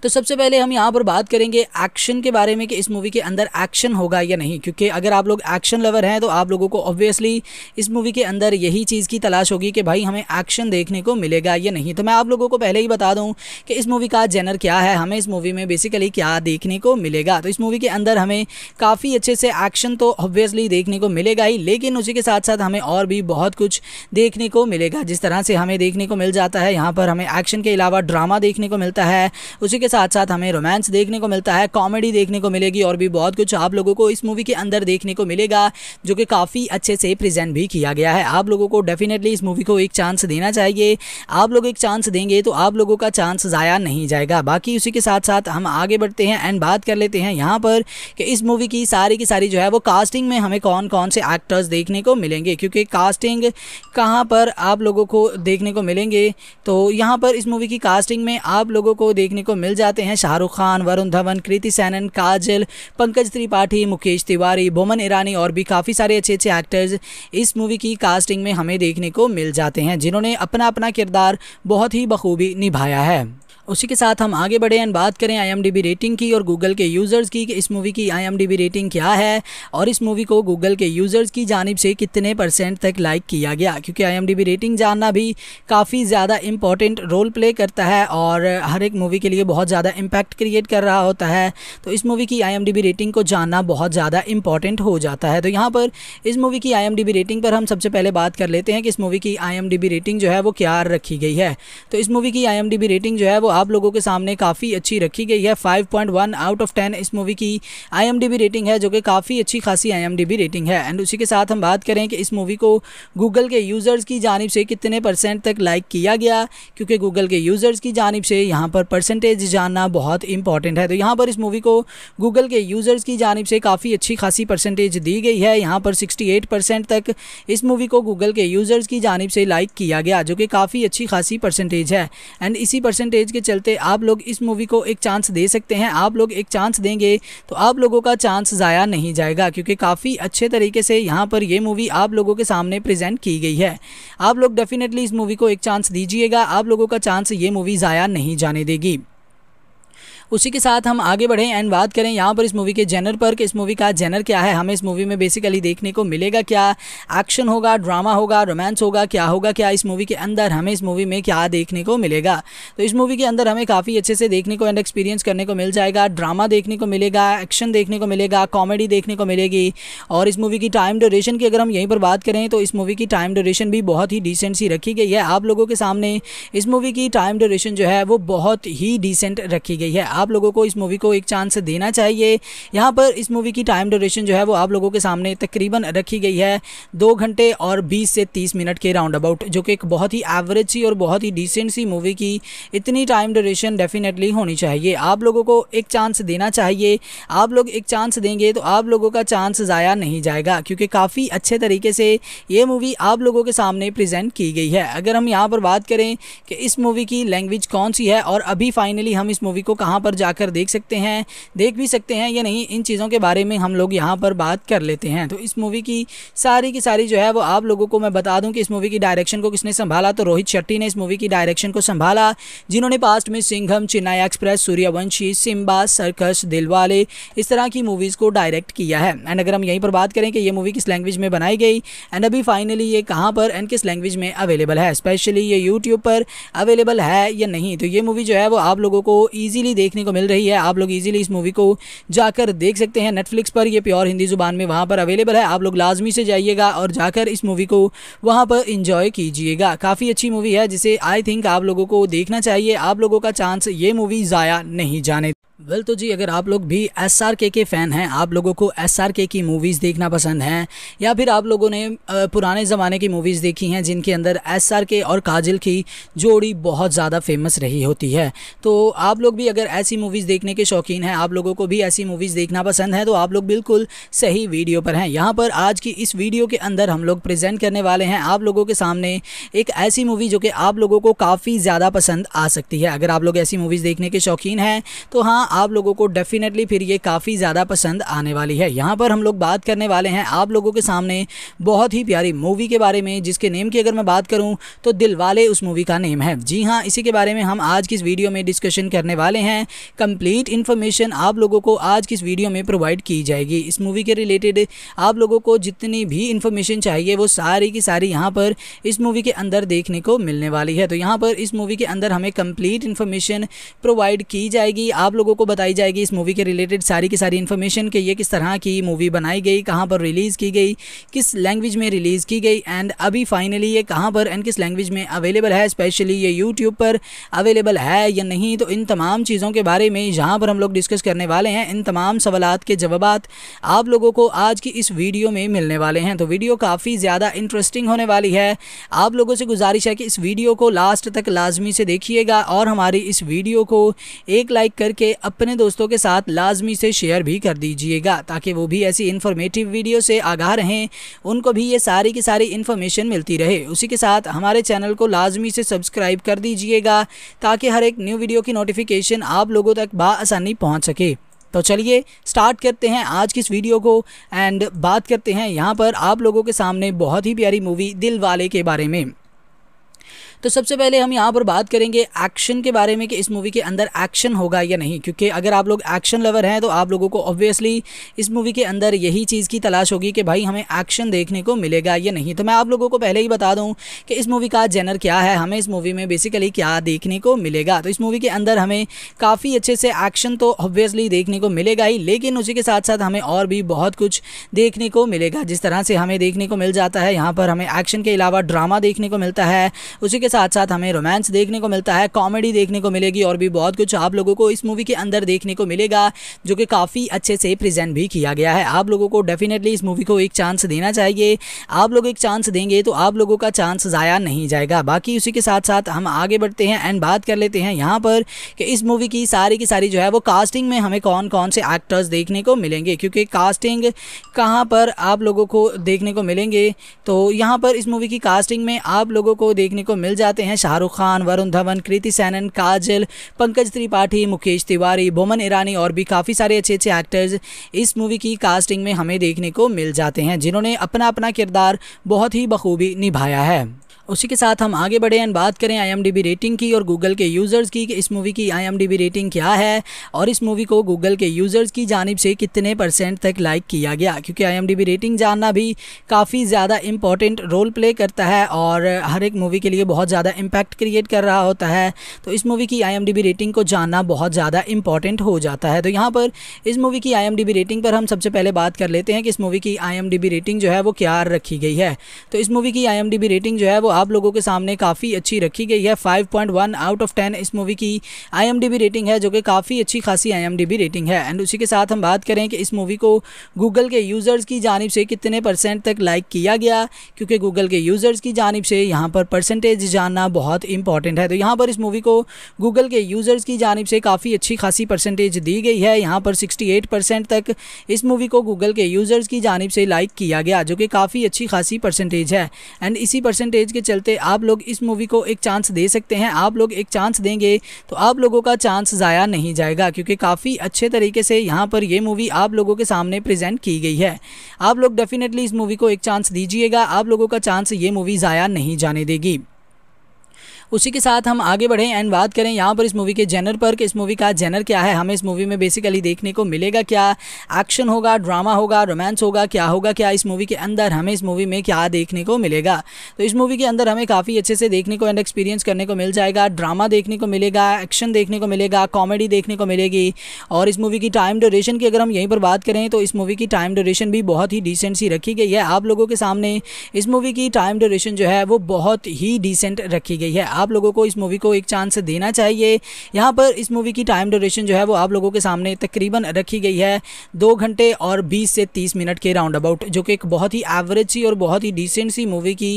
तो सबसे पहले हम यहाँ पर बात करेंगे एक्शन के बारे में कि इस मूवी के अंदर एक्शन होगा या नहीं क्योंकि अगर आप लोग एक्शन लवर हैं तो आप लोगों को ऑब्वियसली इस मूवी के अंदर यही चीज़ की तलाश होगी कि भाई हमें एक्शन देखने को मिलेगा या नहीं तो मैं आप लोगों को पहले ही बता दूँ कि इस मूवी का जेनर क्या है हमें इस मूवी में बेसिकली क्या देखने को मिलेगा तो इस मूवी के अंदर हमें काफ़ी अच्छे से एक्शन तो ऑब्वियसली देखने को मिलेगा ही लेकिन उसी के साथ साथ हमें और भी बहुत कुछ देखने को मिलेगा जिस तरह से हमें देखने को मिल जाता है यहाँ पर हमें एक्शन के अलावा ड्रामा देखने को मिलता है उसी के साथ साथ हमें रोमांस देखने को मिलता है कॉमेडी देखने को मिलेगी और भी बहुत कुछ आप लोगों को इस मूवी के अंदर देखने को मिलेगा जो कि काफ़ी अच्छे से प्रेजेंट भी किया गया है आप लोगों को डेफिनेटली इस मूवी को एक चांस देना चाहिए आप लोग एक चांस देंगे तो आप लोगों का चांस ज़ाया नहीं जाएगा बाकी उसी के साथ साथ हम आगे बढ़ते हैं एंड बात कर लेते हैं यहाँ पर कि इस मूवी की सारी की सारी जो है वो कास्टिंग में हमें कौन कौन से एक्टर्स देखने को मिलेंगे क्योंकि कास्टिंग कहाँ पर आप लोगों को देखने को मिलेंगे तो यहाँ पर इस मूवी की कास्टिंग में आप लोगों को देखने को मिल जाते हैं शाहरुख खान वरुण धवन कृति सैनन काजल पंकज त्रिपाठी मुकेश तिवारी बोमन ईरानी और भी काफ़ी सारे अच्छे अच्छे एक्टर्स इस मूवी की कास्टिंग में हमें देखने को मिल जाते हैं जिन्होंने अपना अपना किरदार बहुत ही बखूबी निभाया है उसी के साथ हम आगे बढ़े एंड बात करें आई रेटिंग की और गूगल के यूज़र्स की कि इस मूवी की आई रेटिंग क्या है और इस मूवी को गूगल के यूज़र्स की जानब से कितने परसेंट तक लाइक किया गया क्योंकि आई रेटिंग जानना भी काफ़ी ज़्यादा इंपॉर्टेंट रोल प्ले करता है और हर एक मूवी के लिए बहुत ज़्यादा इम्पैक्ट क्रिएट कर रहा होता है तो इस मूवी की आई रेटिंग को जानना बहुत ज़्यादा इंपॉर्टेंट हो जाता है तो यहाँ पर इस मूवी की आई रेटिंग पर हम सबसे पहले बात कर लेते हैं कि इस मूवी की आई रेटिंग जो है वो क्या रखी गई है तो इस मूवी की आई रेटिंग जो है वो आप लोगों के सामने काफ़ी अच्छी रखी गई है 5.1 आउट ऑफ 10 इस मूवी की आईएमडीबी रेटिंग है जो कि काफ़ी अच्छी खासी आईएमडीबी रेटिंग है एंड उसी के साथ हम बात करें कि इस मूवी को गूगल के यूज़र्स की जानब से कितने परसेंट तक लाइक किया गया क्योंकि गूगल के यूज़र्स की जानब से यहाँ पर परसेंटेज जानना बहुत इंपॉर्टेंट है तो यहाँ पर इस मूवी को गूगल के यूज़र्स की जानब से काफ़ी अच्छी खासी परसेंटेज दी गई है यहाँ पर सिक्सटी परसेंट तक इस मूवी को गूगल के यूज़र्स की जानब से लाइक किया गया जो कि काफ़ी अच्छी खासी परसेंटेज है एंड इसी परसेंटेज के चलते आप लोग इस मूवी को एक चांस दे सकते हैं आप लोग एक चांस देंगे तो आप लोगों का चांस ज़ाया नहीं जाएगा क्योंकि काफ़ी अच्छे तरीके से यहाँ पर यह मूवी आप लोगों के सामने प्रेजेंट की गई है आप लोग डेफिनेटली इस मूवी को एक चांस दीजिएगा आप लोगों का चांस ये मूवी ज़ाया नहीं जाने देगी उसी के साथ हम आगे बढ़ें एंड बात करें यहाँ पर इस मूवी के जेनर पर कि इस मूवी का जेनर क्या है हमें इस मूवी में बेसिकली देखने को मिलेगा क्या एक्शन होगा ड्रामा होगा रोमांस होगा क्या होगा क्या इस मूवी के अंदर हमें इस मूवी में क्या देखने को मिलेगा तो इस मूवी के अंदर हमें काफ़ी अच्छे से देखने को एंड एक्सपीरियंस करने को मिल जाएगा ड्रामा देखने को मिलेगा एक्शन देखने को मिलेगा कॉमेडी देखने को मिलेगी और इस मूवी की टाइम ड्यूरेशन की अगर हम यहीं पर बात करें तो इस मूवी की टाइम ड्यूरेशन भी बहुत ही डिसेंट सी रखी गई है आप लोगों के सामने इस मूवी की टाइम ड्यूरेशन जो है वो बहुत ही डिसेंट रखी गई है आप लोगों को इस मूवी को एक चांस देना चाहिए यहाँ पर इस मूवी की टाइम ड्यूरेशन जो है वो आप लोगों के सामने तकरीबन रखी गई है दो घंटे और बीस से तीस मिनट के राउंड अबाउट जो कि एक बहुत ही एवरेज सी और बहुत ही डिसेंट सी मूवी की इतनी टाइम ड्यूरेशन डेफिनेटली होनी चाहिए आप लोगों को एक चांस देना चाहिए आप लोग एक चांस देंगे तो आप लोगों का चांस ज़ाया नहीं जाएगा क्योंकि काफ़ी अच्छे तरीके से ये मूवी आप लोगों के सामने प्रेजेंट की गई है अगर हम यहाँ पर बात करें कि इस मूवी की लैंग्वेज कौन सी है और अभी फाइनली हम इस मूवी को कहाँ पर पर जाकर देख सकते हैं देख भी सकते हैं या नहीं इन चीज़ों के बारे में हम लोग यहाँ पर बात कर लेते हैं तो इस मूवी की सारी की सारी जो है वो आप लोगों को मैं बता दूं कि इस मूवी की डायरेक्शन को किसने संभाला तो रोहित शेट्टी ने इस मूवी की डायरेक्शन को संभाला जिन्होंने पास्ट में सिंघम चेन्नई एक्सप्रेस सूर्यवंशी सिम्बा सर्कस दिलवाले इस तरह की मूवीज़ को डायरेक्ट किया है एंड अगर हम यहीं पर बात करें कि ये मूवी किस लैंग्वेज में बनाई गई एंड अभी फाइनली ये कहाँ पर एंड किस लैंग्वेज में अवेलेबल है स्पेशली ये यूट्यूब पर अवेलेबल है या नहीं तो ये मूवी जो है वो आप लोगों को ईजिली देखने देखने को मिल रही है आप लोग इजीली इस मूवी को जाकर देख सकते हैं नेटफ्लिक्स पर ये प्योर हिंदी जुबान में वहाँ पर अवेलेबल है आप लोग लाजमी से जाइएगा और जाकर इस मूवी को वहाँ पर इंजॉय कीजिएगा काफ़ी अच्छी मूवी है जिसे आई थिंक आप लोगों को देखना चाहिए आप लोगों का चांस ये मूवी ज़ाया नहीं जाने वेल well, तो जी अगर आप लोग भी एस आर के के फ़ैन हैं आप लोगों को एस आर के की मूवीज़ देखना पसंद हैं या फिर आप लोगों ने पुराने ज़माने की मूवीज़ देखी हैं जिनके अंदर एस आर के और काजल की जोड़ी बहुत ज़्यादा फेमस रही होती है तो आप लोग भी अगर ऐसी मूवीज़ देखने के शौकीन हैं आप लोगों को भी ऐसी मूवीज़ देखना पसंद है तो आप लोग बिल्कुल सही वीडियो पर हैं यहाँ पर आज की इस वीडियो के अंदर हम लोग प्रजेंट करने वाले हैं आप लोगों के सामने एक ऐसी मूवी जो कि आप लोगों को काफ़ी ज़्यादा पसंद आ सकती है अगर आप लोग ऐसी मूवीज़ देखने के शौकीन हैं तो हाँ आप लोगों को डेफिनेटली फिर ये काफ़ी ज़्यादा पसंद आने वाली है यहाँ पर हम लोग बात करने वाले हैं आप लोगों के सामने बहुत ही प्यारी मूवी के बारे में जिसके नेम की अगर मैं बात करूँ तो दिलवाले उस मूवी का नेम है जी हाँ इसी के बारे में हम आज की इस वीडियो में डिस्कशन करने वाले हैं कंप्लीट इन्फॉर्मेशन आप लोगों को आज की इस वीडियो में प्रोवाइड की जाएगी इस मूवी के रिलेटेड आप लोगों को जितनी भी इन्फॉर्मेशन चाहिए वो सारी की सारी यहाँ पर इस मूवी के अंदर देखने को मिलने वाली है तो यहाँ पर इस मूवी के अंदर हमें कंप्लीट इन्फॉर्मेशन प्रोवाइड की जाएगी आप लोगों को बताई जाएगी इस मूवी के रिलेटेड सारी की सारी इन्फॉर्मेशन कि ये किस तरह की मूवी बनाई गई कहाँ पर रिलीज़ की गई किस लैंग्वेज में रिलीज़ की गई एंड अभी फाइनली ये कहाँ पर एंड किस लैंग्वेज में अवेलेबल है स्पेशली ये यूट्यूब पर अवेलेबल है या नहीं तो इन तमाम चीज़ों के बारे में जहाँ पर हम लोग डिस्कस करने वाले हैं इन तमाम सवाल के जवाब आप लोगों को आज की इस वीडियो में मिलने वाले हैं तो वीडियो काफ़ी ज़्यादा इंटरेस्टिंग होने वाली है आप लोगों से गुजारिश है कि इस वीडियो को लास्ट तक लाजमी से देखिएगा और हमारी इस वीडियो को एक लाइक करके अपने दोस्तों के साथ लाजमी से शेयर भी कर दीजिएगा ताकि वो भी ऐसी इन्फॉर्मेटिव वीडियो से आगाह रहें उनको भी ये सारी की सारी इन्फॉर्मेशन मिलती रहे उसी के साथ हमारे चैनल को लाजमी से सब्सक्राइब कर दीजिएगा ताकि हर एक न्यू वीडियो की नोटिफिकेशन आप लोगों तक बसानी पहुँच सके तो चलिए स्टार्ट करते हैं आज की इस वीडियो को एंड बात करते हैं यहाँ पर आप लोगों के सामने बहुत ही प्यारी मूवी दिल वाले के बारे में तो सबसे पहले हम यहाँ पर बात करेंगे एक्शन के बारे में कि इस मूवी के अंदर एक्शन होगा या नहीं क्योंकि अगर आप लोग एक्शन लवर हैं तो आप लोगों को ऑब्वियसली इस मूवी के अंदर यही चीज़ की तलाश होगी कि भाई हमें एक्शन देखने को मिलेगा या नहीं तो मैं आप लोगों को पहले ही बता दूँ कि इस मूवी का जेनर क्या है हमें इस मूवी में बेसिकली क्या देखने को मिलेगा तो इस मूवी के अंदर हमें काफ़ी अच्छे से एक्शन तो ऑब्वियसली देखने को मिलेगा ही लेकिन उसी के साथ साथ हमें और भी बहुत कुछ देखने को मिलेगा जिस तरह से हमें देखने को मिल जाता है यहाँ पर हमें एक्शन के अलावा ड्रामा देखने को मिलता है उसी के साथ साथ हमें रोमांस देखने को मिलता है कॉमेडी देखने को मिलेगी और भी बहुत कुछ आप लोगों को इस मूवी के अंदर देखने को मिलेगा जो कि काफ़ी अच्छे से प्रेजेंट भी किया गया है आप लोगों को डेफिनेटली इस मूवी को एक चांस देना चाहिए आप लोग एक चांस देंगे तो आप लोगों का चांस ज़ाया नहीं जाएगा बाकी उसी के साथ साथ हम आगे बढ़ते हैं एंड बात कर लेते हैं यहाँ पर कि इस मूवी की सारी की सारी जो है वो कास्टिंग में हमें कौन कौन से एक्टर्स देखने को मिलेंगे क्योंकि कास्टिंग कहाँ पर आप लोगों को देखने को मिलेंगे तो यहाँ पर इस मूवी की कास्टिंग में आप लोगों को देखने को मिल जाते हैं शाहरुख खान वरुण धवन कृति सैनन काजल पंकज त्रिपाठी मुकेश तिवारी बोमन ईरानी और भी काफ़ी सारे अच्छे अच्छे एक्टर्स इस मूवी की कास्टिंग में हमें देखने को मिल जाते हैं जिन्होंने अपना अपना किरदार बहुत ही बखूबी निभाया है उसी के साथ हम आगे बढ़े एंड बात करें आई रेटिंग की और गूगल के यूज़र्स की कि इस मूवी की आई रेटिंग क्या है और इस मूवी को गूगल के यूज़र्स की जानब से कितने परसेंट तक लाइक किया गया क्योंकि आई रेटिंग जानना भी काफ़ी ज़्यादा इंपॉर्टेंट रोल प्ले करता है और हर एक मूवी के लिए बहुत ज़्यादा इम्पैक्ट क्रिएट कर रहा होता है तो इस मूवी की आई रेटिंग को जानना बहुत ज़्यादा इंपॉर्टेंट हो जाता है तो यहाँ पर इस मूवी की आई रेटिंग पर हम सबसे पहले बात कर लेते हैं कि इस मूवी की आई रेटिंग जो है वो क्या रखी गई है तो इस मूवी की आई रेटिंग जो है वो आप लोगों के सामने काफ़ी अच्छी रखी गई है 5.1 आउट ऑफ 10 इस मूवी की आईएमडीबी रेटिंग है जो कि काफ़ी अच्छी खासी आईएमडीबी रेटिंग है एंड उसी के साथ हम बात करें कि इस मूवी को गूगल के यूज़र्स की जानब से कितने परसेंट तक लाइक किया गया क्योंकि गूगल के यूज़र्स की जानब से यहाँ पर परसेंटेज जानना बहुत इंपॉर्टेंट है तो यहाँ पर इस मूवी को गूगल के यूज़र्स की जानब से काफ़ी अच्छी खासी परसेंटेज दी गई है यहाँ पर सिक्सटी परसेंट तक इस मूवी को गूगल के यूज़र्स की जानब से लाइक किया गया जो कि काफ़ी अच्छी खासी परसेंटेज है एंड इसी परसेंटेज के चलते आप लोग इस मूवी को एक चांस दे सकते हैं आप लोग एक चांस देंगे तो आप लोगों का चांस ज़ाया नहीं जाएगा क्योंकि काफ़ी अच्छे तरीके से यहाँ पर यह मूवी आप लोगों के सामने प्रेजेंट की गई है आप लोग डेफिनेटली इस मूवी को एक चांस दीजिएगा आप लोगों का चांस ये मूवी ज़ाया नहीं जाने देगी उसी के साथ हम आगे बढ़ें एंड बात करें यहाँ पर इस मूवी के जेनर पर कि इस मूवी का जेनर क्या है हमें इस मूवी में बेसिकली देखने को मिलेगा क्या एक्शन होगा ड्रामा होगा रोमांस होगा क्या होगा क्या इस मूवी के अंदर हमें इस मूवी में क्या देखने को मिलेगा तो इस मूवी के अंदर हमें काफ़ी अच्छे से देखने को एंड एक्सपीरियंस करने को मिल जाएगा ड्रामा देखने को मिलेगा एक्शन देखने को मिलेगा कॉमेडी देखने को मिलेगी और इस मूवी की टाइम ड्यूरेशन की अगर हम यहीं पर बात करें तो इस मूवी की टाइम ड्यूरेशन भी बहुत ही डिसेंट सी रखी गई है आप लोगों के सामने इस मूवी की टाइम ड्यूरेशन जो है वो बहुत ही डिसेंट रखी गई है आप लोगों को इस मूवी को एक चांस देना चाहिए यहाँ पर इस मूवी की टाइम ड्यूरेशन जो है वो आप लोगों के सामने तकरीबन रखी गई है दो घंटे और बीस से तीस मिनट के राउंड अबाउट जो कि एक बहुत ही एवरेज सी और बहुत ही डिसेंट सी मूवी की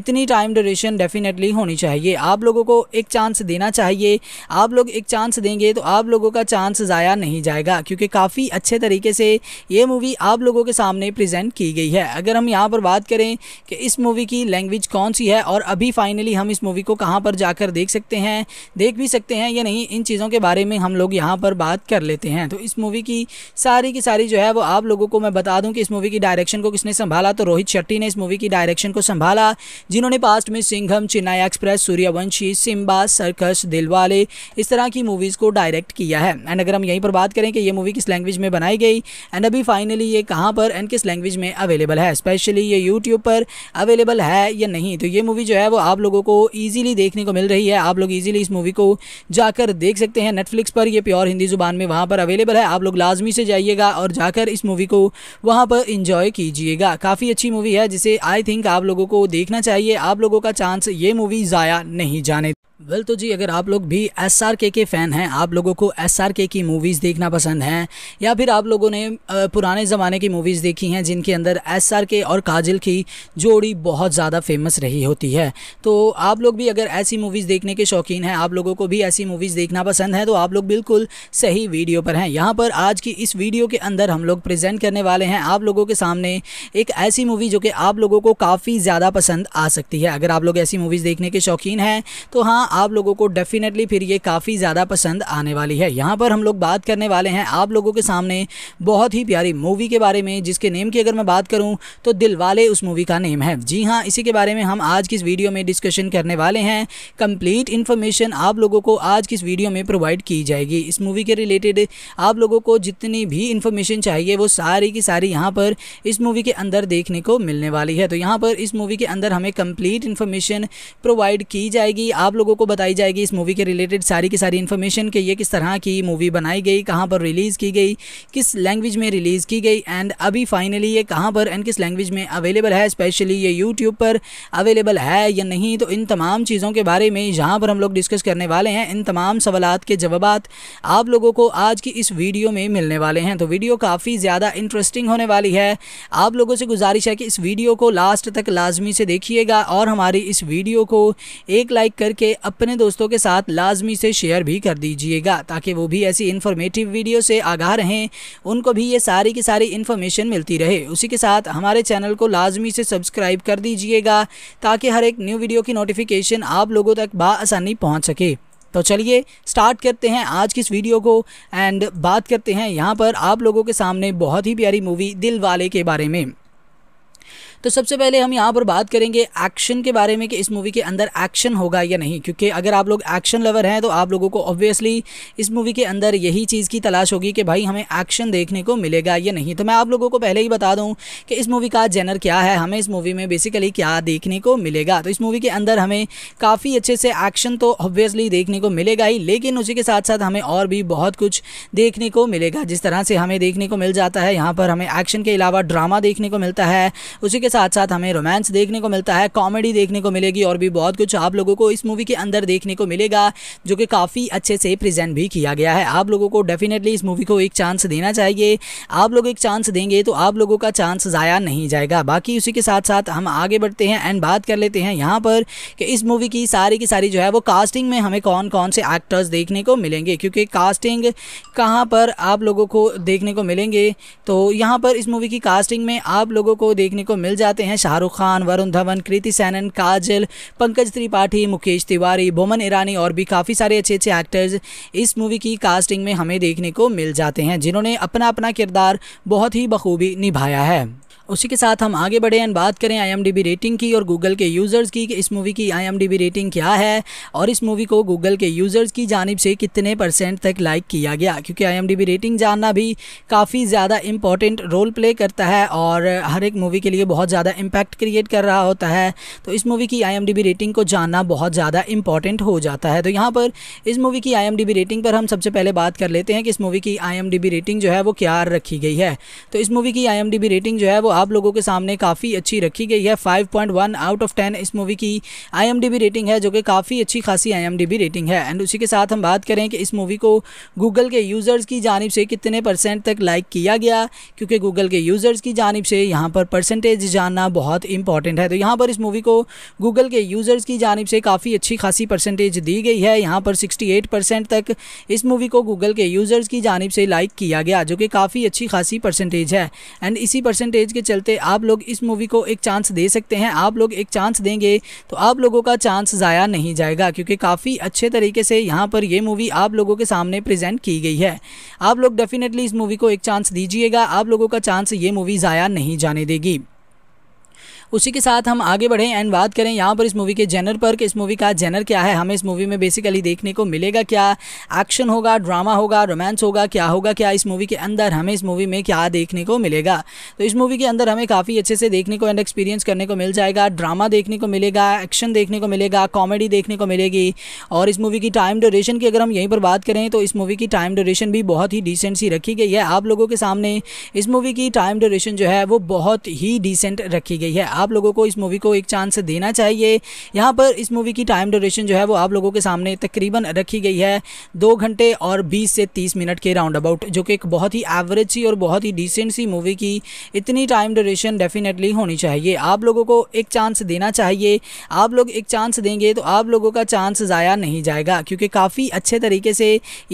इतनी टाइम ड्यूरेशन डेफिनेटली होनी चाहिए आप लोगों को एक चांस देना चाहिए आप लोग एक चांस देंगे तो आप लोगों का चांस ज़ाया नहीं जाएगा क्योंकि काफ़ी अच्छे तरीके से ये मूवी आप लोगों के सामने प्रेजेंट की गई है अगर हम यहाँ पर बात करें कि इस मूवी की लैंग्वेज कौन सी है और अभी फाइनली हम इस मूवी को कहाँ पर पर जाकर देख सकते हैं देख भी सकते हैं या नहीं इन चीज़ों के बारे में हम लोग यहाँ पर बात कर लेते हैं तो इस मूवी की सारी की सारी जो है वो आप लोगों को मैं बता दूँ कि इस मूवी की डायरेक्शन को किसने संभाला तो रोहित शेट्टी ने इस मूवी की डायरेक्शन को संभाला जिन्होंने पास्ट में सिंघम चेन्नई एक्सप्रेस सूर्यवंशी सिम्बा सर्कस दिलवाले इस तरह की मूवीज़ को डायरेक्ट किया है एंड अगर हम यहीं पर बात करें कि ये मूवी किस लैंग्वेज में बनाई गई एंड अभी फाइनली ये कहाँ पर एंड किस लैंग्वेज में अवेलेबल है स्पेशली ये यूट्यूब पर अवेलेबल है या नहीं तो ये मूवी जो है वो आप लोगों को ईजिली देखने देखने को मिल रही है आप लोग इजीली इस मूवी को जाकर देख सकते हैं नेटफ्लिक्स पर ये प्योर हिंदी जुबान में वहाँ पर अवेलेबल है आप लोग लाजमी से जाइएगा और जाकर इस मूवी को वहाँ पर इंजॉय कीजिएगा काफ़ी अच्छी मूवी है जिसे आई थिंक आप लोगों को देखना चाहिए आप लोगों का चांस ये मूवी ज़ाया नहीं जाने वेल well, तो जी अगर आप लोग भी एस आर के के फ़ैन हैं आप लोगों को एस आर के की मूवीज़ देखना पसंद हैं या फिर आप लोगों ने पुराने ज़माने की मूवीज़ देखी हैं जिनके अंदर एस आर के और काजल की जोड़ी बहुत ज़्यादा फेमस रही होती है तो आप लोग भी अगर ऐसी मूवीज़ देखने के शौकीन हैं आप लोगों को भी ऐसी मूवीज़ देखना पसंद है तो आप लोग बिल्कुल सही वीडियो पर हैं यहाँ पर आज की इस वीडियो के अंदर हम लोग प्रजेंट करने वाले हैं आप लोगों के सामने एक ऐसी मूवी जो कि आप लोगों को काफ़ी ज़्यादा पसंद आ सकती है अगर आप लोग ऐसी मूवीज़ देखने के शौकीन हैं तो हाँ आप लोगों को डेफिनेटली फिर ये काफ़ी ज़्यादा पसंद आने वाली है यहाँ पर हम लोग बात करने वाले हैं आप लोगों के सामने बहुत ही प्यारी मूवी के बारे में जिसके नेम की अगर मैं बात करूँ तो दिलवाले उस मूवी का नेम है जी हाँ इसी के बारे में हम आज की इस वीडियो में डिस्कशन करने वाले हैं कंप्लीट इन्फॉर्मेशन आप लोगों को आज की इस वीडियो में प्रोवाइड की जाएगी इस मूवी के रिलेटेड आप लोगों को जितनी भी इन्फॉर्मेशन चाहिए वो सारी की सारी यहाँ पर इस मूवी के अंदर देखने को मिलने वाली है तो यहाँ पर इस मूवी के अंदर हमें कंप्लीट इन्फॉर्मेशन प्रोवाइड की जाएगी आप लोगों को बताई जाएगी इस मूवी के रिलेटेड सारी की सारी इन्फॉर्मेशन कि ये किस तरह की मूवी बनाई गई कहाँ पर रिलीज़ की गई किस लैंग्वेज में रिलीज़ की गई एंड अभी फाइनली ये कहाँ पर एंड किस लैंग्वेज में अवेलेबल है स्पेशली ये यूट्यूब पर अवेलेबल है या नहीं तो इन तमाम चीज़ों के बारे में जहाँ पर हम लोग डिस्कस करने वाले हैं इन तमाम सवाल के जवाब आप लोगों को आज की इस वीडियो में मिलने वाले हैं तो वीडियो काफ़ी ज़्यादा इंटरेस्टिंग होने वाली है आप लोगों से गुजारिश है कि इस वीडियो को लास्ट तक लाजमी से देखिएगा और हमारी इस वीडियो को एक लाइक करके अपने दोस्तों के साथ लाजमी से शेयर भी कर दीजिएगा ताकि वो भी ऐसी इन्फॉर्मेटिव वीडियो से आगाह रहें उनको भी ये सारी की सारी इन्फॉर्मेशन मिलती रहे उसी के साथ हमारे चैनल को लाजमी से सब्सक्राइब कर दीजिएगा ताकि हर एक न्यू वीडियो की नोटिफिकेशन आप लोगों तक बसानी पहुँच सके तो चलिए स्टार्ट करते हैं आज की इस वीडियो को एंड बात करते हैं यहाँ पर आप लोगों के सामने बहुत ही प्यारी मूवी दिल वाले के बारे में तो सबसे पहले हम यहाँ पर बात करेंगे एक्शन के बारे में कि इस मूवी के अंदर एक्शन होगा या नहीं क्योंकि अगर आप लोग एक्शन लवर हैं तो आप लोगों को ऑब्वियसली इस मूवी के अंदर यही चीज़ की तलाश होगी कि भाई हमें एक्शन देखने को मिलेगा या नहीं तो मैं आप लोगों को पहले ही बता दूँ कि इस मूवी का जेनर क्या है हमें इस मूवी में बेसिकली क्या देखने को मिलेगा तो इस मूवी के अंदर हमें काफ़ी अच्छे से एक्शन तो ऑब्वियसली देखने को मिलेगा ही लेकिन उसी के साथ साथ हमें और भी बहुत कुछ देखने को मिलेगा जिस तरह से हमें देखने को मिल जाता है यहाँ पर हमें एक्शन के अलावा ड्रामा देखने को मिलता है उसी के साथ साथ हमें रोमांस देखने को मिलता है कॉमेडी देखने को मिलेगी और भी बहुत कुछ आप लोगों को इस मूवी के अंदर देखने को मिलेगा जो कि काफ़ी अच्छे से प्रेजेंट भी किया गया है आप लोगों को डेफिनेटली इस मूवी को एक चांस देना चाहिए आप लोग एक चांस देंगे तो आप लोगों का चांस ज़ाया नहीं जाएगा बाकी उसी के साथ साथ हम आगे बढ़ते हैं एंड बात कर लेते हैं यहाँ पर कि इस मूवी की सारी की सारी जो है वो कास्टिंग में हमें कौन कौन से एक्टर्स देखने को मिलेंगे क्योंकि कास्टिंग कहाँ पर आप लोगों को देखने को मिलेंगे तो यहाँ पर इस मूवी की कास्टिंग में आप लोगों को देखने को मिल जाते हैं शाहरुख खान वरुण धवन कृति सैनन काजल पंकज त्रिपाठी मुकेश तिवारी बोमन ईरानी और भी काफ़ी सारे अच्छे अच्छे एक्टर्स इस मूवी की कास्टिंग में हमें देखने को मिल जाते हैं जिन्होंने अपना अपना किरदार बहुत ही बखूबी निभाया है उसी के साथ हम आगे बढ़े एंड बात करें आई रेटिंग की और गूगल के यूज़र्स की कि इस मूवी की आई रेटिंग क्या है और इस मूवी को गूगल के यूज़र्स की जानब से कितने परसेंट तक लाइक किया गया क्योंकि आई रेटिंग जानना भी काफ़ी ज़्यादा इंपॉर्टेंट रोल प्ले करता है और हर एक मूवी के लिए बहुत ज़्यादा इम्पैक्ट क्रिएट कर रहा होता है तो इस मूवी की आई रेटिंग को जानना बहुत ज़्यादा इंपॉर्टेंट हो जाता है तो यहाँ पर इस मूवी की आई रेटिंग पर हम सबसे पहले बात कर लेते हैं कि इस मूवी की आई रेटिंग जो है वो क्या रखी गई है तो इस मूवी की आई रेटिंग जो है वो आप लोगों के सामने काफ़ी अच्छी रखी गई है 5.1 आउट ऑफ 10 इस मूवी की आईएमडीबी रेटिंग है जो कि काफ़ी अच्छी खासी आईएमडीबी रेटिंग है एंड उसी के साथ हम बात करें कि इस मूवी को गूगल के यूज़र्स की जानब से कितने परसेंट तक लाइक किया गया क्योंकि गूगल के यूज़र्स की जानब से यहाँ पर परसेंटेज जानना बहुत इंपॉर्टेंट है तो यहाँ पर इस मूवी को गूगल के यूज़र्स की जानब से काफ़ी अच्छी खासी परसेंटेज दी गई है यहाँ पर सिक्सटी परसेंट तक इस मूवी को गूगल के यूज़र्स की जानब से लाइक किया गया जो कि काफ़ी अच्छी खासी परसेंटेज है एंड इसी परसेंटेज के चलते आप लोग इस मूवी को एक चांस दे सकते हैं आप लोग एक चांस देंगे तो आप लोगों का चांस ज़ाया नहीं जाएगा क्योंकि काफ़ी अच्छे तरीके से यहाँ पर यह मूवी आप लोगों के सामने प्रेजेंट की गई है आप लोग डेफिनेटली इस मूवी को एक चांस दीजिएगा आप लोगों का चांस ये मूवी ज़ाया नहीं जाने देगी उसी के साथ हम आगे बढ़ें एंड बात करें यहाँ पर इस मूवी के जेनर पर कि इस मूवी का जेनर क्या है हमें इस मूवी में बेसिकली देखने को मिलेगा क्या एक्शन होगा ड्रामा होगा रोमांस होगा क्या होगा क्या इस मूवी के अंदर हमें इस मूवी में क्या देखने को मिलेगा तो इस मूवी के अंदर हमें काफ़ी अच्छे से देखने को एंड एक्सपीरियंस करने को मिल जाएगा ड्रामा देखने को मिलेगा एक्शन देखने को मिलेगा कॉमेडी देखने को मिलेगी और इस मूवी की टाइम ड्यूरेशन की अगर हम यहीं पर बात करें तो इस मूवी की टाइम ड्यूरेशन भी बहुत ही डिसेंट सी रखी गई है आप लोगों के सामने इस मूवी की टाइम ड्यूरेशन जो है वो बहुत ही डिसेंट रखी गई है आप लोगों को इस मूवी को एक चांस देना चाहिए यहाँ पर इस मूवी की टाइम ड्यूरेशन जो है वो आप लोगों के सामने तकरीबन रखी गई है दो घंटे और बीस से तीस मिनट के राउंड अबाउट जो कि एक बहुत ही एवरेज सी और बहुत ही डिसेंट सी मूवी की इतनी टाइम ड्यूरेशन डेफिनेटली होनी चाहिए आप लोगों को एक चांस देना चाहिए आप लोग एक चांस देंगे तो आप लोगों का चांस ज़ाया नहीं जाएगा क्योंकि काफ़ी अच्छे तरीके से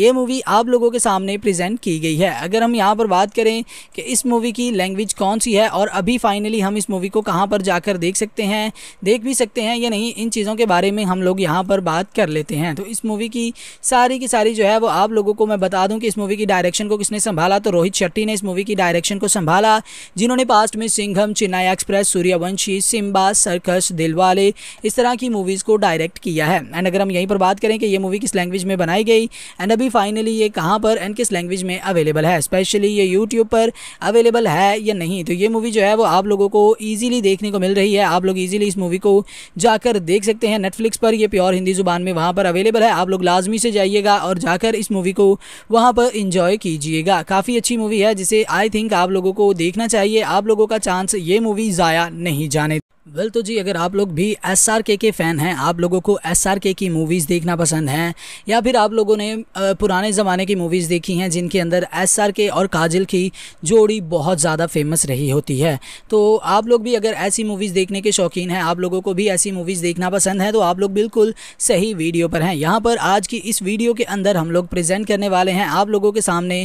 ये मूवी आप लोगों के सामने प्रेजेंट की गई है अगर हम यहाँ पर बात करें कि इस मूवी की लैंग्वेज कौन सी है और अभी फाइनली हम इस मूवी को कहाँ पर पर जाकर देख सकते हैं देख भी सकते हैं या नहीं इन चीज़ों के बारे में हम लोग यहाँ पर बात कर लेते हैं तो इस मूवी की सारी की सारी जो है वो आप लोगों को मैं बता दूँ कि इस मूवी की डायरेक्शन को किसने संभाला तो रोहित शेट्टी ने इस मूवी की डायरेक्शन को संभाला जिन्होंने पास्ट में सिंघम चेन्नई एक्सप्रेस सूर्यवंशी सिम्बा सर्कस दिलवाले इस तरह की मूवीज़ को डायरेक्ट किया है एंड अगर हम यहीं पर बात करें कि ये मूवी किस लैंग्वेज में बनाई गई एंड अभी फाइनली ये कहाँ पर एंड किस लैंग्वेज में अवेलेबल है स्पेशली ये यूट्यूब पर अवेलेबल है या नहीं तो ये मूवी जो है वो आप लोगों को ईजिली देखने देखने को मिल रही है आप लोग इजीली इस मूवी को जाकर देख सकते हैं नेटफ्लिक्स पर ये प्योर हिंदी जुबान में वहाँ पर अवेलेबल है आप लोग लाजमी से जाइएगा और जाकर इस मूवी को वहाँ पर इंजॉय कीजिएगा काफ़ी अच्छी मूवी है जिसे आई थिंक आप लोगों को देखना चाहिए आप लोगों का चांस ये मूवी ज़ाया नहीं जाने वेल well, तो जी अगर आप लोग भी एस आर के के फ़ैन हैं आप लोगों को एस आर के की मूवीज़ देखना पसंद हैं या फिर आप लोगों ने पुराने ज़माने की मूवीज़ देखी हैं जिनके अंदर एस आर के और काजल की जोड़ी बहुत ज़्यादा फेमस रही होती है तो आप लोग भी अगर ऐसी मूवीज़ देखने के शौकीन हैं आप लोगों को भी ऐसी मूवीज़ देखना पसंद है तो आप लोग बिल्कुल सही वीडियो पर हैं यहाँ पर आज की इस वीडियो के अंदर हम लोग प्रज़ेंट करने वाले हैं आप लोगों के सामने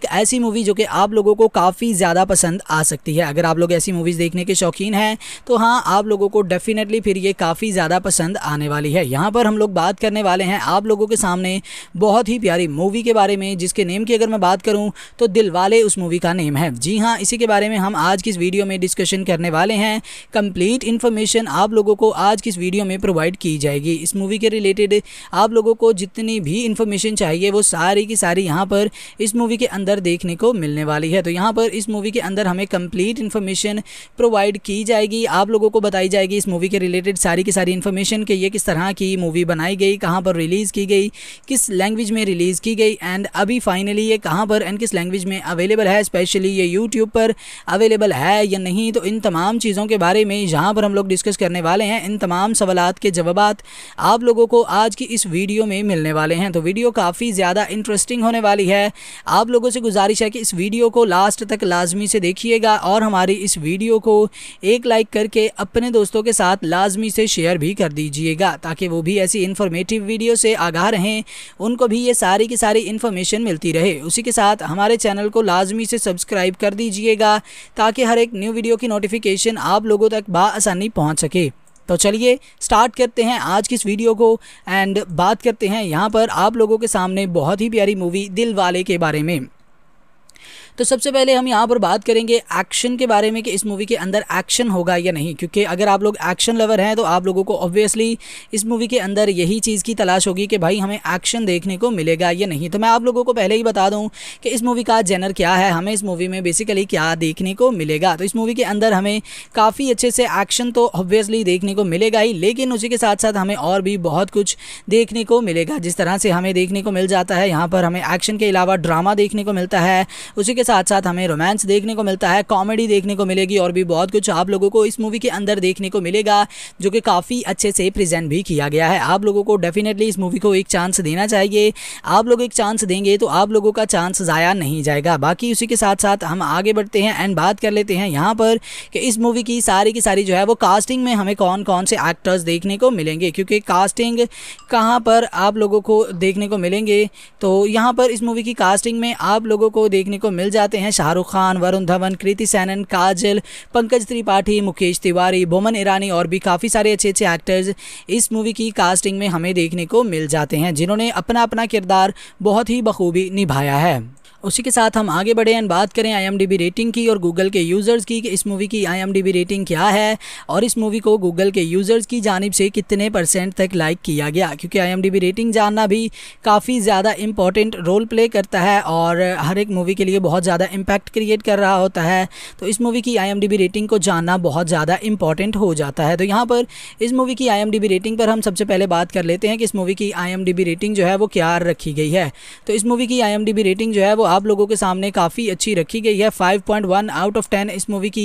एक ऐसी मूवी जो कि आप लोगों को काफ़ी ज़्यादा पसंद आ सकती है अगर आप लोग ऐसी मूवीज़ देखने के शौकीन हैं तो हाँ आप लोगों को डेफिनेटली फिर ये काफ़ी ज़्यादा पसंद आने वाली है यहाँ पर हम लोग बात करने वाले हैं आप लोगों के सामने बहुत ही प्यारी मूवी के बारे में जिसके नेम की अगर मैं बात करूँ तो दिल वाले उस मूवी का नेम है जी हाँ इसी के बारे में हम आज की इस वीडियो में डिस्कशन करने वाले हैं कंप्लीट इन्फॉर्मेशन आप लोगों को आज की इस वीडियो में प्रोवाइड की जाएगी इस मूवी के रिलेटेड आप लोगों को जितनी भी इन्फॉर्मेशन चाहिए वो सारी की सारी यहाँ पर इस मूवी के अंदर देखने को मिलने वाली है तो यहाँ पर इस मूवी के अंदर हमें कंप्लीट इन्फॉर्मेशन प्रोवाइड की जाएगी आप लोगों को बताई जाएगी इस मूवी के रिलेटेड सारी की सारी इन्फॉर्मेशन कि ये किस तरह की मूवी बनाई गई कहाँ पर रिलीज़ की गई किस लैंग्वेज में रिलीज़ की गई एंड अभी फाइनली ये कहाँ पर एंड किस लैंग्वेज में अवेलेबल है स्पेशली ये यूट्यूब पर अवेलेबल है या नहीं तो इन तमाम चीज़ों के बारे में जहाँ पर हम लोग डिस्कस करने वाले हैं इन तमाम सवाल के जवाब आप लोगों को आज की इस वीडियो में मिलने वाले हैं तो वीडियो काफ़ी ज़्यादा इंटरेस्टिंग होने वाली है आप लोगों से गुजारिश है कि इस वीडियो को लास्ट तक लाजमी से देखिएगा और हमारी इस वीडियो को एक लाइक करके अपने दोस्तों के साथ लाजमी से शेयर भी कर दीजिएगा ताकि वो भी ऐसी इन्फॉर्मेटिव वीडियो से आगाह रहें उनको भी ये सारी की सारी इन्फॉर्मेशन मिलती रहे उसी के साथ हमारे चैनल को लाजमी से सब्सक्राइब कर दीजिएगा ताकि हर एक न्यू वीडियो की नोटिफिकेशन आप लोगों तक बसानी पहुँच सके तो चलिए स्टार्ट करते हैं आज की इस वीडियो को एंड बात करते हैं यहाँ पर आप लोगों के सामने बहुत ही प्यारी मूवी दिल वाले के बारे में तो सबसे पहले हम यहाँ पर बात करेंगे एक्शन के बारे में कि इस मूवी के अंदर एक्शन होगा या नहीं क्योंकि अगर आप लोग एक्शन लवर हैं तो आप लोगों को ऑब्वियसली इस मूवी के अंदर यही चीज़ की तलाश होगी कि भाई हमें एक्शन देखने को मिलेगा या नहीं तो मैं आप लोगों को पहले ही बता दूँ कि इस मूवी का जेनर क्या है हमें इस मूवी में बेसिकली क्या देखने को मिलेगा तो इस मूवी के अंदर हमें काफ़ी अच्छे से एक्शन तो ऑब्वियसली देखने को मिलेगा ही लेकिन उसी के साथ साथ हमें और भी बहुत कुछ देखने को मिलेगा जिस तरह से हमें देखने को मिल जाता है यहाँ पर हमें एक्शन के अलावा ड्रामा देखने को मिलता है उसी के साथ साथ हमें रोमांस देखने को मिलता है कॉमेडी देखने को मिलेगी और भी बहुत कुछ आप लोगों को इस मूवी के अंदर देखने को मिलेगा जो कि काफ़ी अच्छे से प्रेजेंट भी किया गया है आप लोगों को डेफिनेटली इस मूवी को एक चांस देना चाहिए आप लोग एक चांस देंगे तो आप लोगों का चांस ज़ाया नहीं जाएगा बाकी उसी के साथ साथ हम आगे बढ़ते हैं एंड बात कर लेते हैं यहाँ पर कि इस मूवी की सारी की सारी जो है वो कास्टिंग में हमें कौन कौन से एक्टर्स देखने को मिलेंगे क्योंकि कास्टिंग कहाँ पर आप लोगों को देखने को मिलेंगे तो यहाँ पर इस मूवी की कास्टिंग में आप लोगों को देखने को मिल जाते हैं शाहरुख खान वरुण धवन कृति सैनन काजल पंकज त्रिपाठी मुकेश तिवारी बोमन ईरानी और भी काफ़ी सारे अच्छे अच्छे एक्टर्स इस मूवी की कास्टिंग में हमें देखने को मिल जाते हैं जिन्होंने अपना अपना किरदार बहुत ही बखूबी निभाया है उसी के साथ हम आगे बढ़े एंड बात करें आई रेटिंग की और गूगल के यूज़र्स की कि इस मूवी की आई रेटिंग क्या है और इस मूवी को गूगल के यूज़र्स की जानब से कितने परसेंट तक लाइक किया गया क्योंकि आई रेटिंग जानना भी काफ़ी ज़्यादा इंपॉर्टेंट रोल प्ले करता है और हर एक मूवी के लिए बहुत ज़्यादा इम्पैक्ट क्रिएट कर रहा होता है तो इस मूवी की आई रेटिंग को जानना बहुत ज़्यादा इंपॉर्टेंट हो जाता है तो यहाँ पर इस मूवी की आई रेटिंग पर हम सबसे पहले बात कर लेते हैं कि इस मूवी की आई रेटिंग जो है वो क्या रखी गई है तो इस मूवी की आई रेटिंग जो है वो आप लोगों के सामने काफ़ी अच्छी रखी गई है 5.1 आउट ऑफ 10 इस मूवी की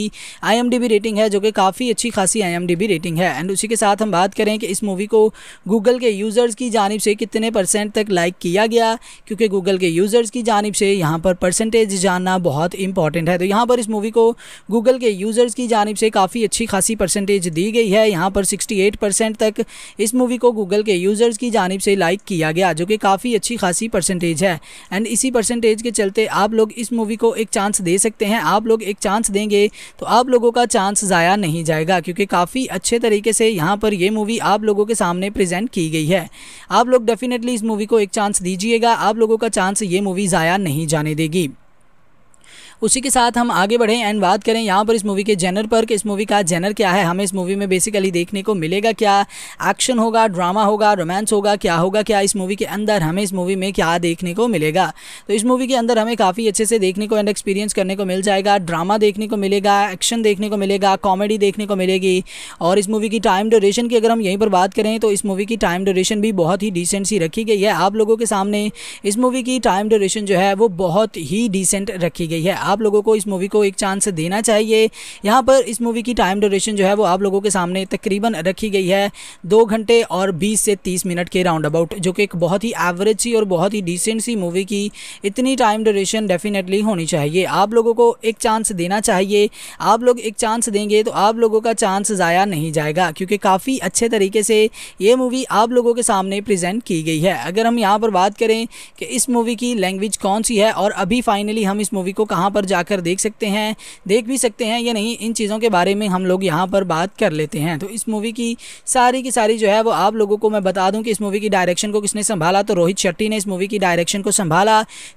आई रेटिंग है जो कि काफ़ी अच्छी खासी आई रेटिंग है एंड उसी के साथ हम बात करें कि इस मूवी को गूगल के यूज़र्स की जानब से कितने परसेंट तक लाइक किया गया क्योंकि गूगल के यूज़र्स की जानब से यहाँ पर परसेंटेज जानना बहुत इंपॉर्टेंट है तो यहाँ पर इस मूवी को गूगल के यूज़र्स की जानब से काफ़ी अच्छी खासी परसेंटेज दी गई है यहाँ पर सिक्सटी परसेंट तक इस मूवी को गूगल के यूज़र्स की जानब से लाइक किया गया जो कि काफ़ी अच्छी खासी परसेंटेज है एंड इसी परसेंटेज के चलते आप लोग इस मूवी को एक चांस दे सकते हैं आप लोग एक चांस देंगे तो आप लोगों का चांस ज़ाया नहीं जाएगा क्योंकि काफ़ी अच्छे तरीके से यहाँ पर यह मूवी आप लोगों के सामने प्रेजेंट की गई है आप लोग डेफिनेटली इस मूवी को एक चांस दीजिएगा आप लोगों का चांस ये मूवी ज़ाया नहीं जाने देगी उसी के साथ हम आगे बढ़ें एंड बात करें यहाँ पर इस मूवी के जेनर पर कि इस मूवी का जेनर क्या है हमें इस मूवी में बेसिकली देखने को मिलेगा क्या एक्शन होगा ड्रामा होगा रोमांस होगा क्या होगा क्या इस मूवी के अंदर हमें इस मूवी में क्या देखने को मिलेगा तो इस मूवी के अंदर हमें काफ़ी अच्छे से देखने को एंड एक्सपीरियंस करने को मिल जाएगा ड्रामा देखने को मिलेगा एक्शन देखने को मिलेगा कॉमेडी देखने को मिलेगी और इस मूवी की टाइम ड्यूरेशन की अगर हम यहीं पर बात करें तो इस मूवी की टाइम ड्यूरेशन भी बहुत ही डिसेंट सी रखी गई है आप लोगों के सामने इस मूवी की टाइम ड्यूरेशन जो है वो बहुत ही डिसेंट रखी गई है आप लोगों को इस मूवी को एक चांस देना चाहिए यहाँ पर इस मूवी की टाइम ड्यूरेशन जो है वो आप लोगों के सामने तकरीबन रखी गई है दो घंटे और बीस से तीस मिनट के राउंड अबाउट जो कि एक बहुत ही एवरेज सी और बहुत ही डिसेंट सी मूवी की इतनी टाइम ड्यूरेशन डेफिनेटली होनी चाहिए आप लोगों को एक चांस देना चाहिए आप लोग एक चांस देंगे तो आप लोगों का चांस ज़ाया नहीं जाएगा क्योंकि काफ़ी अच्छे तरीके से ये मूवी आप लोगों के सामने प्रेजेंट की गई है अगर हम यहाँ पर बात करें कि इस मूवी की लैंग्वेज कौन सी है और अभी फाइनली हम इस मूवी को कहाँ पर पर जाकर देख सकते हैं देख भी सकते हैं या नहीं इन चीज़ों के बारे में हम लोग यहाँ पर बात कर लेते हैं तो इस मूवी की सारी की सारी जो है वो आप लोगों को मैं बता दूं कि इस मूवी की डायरेक्शन को किसने संभाला तो रोहित शेट्टी ने इस मूवी की डायरेक्शन को संभाला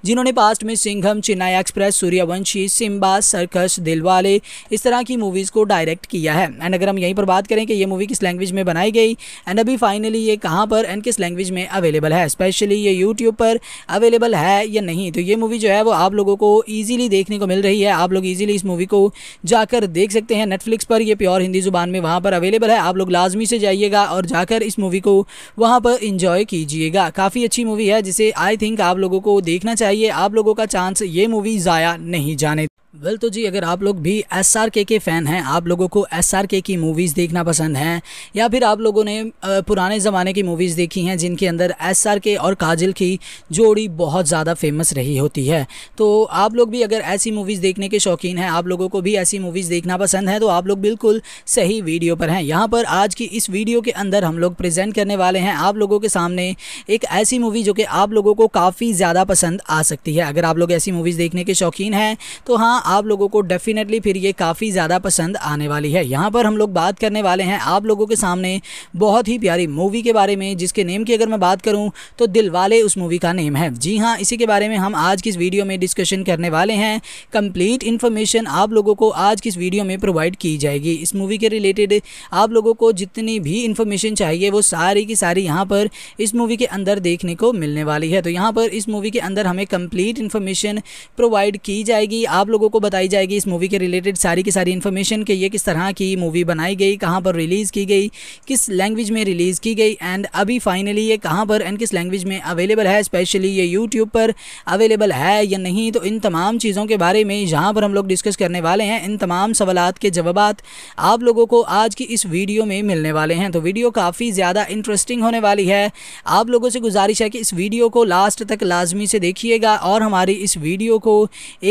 जिन्होंने पास्ट में सिंघम चेन्नई एक्सप्रेस सूर्यवंशी सिम्बा सर्कस दिलवाले इस तरह की मूवीज़ को डायरेक्ट किया है एंड अगर हम यहीं पर बात करें कि ये मूवी किस लैंग्वेज में बनाई गई एंड अभी फाइनली ये कहाँ पर एंड किस लैंग्वेज में अवेलेबल है स्पेशली ये यूट्यूब पर अवेलेबल है या नहीं तो ये मूवी जो है वो आप लोगों को ईजिली देखने देखने को मिल रही है आप लोग इजीली इस मूवी को जाकर देख सकते हैं नेटफ्लिक्स पर ये प्योर हिंदी जुबान में वहाँ पर अवेलेबल है आप लोग लाजमी से जाइएगा और जाकर इस मूवी को वहाँ पर इंजॉय कीजिएगा काफ़ी अच्छी मूवी है जिसे आई थिंक आप लोगों को देखना चाहिए आप लोगों का चांस ये मूवी ज़ाया नहीं जाने वेल well, तो जी अगर आप लोग भी एस आर के के फ़ैन हैं आप लोगों को एस आर के की मूवीज़ देखना पसंद हैं या फिर आप लोगों ने पुराने ज़माने की मूवीज़ देखी हैं जिनके अंदर एस आर के और काजल की जोड़ी बहुत ज़्यादा फेमस रही होती है तो आप लोग भी अगर ऐसी मूवीज़ देखने के शौकीन हैं आप लोगों को भी ऐसी मूवीज़ देखना पसंद है तो आप लोग बिल्कुल सही वीडियो पर हैं यहाँ पर आज की इस वीडियो के अंदर हम लोग प्रज़ेंट करने वाले हैं आप लोगों के सामने एक ऐसी मूवी जो कि आप लोगों को काफ़ी ज़्यादा पसंद आ सकती है अगर आप लोग ऐसी मूवीज़ देखने के शौकीन हैं तो हाँ आप लोगों को डेफिनेटली फिर ये काफ़ी ज़्यादा पसंद आने वाली है यहाँ पर हम लोग बात करने वाले हैं आप लोगों के सामने बहुत ही प्यारी मूवी के बारे में जिसके नेम की अगर मैं बात करूँ तो दिल वाले उस मूवी का नेम है जी हाँ इसी के बारे में हम आज की इस वीडियो में डिस्कशन करने वाले हैं कंप्लीट इन्फॉर्मेशन आप लोगों को आज की इस वीडियो में प्रोवाइड की जाएगी इस मूवी के रिलेटेड आप लोगों को जितनी भी इन्फॉर्मेशन चाहिए वो सारी की सारी यहाँ पर इस मूवी के अंदर देखने को मिलने वाली है तो यहाँ पर इस मूवी के अंदर हमें कंप्लीट इन्फॉर्मेशन प्रोवाइड की जाएगी आप लोगों को बताई जाएगी इस मूवी के रिलेटेड सारी की सारी इन्फॉर्मेशन कि ये किस तरह की मूवी बनाई गई कहाँ पर रिलीज़ की गई किस लैंग्वेज में रिलीज़ की गई एंड अभी फाइनली ये कहाँ पर एंड किस लैंग्वेज में अवेलेबल है स्पेशली ये यूट्यूब पर अवेलेबल है या नहीं तो इन तमाम चीज़ों के बारे में जहाँ पर हम लोग डिस्कस करने वाले हैं इन तमाम सवाल के जवाब आप लोगों को आज की इस वीडियो में मिलने वाले हैं तो वीडियो काफ़ी ज़्यादा इंटरेस्टिंग होने वाली है आप लोगों से गुजारिश है कि इस वीडियो को लास्ट तक लाजमी से देखिएगा और हमारी इस वीडियो को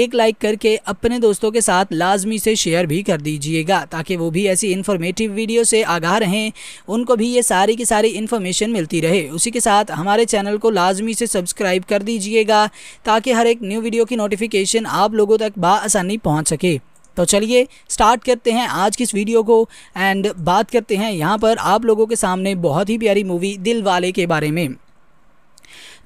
एक लाइक करके अपने दोस्तों के साथ लाजमी से शेयर भी कर दीजिएगा ताकि वो भी ऐसी इन्फॉर्मेटिव वीडियो से आगाह रहें उनको भी ये सारी की सारी इन्फॉर्मेशन मिलती रहे उसी के साथ हमारे चैनल को लाजमी से सब्सक्राइब कर दीजिएगा ताकि हर एक न्यू वीडियो की नोटिफिकेशन आप लोगों तक बसानी पहुँच सके तो चलिए स्टार्ट करते हैं आज की इस वीडियो को एंड बात करते हैं यहाँ पर आप लोगों के सामने बहुत ही प्यारी मूवी दिल वाले के बारे में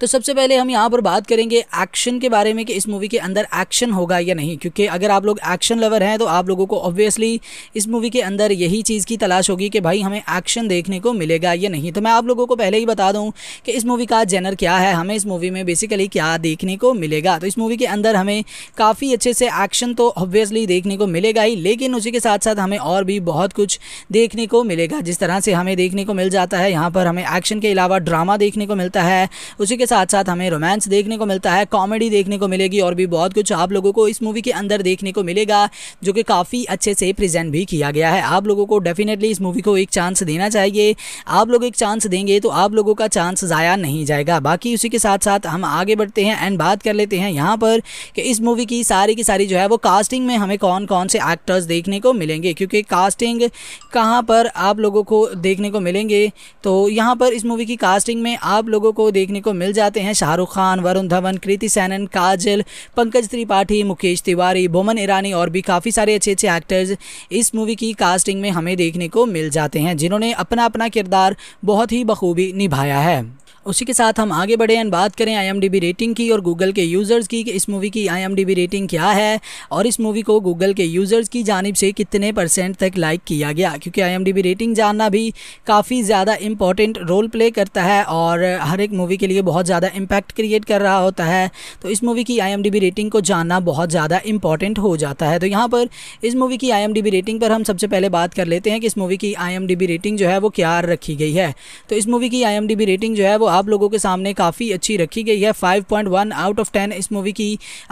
तो सबसे पहले हम यहाँ पर बात करेंगे एक्शन के बारे में कि इस मूवी के अंदर एक्शन होगा या नहीं क्योंकि अगर आप लोग एक्शन लवर हैं तो आप लोगों को ऑब्वियसली इस मूवी के अंदर यही चीज़ की तलाश होगी कि भाई हमें एक्शन देखने को मिलेगा या नहीं तो मैं आप लोगों को पहले ही बता दूँ कि इस मूवी का जेनर क्या है हमें इस मूवी में बेसिकली क्या देखने को मिलेगा तो इस मूवी के अंदर हमें काफ़ी अच्छे से एक्शन तो ऑब्वियसली देखने को मिलेगा ही लेकिन उसी के साथ साथ हमें और भी बहुत कुछ देखने को मिलेगा जिस तरह से हमें देखने को मिल जाता है यहाँ पर हमें एक्शन के अलावा ड्रामा देखने को मिलता है उसी के के साथ साथ हमें रोमांस देखने को मिलता है कॉमेडी देखने को मिलेगी और भी बहुत कुछ आप लोगों को इस मूवी के अंदर देखने को मिलेगा जो कि काफ़ी अच्छे से प्रेजेंट भी किया गया है आप लोगों को डेफिनेटली इस मूवी को एक चांस देना चाहिए आप लोग एक चांस देंगे तो आप लोगों का चांस ज़ाया नहीं जाएगा बाकी उसी के साथ साथ हम आगे बढ़ते हैं एंड बात कर लेते हैं यहाँ पर कि इस मूवी की सारी की सारी जो है वो कास्टिंग में हमें कौन कौन से एक्टर्स देखने को मिलेंगे क्योंकि कास्टिंग कहाँ पर आप लोगों को देखने को मिलेंगे तो यहाँ पर इस मूवी की कास्टिंग में आप लोगों को देखने को मिल जाते हैं शाहरुख खान वरुण धवन कृति सैनन काजल पंकज त्रिपाठी मुकेश तिवारी बोमन ईरानी और भी काफ़ी सारे अच्छे अच्छे एक्टर्स इस मूवी की कास्टिंग में हमें देखने को मिल जाते हैं जिन्होंने अपना अपना किरदार बहुत ही बखूबी निभाया है उसी के साथ हम आगे बढ़े एंड बात करें आई रेटिंग की और गूगल के यूज़र्स की कि इस मूवी की आई रेटिंग क्या है और इस मूवी को गूगल के यूज़र्स की जानब से कितने परसेंट तक लाइक किया गया क्योंकि आई रेटिंग जानना भी काफ़ी ज़्यादा इंपॉर्टेंट रोल प्ले करता है और हर एक मूवी के लिए बहुत ज़्यादा इम्पैक्ट क्रिएट कर रहा होता है तो इस मूवी की आई रेटिंग को जानना बहुत ज़्यादा इंपॉर्टेंट हो जाता है तो यहाँ पर इस मूवी की आई रेटिंग पर हम सबसे पहले बात कर लेते हैं कि इस मूवी की आई रेटिंग जो है वो क्या रखी गई है तो इस मूवी की आई रेटिंग जो है वो आप लोगों के सामने काफ़ी अच्छी रखी गई है 5.1 आउट ऑफ 10 इस मूवी की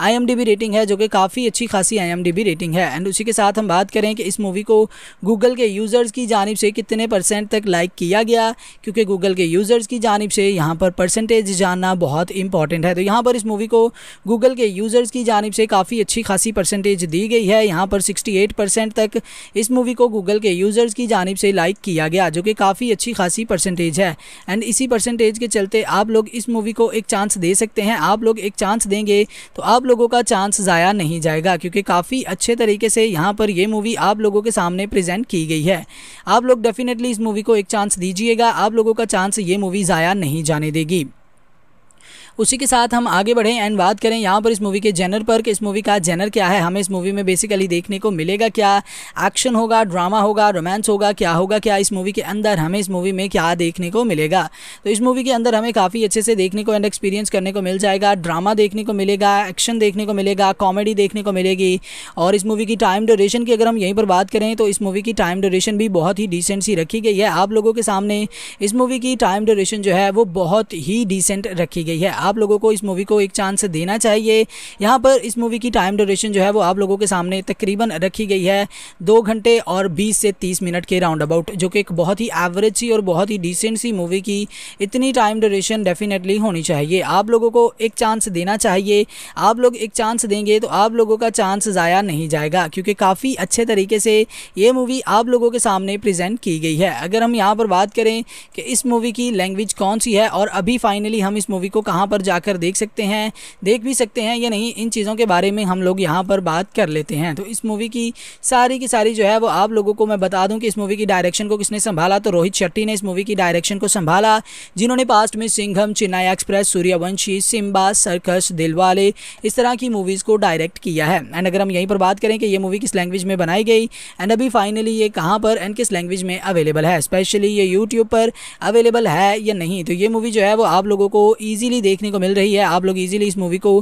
आईएमडीबी रेटिंग है जो कि काफ़ी अच्छी खासी आईएमडीबी रेटिंग है एंड उसी के साथ हम बात करें कि इस मूवी को गूगल के यूज़र्स की जानब से कितने परसेंट तक लाइक किया गया क्योंकि गूगल के यूज़र्स की जानब से यहाँ पर परसेंटेज जानना बहुत इंपॉर्टेंट है तो यहाँ पर इस मूवी को गूगल के यूज़र्स की जानब से काफ़ी अच्छी खासी परसेंटेज दी गई है यहाँ पर सिक्सटी परसेंट तक इस मूवी को गूगल के यूज़र्स की जानब से लाइक किया गया जो कि काफ़ी अच्छी खासी परसेंटेज है एंड इसी परसेंटेज के चलते आप लोग इस मूवी को एक चांस दे सकते हैं आप लोग एक चांस देंगे तो आप लोगों का चांस ज़ाया नहीं जाएगा क्योंकि काफ़ी अच्छे तरीके से यहाँ पर ये मूवी आप लोगों के सामने प्रेजेंट की गई है आप लोग डेफिनेटली इस मूवी को एक चांस दीजिएगा आप लोगों का चांस ये मूवी ज़ाया नहीं जाने देगी उसी के साथ हम आगे बढ़ें एंड बात करें यहाँ पर इस मूवी के जेनर पर कि इस मूवी का जेनर क्या है हमें इस मूवी में बेसिकली देखने को मिलेगा क्या एक्शन होगा ड्रामा होगा रोमांस होगा क्या होगा क्या इस मूवी के अंदर हमें इस मूवी में क्या देखने को मिलेगा तो इस मूवी के अंदर हमें काफ़ी अच्छे से देखने को एंड एक्सपीरियंस करने को मिल जाएगा ड्रामा देखने को मिलेगा एक्शन देखने को मिलेगा कॉमेडी देखने को मिलेगी और इस मूवी की टाइम ड्यूरेशन की अगर हम यहीं पर बात करें तो इस मूवी की टाइम ड्यूरेशन भी बहुत ही डिसेंट सी रखी गई है आप लोगों के सामने इस मूवी की टाइम ड्यूरेशन जो है वो बहुत ही डिसेंट रखी गई है आप लोगों को इस मूवी को एक चांस देना चाहिए यहाँ पर इस मूवी की टाइम ड्यूरेशन जो है वो आप लोगों के सामने तकरीबन रखी गई है दो घंटे और बीस से तीस मिनट के राउंड अबाउट जो कि एक बहुत ही एवरेज सी और बहुत ही डिसेंट सी मूवी की इतनी टाइम ड्यूरेशन डेफिनेटली होनी चाहिए आप लोगों को एक चांस देना चाहिए आप लोग एक चांस देंगे तो आप लोगों का चांस ज़ाया नहीं जाएगा क्योंकि काफ़ी अच्छे तरीके से ये मूवी आप लोगों के सामने प्रेजेंट की गई है अगर हम यहाँ पर बात करें कि इस मूवी की लैंग्वेज कौन सी है और अभी फाइनली हम इस मूवी को कहाँ पर पर जाकर देख सकते हैं देख भी सकते हैं या नहीं इन चीज़ों के बारे में हम लोग यहाँ पर बात कर लेते हैं तो इस मूवी की सारी की सारी जो है वो आप लोगों को मैं बता दूँ कि इस मूवी की डायरेक्शन को किसने संभाला तो रोहित शेट्टी ने इस मूवी की डायरेक्शन को संभाला जिन्होंने पास्ट में सिंघम चेन्नई एक्सप्रेस सूर्यवंशी सिम्बा सर्कस दिलवाले इस तरह की मूवीज़ को डायरेक्ट किया है एंड अगर हम यहीं पर बात करें कि ये मूवी किस लैंग्वेज में बनाई गई एंड अभी फाइनली ये कहाँ पर एंड किस लैंग्वेज में अवेलेबल है स्पेशली ये यूट्यूब पर अवेलेबल है या नहीं तो ये मूवी जो है वो आप लोगों को ईजिली देखने देखने को मिल रही है आप लोग इजीली इस मूवी को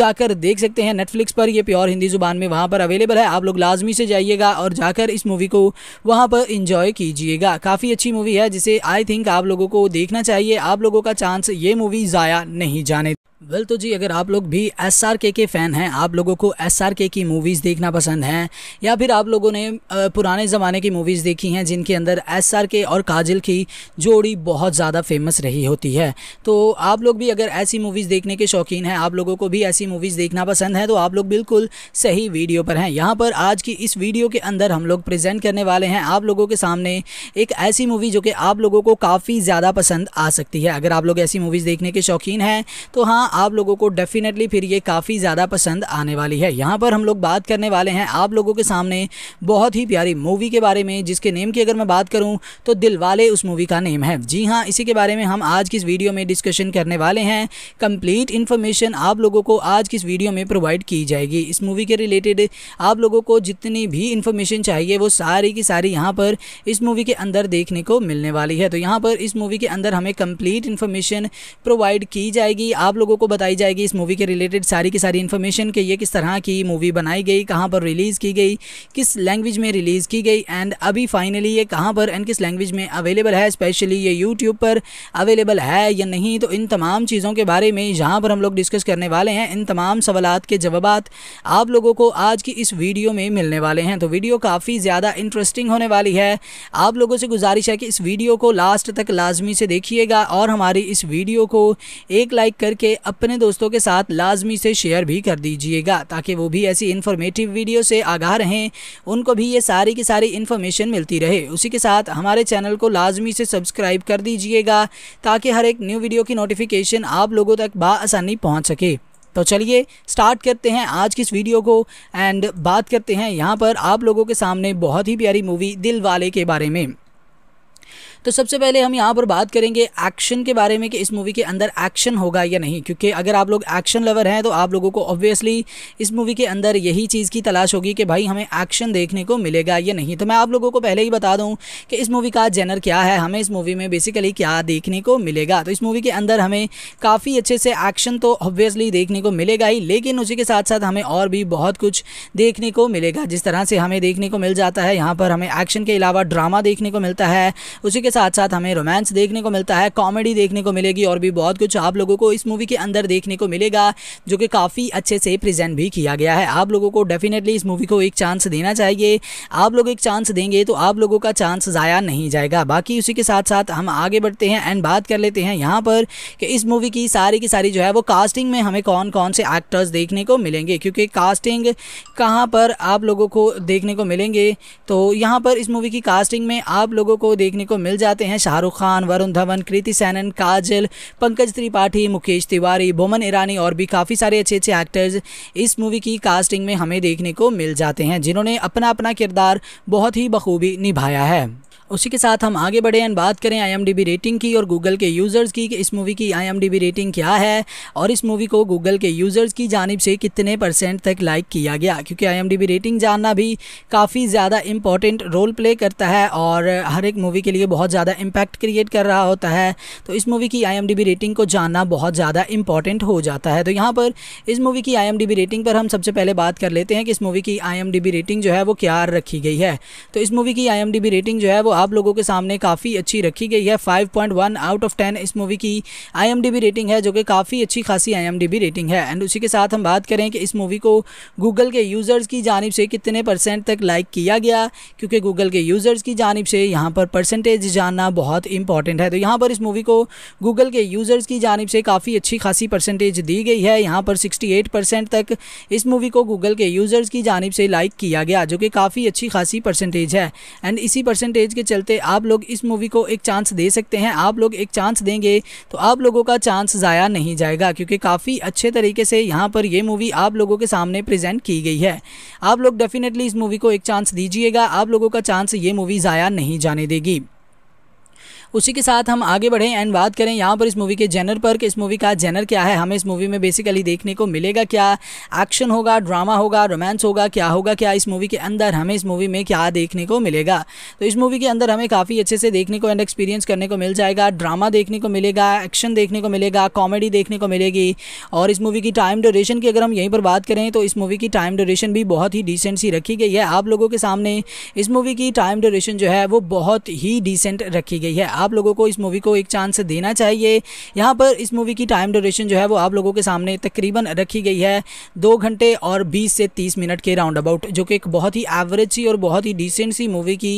जाकर देख सकते हैं नेटफ्लिक्स पर ये प्योर हिंदी जुबान में वहाँ पर अवेलेबल है आप लोग लाजमी से जाइएगा और जाकर इस मूवी को वहाँ पर इंजॉय कीजिएगा काफ़ी अच्छी मूवी है जिसे आई थिंक आप लोगों को देखना चाहिए आप लोगों का चांस ये मूवी ज़ाया नहीं जाने वेल well, तो जी अगर आप लोग भी एस आर के के फ़ैन हैं आप लोगों को एस आर के की मूवीज़ देखना पसंद हैं या फिर आप लोगों ने पुराने ज़माने की मूवीज़ देखी हैं जिनके अंदर एस आर के और काजल की जोड़ी बहुत ज़्यादा फेमस रही होती है तो आप लोग भी अगर ऐसी मूवीज़ देखने के शौकीन हैं आप लोगों को भी ऐसी मूवीज़ देखना पसंद है तो आप लोग बिल्कुल सही वीडियो पर हैं यहाँ पर आज की इस वीडियो के अंदर हम लोग प्रज़ेंट करने वाले हैं आप लोगों के सामने एक ऐसी मूवी जो कि आप लोगों को काफ़ी ज़्यादा पसंद आ सकती है अगर आप लोग ऐसी मूवीज़ देखने के शौकीन हैं तो हाँ आप लोगों को डेफिनेटली फिर ये काफ़ी ज़्यादा पसंद आने वाली है यहाँ पर हम लोग बात करने वाले हैं आप लोगों के सामने बहुत ही प्यारी मूवी के बारे में जिसके नेम की अगर मैं बात करूँ तो दिल वाले उस मूवी का नेम है जी हाँ इसी के बारे में हम आज की इस वीडियो में डिस्कशन करने वाले हैं कंप्लीट इन्फॉर्मेशन आप लोगों को आज की इस वीडियो में प्रोवाइड की जाएगी इस मूवी के रिलेटेड आप लोगों को जितनी भी इन्फॉर्मेशन चाहिए वो सारी की सारी यहाँ पर इस मूवी के अंदर देखने को मिलने वाली है तो यहाँ पर इस मूवी के अंदर हमें कंप्लीट इन्फॉर्मेशन प्रोवाइड की जाएगी आप लोगों को बताई जाएगी इस मूवी के रिलेटेड सारी की सारी इन्फॉर्मेशन कि ये किस तरह की मूवी बनाई गई कहाँ पर रिलीज़ की गई किस लैंग्वेज में रिलीज़ की गई एंड अभी फाइनली ये कहाँ पर एंड किस लैंग्वेज में अवेलेबल है स्पेशली ये यूट्यूब पर अवेलेबल है या नहीं तो इन तमाम चीज़ों के बारे में जहाँ पर हम लोग डिस्कस करने वाले हैं इन तमाम सवाल के जवाब आप लोगों को आज की इस वीडियो में मिलने वाले हैं तो वीडियो काफ़ी ज़्यादा इंटरेस्टिंग होने वाली है आप लोगों से गुजारिश है कि इस वीडियो को लास्ट तक लाजमी से देखिएगा और हमारी इस वीडियो को एक लाइक करके अपने दोस्तों के साथ लाजमी से शेयर भी कर दीजिएगा ताकि वो भी ऐसी इन्फॉर्मेटिव वीडियो से आगाह रहें उनको भी ये सारी की सारी इन्फॉर्मेशन मिलती रहे उसी के साथ हमारे चैनल को लाजमी से सब्सक्राइब कर दीजिएगा ताकि हर एक न्यू वीडियो की नोटिफिकेशन आप लोगों तक बसानी पहुँच सके तो चलिए स्टार्ट करते हैं आज की इस वीडियो को एंड बात करते हैं यहाँ पर आप लोगों के सामने बहुत ही प्यारी मूवी दिल वाले के बारे में तो सबसे पहले हम यहाँ पर बात करेंगे एक्शन के बारे में कि इस मूवी के अंदर एक्शन होगा या नहीं क्योंकि अगर आप लोग एक्शन लवर हैं तो आप लोगों को ऑब्वियसली इस मूवी के अंदर यही चीज़ की तलाश होगी कि भाई हमें एक्शन देखने को मिलेगा या नहीं तो मैं आप लोगों को पहले ही बता दूँ कि इस मूवी का जेनर क्या है हमें इस मूवी में बेसिकली क्या देखने को मिलेगा तो इस मूवी के अंदर हमें काफ़ी अच्छे से एक्शन तो ऑब्वियसली देखने को मिलेगा ही लेकिन उसी के साथ साथ हमें और भी बहुत कुछ देखने को मिलेगा जिस तरह से हमें देखने को मिल जाता है यहाँ पर हमें एक्शन के अलावा ड्रामा देखने को मिलता है उसी के के साथ साथ हमें रोमांस देखने को मिलता है कॉमेडी देखने को मिलेगी और भी बहुत कुछ आप लोगों को इस मूवी के अंदर देखने को मिलेगा जो कि काफ़ी अच्छे से प्रेजेंट भी किया गया है आप लोगों को डेफिनेटली इस मूवी को एक चांस देना चाहिए आप लोग एक चांस देंगे तो आप लोगों का चांस ज़ाया नहीं जाएगा बाकी उसी के साथ साथ हम आगे बढ़ते हैं एंड बात कर लेते हैं यहाँ पर कि इस मूवी की सारी की सारी जो है वो कास्टिंग में हमें कौन कौन से एक्टर्स देखने को मिलेंगे क्योंकि कास्टिंग कहाँ पर आप लोगों को देखने को मिलेंगे तो यहाँ पर इस मूवी की कास्टिंग में आप लोगों को देखने को मिल जाते हैं शाहरुख खान वरुण धवन कृति सैनन काजल पंकज त्रिपाठी मुकेश तिवारी बोमन ईरानी और भी काफ़ी सारे अच्छे अच्छे एक्टर्स इस मूवी की कास्टिंग में हमें देखने को मिल जाते हैं जिन्होंने अपना अपना किरदार बहुत ही बखूबी निभाया है उसी के साथ हम आगे बढ़े एंड बात करें आई रेटिंग की और गूगल के यूज़र्स की कि इस मूवी की आई रेटिंग क्या है और इस मूवी को गूगल के यूज़र्स की जानब से कितने परसेंट तक लाइक किया गया क्योंकि आई रेटिंग जानना भी काफ़ी ज़्यादा इंपॉर्टेंट रोल प्ले करता है और हर एक मूवी के लिए बहुत ज़्यादा इम्पैक्ट क्रिएट कर रहा होता है तो इस मूवी की आई रेटिंग को जानना बहुत ज़्यादा इंपॉर्टेंट हो जाता है तो यहाँ पर इस मूवी की आई रेटिंग पर हम सबसे पहले बात कर लेते हैं कि इस मूवी की आई रेटिंग जो है वो क्या रखी गई है तो इस मूवी की आई रेटिंग जो है वो आप लोगों के सामने काफ़ी अच्छी रखी गई है 5.1 आउट ऑफ 10 इस मूवी की आईएमडीबी रेटिंग है जो कि काफ़ी अच्छी खासी आईएमडीबी रेटिंग है एंड उसी के साथ हम बात करें कि इस मूवी को गूगल के यूज़र्स की जानब से कितने परसेंट तक लाइक किया गया क्योंकि गूगल के यूज़र्स की जानब से यहाँ पर परसेंटेज जानना बहुत इंपॉर्टेंट है तो यहाँ पर इस मूवी को गूगल के यूज़र्स की जानब से काफ़ी अच्छी खासी परसेंटेज दी गई है यहाँ पर एट परसेंट तक इस मूवी को गूगल के यूज़र्स की जानब से लाइक किया गया जो कि काफ़ी अच्छी खासी परसेंटेज है एंड इसी परसेंटेज के चलते आप लोग इस मूवी को एक चांस दे सकते हैं आप लोग एक चांस देंगे तो आप लोगों का चांस ज़ाया नहीं जाएगा क्योंकि काफ़ी अच्छे तरीके से यहाँ पर ये मूवी आप लोगों के सामने प्रेजेंट की गई है आप लोग डेफिनेटली इस मूवी को एक चांस दीजिएगा आप लोगों का चांस ये मूवी ज़ाया नहीं जाने देगी उसी के साथ हम आगे बढ़ें एंड बात करें यहाँ पर इस मूवी के जेनर पर कि इस मूवी का जेनर क्या है हमें इस मूवी में बेसिकली देखने को मिलेगा क्या एक्शन होगा ड्रामा होगा रोमांस होगा क्या होगा क्या इस मूवी के अंदर हमें इस मूवी में क्या देखने को मिलेगा तो इस मूवी के अंदर हमें काफ़ी अच्छे से देखने को एंड एक्सपीरियंस करने को मिल जाएगा ड्रामा देखने को मिलेगा एक्शन देखने को मिलेगा कॉमेडी देखने को मिलेगी और इस मूवी की टाइम ड्यूरेशन की अगर हम यहीं पर बात करें तो इस मूवी की टाइम ड्यूरेशन भी बहुत ही डिसेंट सी रखी गई है आप लोगों के सामने इस मूवी की टाइम ड्यूरेशन जो है वो बहुत ही डिसेंट रखी गई है आप लोगों को इस मूवी को एक चांस देना चाहिए यहाँ पर इस मूवी की टाइम ड्यूरेशन जो है वो आप लोगों के सामने तकरीबन रखी गई है दो घंटे और बीस से तीस मिनट के राउंड अबाउट जो कि एक बहुत ही एवरेज सी और बहुत ही डिसेंट सी मूवी की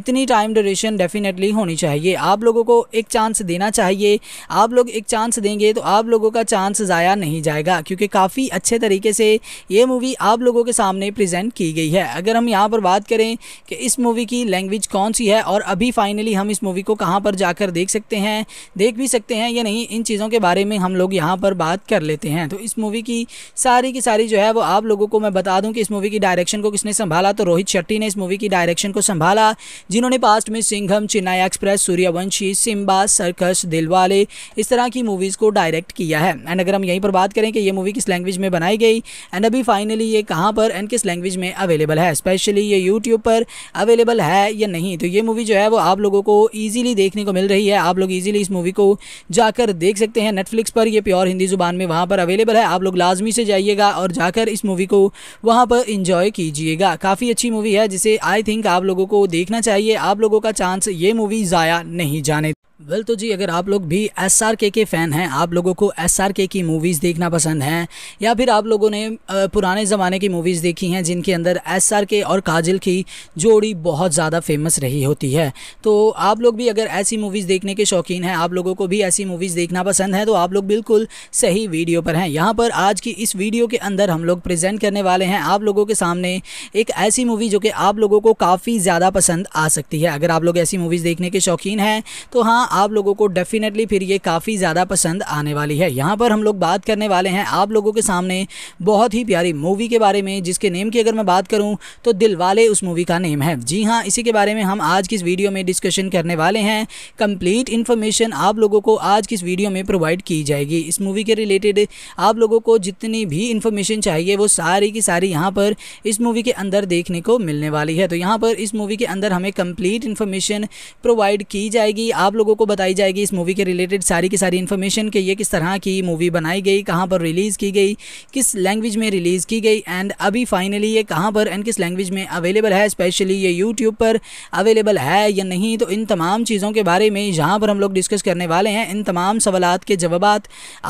इतनी टाइम ड्यूरेशन डेफिनेटली होनी चाहिए आप लोगों को एक चांस देना चाहिए आप लोग एक चांस देंगे तो आप लोगों का चांस ज़ाया नहीं जाएगा क्योंकि काफ़ी अच्छे तरीके से ये मूवी आप लोगों के सामने प्रेजेंट की गई है अगर हम यहाँ पर बात करें कि इस मूवी की लैंग्वेज कौन सी है और अभी फाइनली हम इस मूवी को कहाँ पर पर जाकर देख सकते हैं देख भी सकते हैं या नहीं इन चीज़ों के बारे में हम लोग यहाँ पर बात कर लेते हैं तो इस मूवी की सारी की सारी जो है वो आप लोगों को मैं बता दूँ कि इस मूवी की डायरेक्शन को किसने संभाला तो रोहित शेट्टी ने इस मूवी की डायरेक्शन को संभाला जिन्होंने पास्ट में सिंघम चेन्नई एक्सप्रेस सूर्यवंशी सिम्बा सर्कस दिलवाले इस तरह की मूवीज़ को डायरेक्ट किया है एंड अगर हम यहीं पर बात करें कि ये मूवी किस लैंग्वेज में बनाई गई एंड अभी फाइनली ये कहाँ पर एंड किस लैंग्वेज में अवेलेबल है स्पेशली ये यूट्यूब पर अवेलेबल है या नहीं तो ये मूवी जो है वो आप लोगों को ईजिली देखने देखने को मिल रही है आप लोग इजीली इस मूवी को जाकर देख सकते हैं नेटफ्लिक्स पर यह प्योर हिंदी जुबान में वहाँ पर अवेलेबल है आप लोग लाजमी से जाइएगा और जाकर इस मूवी को वहाँ पर इंजॉय कीजिएगा काफ़ी अच्छी मूवी है जिसे आई थिंक आप लोगों को देखना चाहिए आप लोगों का चांस ये मूवी ज़ाया नहीं जाने वेल well, तो जी अगर आप लोग भी एस आर के के फ़ैन हैं आप लोगों को एस आर के की मूवीज़ देखना पसंद हैं या फिर आप लोगों ने पुराने ज़माने की मूवीज़ देखी हैं जिनके अंदर एस आर के और काजल की जोड़ी बहुत ज़्यादा फेमस रही होती है तो आप लोग भी अगर ऐसी मूवीज़ देखने के शौकीन हैं आप लोगों को भी ऐसी मूवीज़ देखना पसंद है तो आप लोग बिल्कुल सही वीडियो पर हैं यहाँ पर आज की इस वीडियो के अंदर हम लोग प्रज़ेंट करने वाले हैं आप लोगों के सामने एक ऐसी मूवी जो कि आप लोगों को काफ़ी ज़्यादा पसंद आ सकती है अगर आप लोग ऐसी मूवीज़ देखने के शौकीन हैं तो हाँ आप लोगों को डेफिनेटली फिर ये काफ़ी ज़्यादा पसंद आने वाली है यहाँ पर हम लोग बात करने वाले हैं आप लोगों के सामने बहुत ही प्यारी मूवी के बारे में जिसके नेम की अगर मैं बात करूँ तो दिल वाले उस मूवी का नेम है जी हाँ इसी के बारे में हम आज की इस वीडियो में डिस्कशन करने वाले हैं कंप्लीट इन्फॉर्मेशन आप लोगों को आज की इस वीडियो में प्रोवाइड की जाएगी इस मूवी के रिलेटेड आप लोगों को जितनी भी इन्फॉर्मेशन चाहिए वो सारी की सारी यहाँ पर इस मूवी के अंदर देखने को मिलने वाली है तो यहाँ पर इस मूवी के अंदर हमें कंप्लीट इन्फॉर्मेशन प्रोवाइड की जाएगी आप लोगों को बताई जाएगी इस मूवी के रिलेटेड सारी की सारी इन्फॉर्मेशन कि ये किस तरह की मूवी बनाई गई कहाँ पर रिलीज़ की गई किस लैंग्वेज में रिलीज़ की गई एंड अभी फाइनली ये कहाँ पर एंड किस लैंग्वेज में अवेलेबल है स्पेशली ये यूट्यूब पर अवेलेबल है या नहीं तो इन तमाम चीज़ों के बारे में जहाँ पर हम लोग डिस्कस करने वाले हैं इन तमाम सवाल के जवाब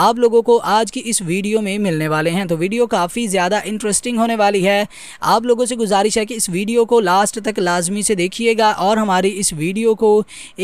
आप लोगों को आज की इस वीडियो में मिलने वाले हैं तो वीडियो काफ़ी ज़्यादा इंटरेस्टिंग होने वाली है आप लोगों से गुजारिश है कि इस वीडियो को लास्ट तक लाजमी से देखिएगा और हमारी इस वीडियो को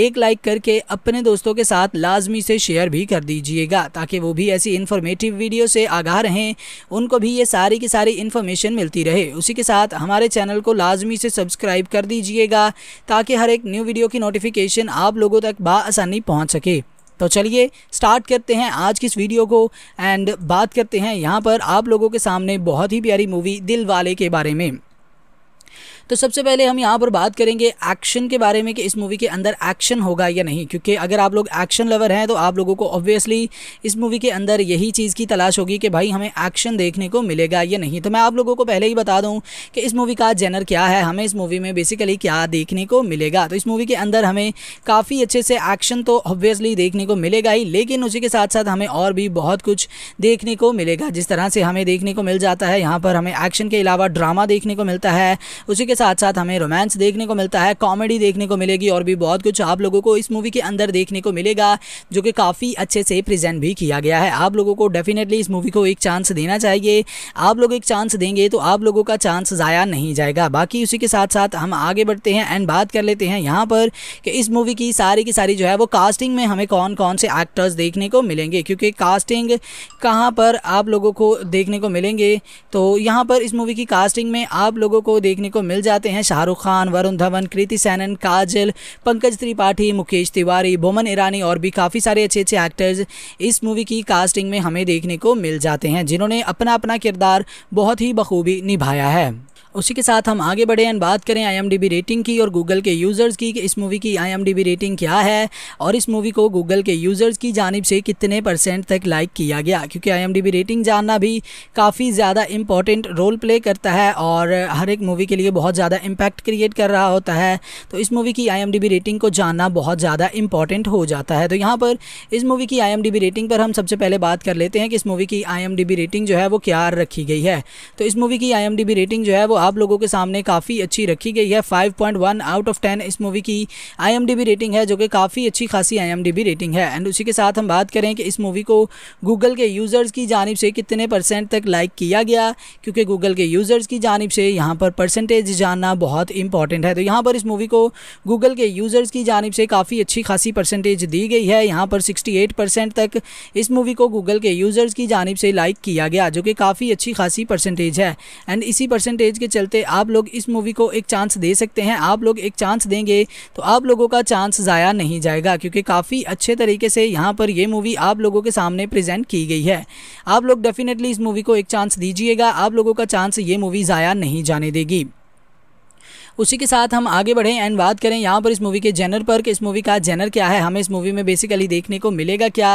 एक लाइक करके अपने दोस्तों के साथ लाजमी से शेयर भी कर दीजिएगा ताकि वो भी ऐसी इन्फॉर्मेटिव वीडियो से आगाह रहें उनको भी ये सारी की सारी इन्फॉर्मेशन मिलती रहे उसी के साथ हमारे चैनल को लाजमी से सब्सक्राइब कर दीजिएगा ताकि हर एक न्यू वीडियो की नोटिफिकेशन आप लोगों तक बसानी पहुँच सके तो चलिए स्टार्ट करते हैं आज की इस वीडियो को एंड बात करते हैं यहाँ पर आप लोगों के सामने बहुत ही प्यारी मूवी दिल वाले के बारे में तो सबसे पहले हम यहाँ पर बात करेंगे एक्शन के बारे में कि इस मूवी के अंदर एक्शन होगा या नहीं क्योंकि अगर आप लोग एक्शन लवर हैं तो आप लोगों को ऑब्वियसली इस मूवी के अंदर यही चीज़ की तलाश होगी कि भाई हमें एक्शन देखने को मिलेगा या नहीं तो मैं आप लोगों को पहले ही बता दूँ कि इस मूवी का जेनर क्या है हमें इस मूवी में बेसिकली क्या देखने को मिलेगा तो इस मूवी के अंदर हमें काफ़ी अच्छे से एक्शन तो ऑब्वियसली देखने को मिलेगा ही लेकिन उसी के साथ साथ हमें और भी बहुत कुछ देखने को मिलेगा जिस तरह से हमें देखने को मिल जाता है यहाँ पर हमें एक्शन के अलावा ड्रामा देखने को मिलता है उसी के के साथ साथ हमें रोमांस देखने को मिलता है कॉमेडी देखने को मिलेगी और भी बहुत कुछ आप लोगों को इस मूवी के अंदर देखने को मिलेगा जो कि काफ़ी अच्छे से प्रेजेंट भी किया गया है आप लोगों को डेफिनेटली इस मूवी को एक चांस देना चाहिए आप लोग एक चांस देंगे तो आप लोगों का चांस ज़ाया नहीं जाएगा बाकी उसी के साथ साथ हम आगे बढ़ते हैं एंड बात कर लेते हैं यहाँ पर कि इस मूवी की सारी की सारी जो है वो कास्टिंग में हमें कौन कौन से एक्टर्स देखने को मिलेंगे क्योंकि कास्टिंग कहाँ पर आप लोगों को देखने को मिलेंगे तो यहाँ पर इस मूवी की कास्टिंग में आप लोगों को देखने को मिल जाते हैं शाहरुख खान वरुण धवन कृति सैनन काजल पंकज त्रिपाठी मुकेश तिवारी बोमन ईरानी और भी काफ़ी सारे अच्छे अच्छे एक्टर्स इस मूवी की कास्टिंग में हमें देखने को मिल जाते हैं जिन्होंने अपना अपना किरदार बहुत ही बखूबी निभाया है उसी के साथ हम आगे बढ़े एंड बात करें आई रेटिंग की और गूगल के यूज़र्स की कि इस मूवी की आई रेटिंग क्या है और इस मूवी को गूगल के यूज़र्स की जानब से कितने परसेंट तक लाइक किया गया क्योंकि आई रेटिंग जानना भी काफ़ी ज़्यादा इंपॉर्टेंट रोल प्ले करता है और हर एक मूवी के लिए बहुत ज़्यादा इम्पैक्ट क्रिएट कर रहा होता है तो इस मूवी की आई रेटिंग को जानना बहुत ज़्यादा इंपॉर्टेंट हो जाता है तो यहाँ पर इस मूवी की आई रेटिंग पर हम सबसे पहले बात कर लेते हैं कि इस मूवी की आई रेटिंग जो है वो क्या रखी गई है तो इस मूवी की आई रेटिंग जो है वो आप लोगों के सामने काफ़ी अच्छी रखी गई है 5.1 आउट ऑफ 10 इस मूवी की आईएमडीबी रेटिंग है जो कि काफ़ी अच्छी खासी आईएमडीबी रेटिंग है एंड उसी के साथ हम बात करें कि इस मूवी को गूगल के यूज़र्स की जानब से कितने परसेंट तक लाइक किया गया क्योंकि गूगल के यूज़र्स की जानब से यहाँ पर परसेंटेज जानना बहुत इंपॉर्टेंट है तो यहाँ पर इस मूवी को गूगल के यूज़र्स की जानब से काफ़ी अच्छी खासी परसेंटेज दी गई है यहाँ पर एट परसेंट तक इस मूवी को गूगल के यूज़र्स की जानब से लाइक किया गया जो कि काफ़ी अच्छी खासी परसेंटेज है एंड इसी परसेंटेज के चलते आप लोग इस मूवी को एक चांस दे सकते हैं आप लोग एक चांस देंगे तो आप लोगों का चांस ज़ाया नहीं जाएगा क्योंकि काफ़ी अच्छे तरीके से यहाँ पर यह मूवी आप लोगों के सामने प्रेजेंट की गई है आप लोग डेफिनेटली इस मूवी को एक चांस दीजिएगा आप लोगों का चांस ये मूवी ज़ाया नहीं जाने देगी उसी के साथ हम आगे बढ़ें एंड बात करें यहाँ पर इस मूवी के जेनर पर कि इस मूवी का जेनर क्या है हमें इस मूवी में बेसिकली देखने को मिलेगा क्या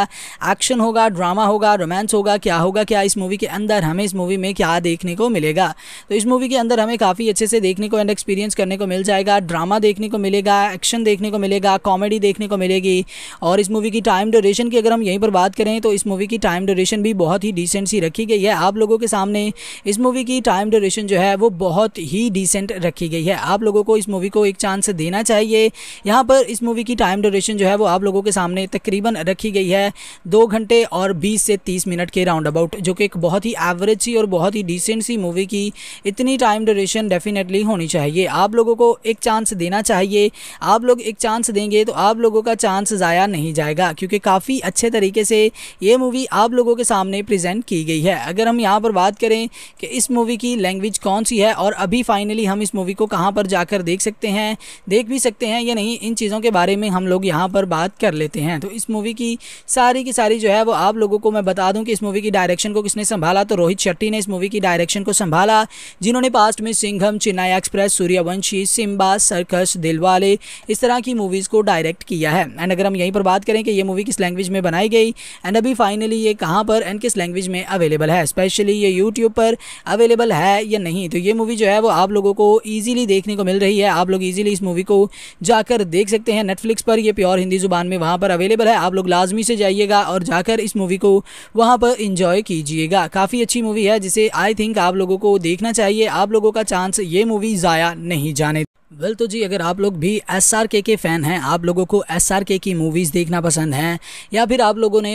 एक्शन होगा ड्रामा होगा रोमांस होगा क्या होगा क्या इस मूवी के अंदर हमें इस मूवी में क्या देखने को मिलेगा तो इस मूवी के अंदर हमें काफ़ी अच्छे से देखने को एंड एक्सपीरियंस करने को मिल जाएगा ड्रामा देखने को मिलेगा एक्शन देखने को मिलेगा कॉमेडी देखने को मिलेगी और इस मूवी की टाइम ड्यूरेशन की अगर हम यहीं पर बात करें तो इस मूवी की टाइम ड्यूरेशन भी बहुत ही डिसेंट सी रखी गई है आप लोगों के सामने इस मूवी की टाइम ड्यूरेशन जो है वो बहुत ही डिसेंट रखी गई है आप लोगों को इस मूवी को एक चांस देना चाहिए यहाँ पर इस मूवी की टाइम ड्यूरेशन जो है वो आप लोगों के सामने तकरीबन रखी गई है दो घंटे और बीस से तीस मिनट के राउंड अबाउट जो कि एक बहुत ही एवरेज सी और बहुत ही डिसेंट सी मूवी की इतनी टाइम ड्यूरेशन डेफिनेटली होनी चाहिए आप लोगों को एक चांस देना चाहिए आप लोग एक चांस देंगे तो आप लोगों का चांस ज़ाया नहीं जाएगा क्योंकि काफ़ी अच्छे तरीके से ये मूवी आप लोगों के सामने प्रेजेंट की गई है अगर हम यहाँ पर बात करें कि इस मूवी की लैंग्वेज कौन सी है और अभी फाइनली हम इस मूवी को कहाँ पर पर जाकर देख सकते हैं देख भी सकते हैं या नहीं इन चीज़ों के बारे में हम लोग यहाँ पर बात कर लेते हैं तो इस मूवी की सारी की सारी जो है वो आप लोगों को मैं बता दूँ कि इस मूवी की डायरेक्शन को किसने संभाला तो रोहित शेट्टी ने इस मूवी की डायरेक्शन को संभाला जिन्होंने पास्ट में सिंघम चेन्नई एक्सप्रेस सूर्यवंशी सिम्बा सर्कस दिलवाले इस तरह की मूवीज़ को डायरेक्ट किया है एंड अगर हम यहीं पर बात करें कि ये मूवी किस लैंग्वेज में बनाई गई एंड अभी फाइनली ये कहाँ पर एंड किस लैंग्वेज में अवेलेबल है स्पेशली ये यूट्यूब पर अवेलेबल है या नहीं तो ये मूवी जो है वो आप लोगों को ईजिली देखने देखने को मिल रही है आप लोग इजीली इस मूवी को जाकर देख सकते हैं नेटफ्लिक्स पर ये प्योर हिंदी जुबान में वहाँ पर अवेलेबल है आप लोग लाजमी से जाइएगा और जाकर इस मूवी को वहाँ पर इंजॉय कीजिएगा काफ़ी अच्छी मूवी है जिसे आई थिंक आप लोगों को देखना चाहिए आप लोगों का चांस ये मूवी ज़ाया नहीं जाने वेल तो जी अगर आप लोग भी एस आर के के फ़ैन हैं आप लोगों को एस आर के की मूवीज़ देखना पसंद हैं या फिर आप लोगों ने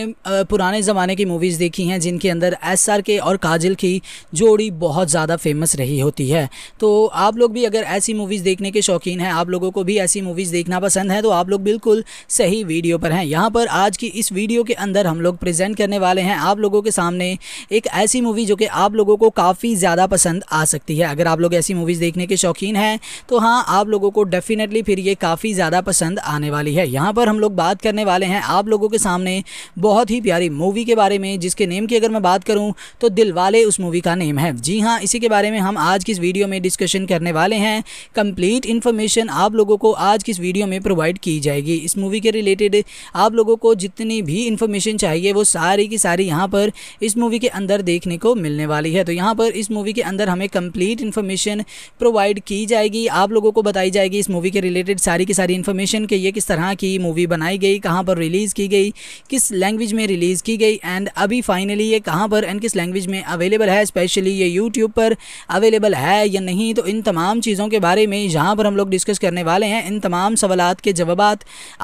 पुराने ज़माने की मूवीज़ देखी हैं जिनके अंदर एस आर के और काजल की जोड़ी बहुत ज़्यादा फेमस रही होती है तो आप लोग भी अगर ऐसी मूवीज़ देखने के शौकीन हैं आप लोगों को भी ऐसी मूवीज़ देखना पसंद है तो आप लोग बिल्कुल सही वीडियो पर हैं यहाँ पर आज की इस वीडियो के अंदर हम लोग प्रजेंट करने वाले हैं आप लोगों के सामने एक ऐसी मूवी जो कि आप लोगों को काफ़ी ज़्यादा पसंद आ सकती है अगर आप लोग ऐसी मूवीज़ देखने के शौकीन हैं तो हाँ आप लोगों को डेफिनेटली फिर ये काफ़ी ज़्यादा पसंद आने वाली है यहाँ पर हम लोग बात करने वाले हैं आप लोगों के सामने बहुत ही प्यारी मूवी के बारे में जिसके नेम की अगर मैं बात करूँ तो दिल वाले उस मूवी का नेम है जी हाँ इसी के बारे में हम आज की इस वीडियो में डिस्कशन करने वाले हैं कंप्लीट इन्फॉर्मेशन आप लोगों को आज की इस वीडियो में प्रोवाइड की जाएगी इस मूवी के रिलेटेड आप लोगों को जितनी भी इन्फॉर्मेशन चाहिए वो सारी की सारी यहाँ पर इस मूवी के अंदर देखने को मिलने वाली है तो यहाँ पर इस मूवी के अंदर हमें कंप्लीट इन्फॉर्मेशन प्रोवाइड की जाएगी आप लोगों को बताई जाएगी इस मूवी के रिलेटेड सारी की सारी इन्फॉर्मेशन कि ये किस तरह की मूवी बनाई गई कहाँ पर रिलीज़ की गई किस लैंग्वेज में रिलीज़ की गई एंड अभी फाइनली ये कहाँ पर एंड किस लैंग्वेज में अवेलेबल है स्पेशली ये यूट्यूब पर अवेलेबल है या नहीं तो इन तमाम चीज़ों के बारे में जहाँ पर हम लोग डिस्कस करने वाले हैं इन तमाम सवाल के जवाब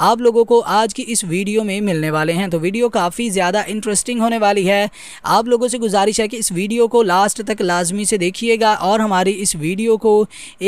आप लोगों को आज की इस वीडियो में मिलने वाले हैं तो वीडियो काफ़ी ज़्यादा इंटरेस्टिंग होने वाली है आप लोगों से गुजारिश है कि इस वीडियो को लास्ट तक लाजमी से देखिएगा और हमारी इस वीडियो को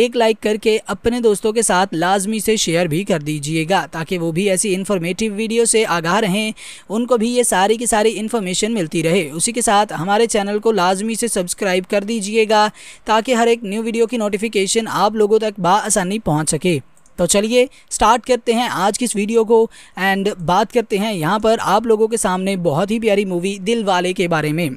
एक लाइक करके अपने दोस्तों के साथ लाजमी से शेयर भी कर दीजिएगा ताकि वो भी ऐसी इन्फॉर्मेटिव वीडियो से आगाह रहें उनको भी ये सारी की सारी इन्फॉर्मेशन मिलती रहे उसी के साथ हमारे चैनल को लाजमी से सब्सक्राइब कर दीजिएगा ताकि हर एक न्यू वीडियो की नोटिफिकेशन आप लोगों तक बसानी पहुँच सके तो चलिए स्टार्ट करते हैं आज की इस वीडियो को एंड बात करते हैं यहाँ पर आप लोगों के सामने बहुत ही प्यारी मूवी दिल वाले के बारे में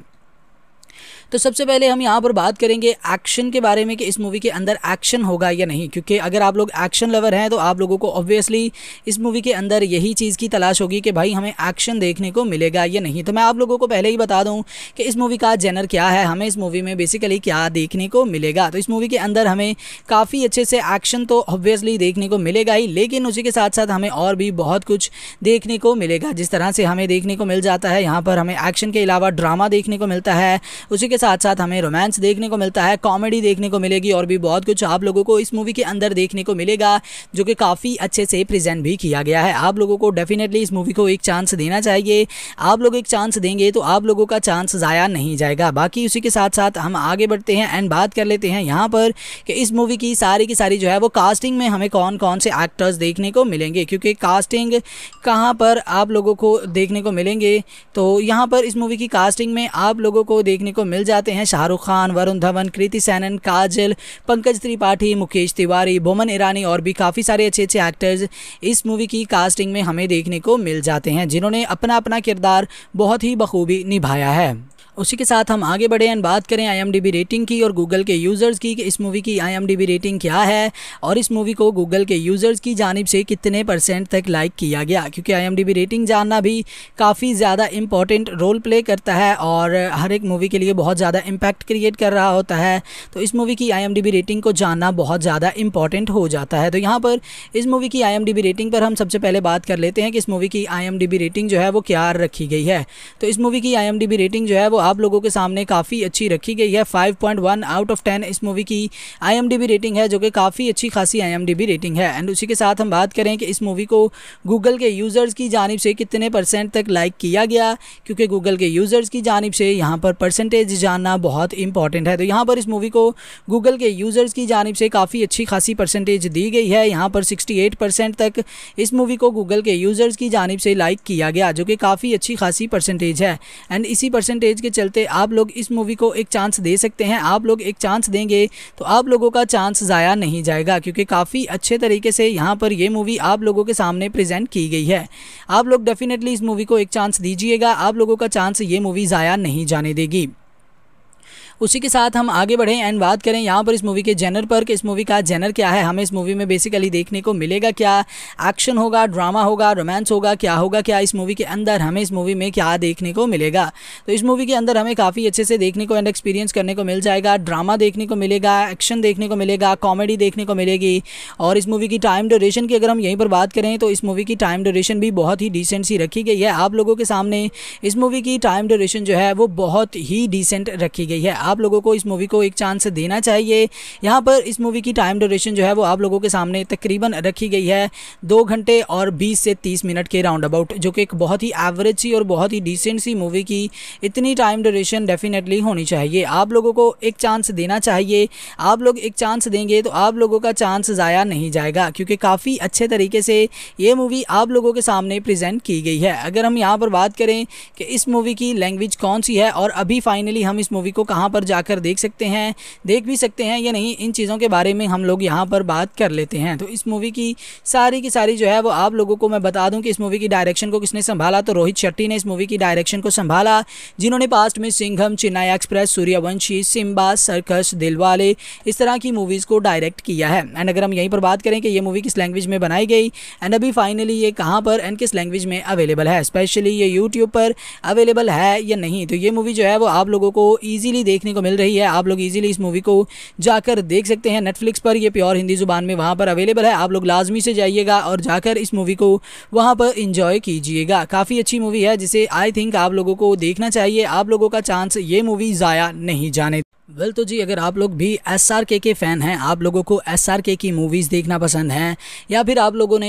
तो सबसे पहले हम यहाँ पर बात करेंगे एक्शन के बारे में कि इस मूवी के अंदर एक्शन होगा या नहीं क्योंकि अगर आप लोग एक्शन लवर हैं तो आप लोगों को ऑब्वियसली इस मूवी के अंदर यही चीज़ की तलाश होगी कि भाई हमें एक्शन देखने को मिलेगा या नहीं तो मैं आप लोगों को पहले ही बता दूँ कि इस मूवी का जेनर क्या है हमें इस मूवी में बेसिकली क्या देखने को मिलेगा तो इस मूवी के अंदर हमें काफ़ी अच्छे से एक्शन तो ऑब्वियसली देखने को मिलेगा ही लेकिन उसी के साथ साथ हमें और भी बहुत कुछ देखने को मिलेगा जिस तरह से हमें देखने को मिल जाता है यहाँ पर हमें एक्शन के अलावा ड्रामा देखने को मिलता है उसी के के साथ साथ हमें रोमांस देखने को मिलता है कॉमेडी देखने को मिलेगी और भी बहुत कुछ आप लोगों को इस मूवी के अंदर देखने को मिलेगा जो कि काफ़ी अच्छे से प्रेजेंट भी किया गया है आप लोगों को डेफिनेटली इस मूवी को एक चांस देना चाहिए आप लोग एक चांस देंगे तो आप लोगों का चांस ज़ाया नहीं जाएगा बाकी उसी के साथ साथ हम आगे बढ़ते हैं एंड बात कर लेते हैं यहाँ पर कि इस मूवी की सारी की सारी जो है वो कास्टिंग में हमें कौन कौन से एक्टर्स देखने को मिलेंगे क्योंकि कास्टिंग कहाँ पर आप लोगों को देखने को मिलेंगे तो यहाँ पर इस मूवी की कास्टिंग में आप लोगों को देखने को मिल जाते हैं शाहरुख खान वरुण धवन कृति सैनन काजल पंकज त्रिपाठी मुकेश तिवारी बोमन ईरानी और भी काफ़ी सारे अच्छे अच्छे एक्टर्स इस मूवी की कास्टिंग में हमें देखने को मिल जाते हैं जिन्होंने अपना अपना किरदार बहुत ही बखूबी निभाया है उसी के साथ हम आगे बढ़े एंड बात करें आई रेटिंग की और गूगल के यूज़र्स की कि इस मूवी की आई रेटिंग क्या है और इस मूवी को गूगल के यूज़र्स की जानब से कितने परसेंट तक लाइक किया गया क्योंकि आई रेटिंग जानना भी काफ़ी ज़्यादा इंपॉर्टेंट रोल प्ले करता है और हर एक मूवी के लिए बहुत ज़्यादा इम्पैक्ट क्रिएट कर रहा होता है तो इस मूवी की आई रेटिंग को जानना बहुत ज़्यादा इंपॉर्टेंट हो जाता है तो यहाँ पर इस मूवी की आई रेटिंग पर हम सबसे पहले बात कर लेते हैं कि इस मूवी की आई रेटिंग जो है वो क्या रखी गई है तो इस मूवी की आई रेटिंग जो है वो आप लोगों के सामने काफ़ी अच्छी रखी गई है 5.1 आउट ऑफ 10 इस मूवी की बी रेटिंग है जो कि काफ़ी अच्छी खासी बी रेटिंग है एंड उसी के साथ हम बात करें कि इस मूवी को गूगल के यूज़र्स की जानब से कितने परसेंट तक लाइक किया गया क्योंकि गूगल के यूज़र्स की जानब से यहाँ पर परसेंटेज जानना बहुत इंपॉर्टेंट है तो यहाँ पर इस मूवी को गूगल के यूज़र्स की जानब से काफ़ी अच्छी खासी परसेंटेज दी गई है यहाँ पर एट परसेंट तक इस मूवी को गूगल के यूज़र्स की जानब से लाइक किया गया जो कि काफ़ी अच्छी खासी परसेंटेज है एंड इसी परसेंटेज के चलते आप लोग इस मूवी को एक चांस दे सकते हैं आप लोग एक चांस देंगे तो आप लोगों का चांस ज़ाया नहीं जाएगा क्योंकि काफ़ी अच्छे तरीके से यहाँ पर यह मूवी आप लोगों के सामने प्रेजेंट की गई है आप लोग डेफिनेटली इस मूवी को एक चांस दीजिएगा आप लोगों का चांस ये मूवी ज़ाया नहीं जाने देगी उसी के साथ हम आगे बढ़ें एंड बात करें यहाँ पर इस मूवी के जेनर पर कि इस मूवी का जेनर क्या है हमें इस मूवी में बेसिकली देखने को मिलेगा क्या एक्शन होगा ड्रामा होगा रोमांस होगा क्या होगा क्या इस मूवी के अंदर हमें इस मूवी में क्या देखने को मिलेगा तो इस मूवी के अंदर हमें काफ़ी अच्छे से देखने को एंड एक्सपीरियंस करने को मिल जाएगा ड्रामा देखने को मिलेगा एक्शन देखने को मिलेगा कॉमेडी देखने को मिलेगी और इस मूवी की टाइम ड्यूरेशन की अगर हम यहीं पर बात करें तो इस मूवी की टाइम ड्यूरेशन भी बहुत ही डिसेंट सी रखी गई है आप लोगों के सामने इस मूवी की टाइम ड्यूरेशन जो है वो बहुत ही डिसेंट रखी गई है आप लोगों को इस मूवी को एक चांस देना चाहिए यहाँ पर इस मूवी की टाइम ड्यूरेशन जो है वो आप लोगों के सामने तकरीबन रखी गई है दो घंटे और बीस से तीस मिनट के राउंड अबाउट जो कि एक बहुत ही एवरेज सी और बहुत ही डिसेंट सी मूवी की इतनी टाइम ड्यूरेशन डेफिनेटली होनी चाहिए आप लोगों को एक चांस देना चाहिए आप लोग एक चांस देंगे तो आप लोगों का चांस ज़ाया नहीं जाएगा क्योंकि काफ़ी अच्छे तरीके से ये मूवी आप लोगों के सामने प्रेजेंट की गई है अगर हम यहाँ पर बात करें कि इस मूवी की लैंग्वेज कौन सी है और अभी फाइनली हम इस मूवी को कहाँ पर पर जाकर देख सकते हैं देख भी सकते हैं या नहीं इन चीज़ों के बारे में हम लोग यहाँ पर बात कर लेते हैं तो इस मूवी की सारी की सारी जो है वो आप लोगों को मैं बता दूँ कि इस मूवी की डायरेक्शन को किसने संभाला तो रोहित शेट्टी ने इस मूवी की डायरेक्शन को संभाला जिन्होंने पास्ट में सिंघम चेन्नई एक्सप्रेस सूर्यवंशी सिम्बा सर्कस दिलवाले इस तरह की मूवीज़ को डायरेक्ट किया है एंड अगर हम यहीं पर बात करें कि ये मूवी किस लैंग्वेज में बनाई गई एंड अभी फाइनली ये कहाँ पर एंड किस लैंग्वेज में अवेलेबल है स्पेशली ये यूट्यूब पर अवेलेबल है या नहीं तो ये मूवी जो है वो आप लोगों को ईजिली देखने देखने को मिल रही है आप लोग इजीली इस मूवी को जाकर देख सकते हैं नेटफ्लिक्स पर यह प्योर हिंदी जुबान में वहाँ पर अवेलेबल है आप लोग लाजमी से जाइएगा और जाकर इस मूवी को वहाँ पर इंजॉय कीजिएगा काफ़ी अच्छी मूवी है जिसे आई थिंक आप लोगों को देखना चाहिए आप लोगों का चांस ये मूवी ज़ाया नहीं जाने वेल तो जी अगर आप लोग भी एस आर के के फ़ैन हैं आप लोगों को एस आर के की मूवीज़ देखना पसंद हैं या फिर आप लोगों ने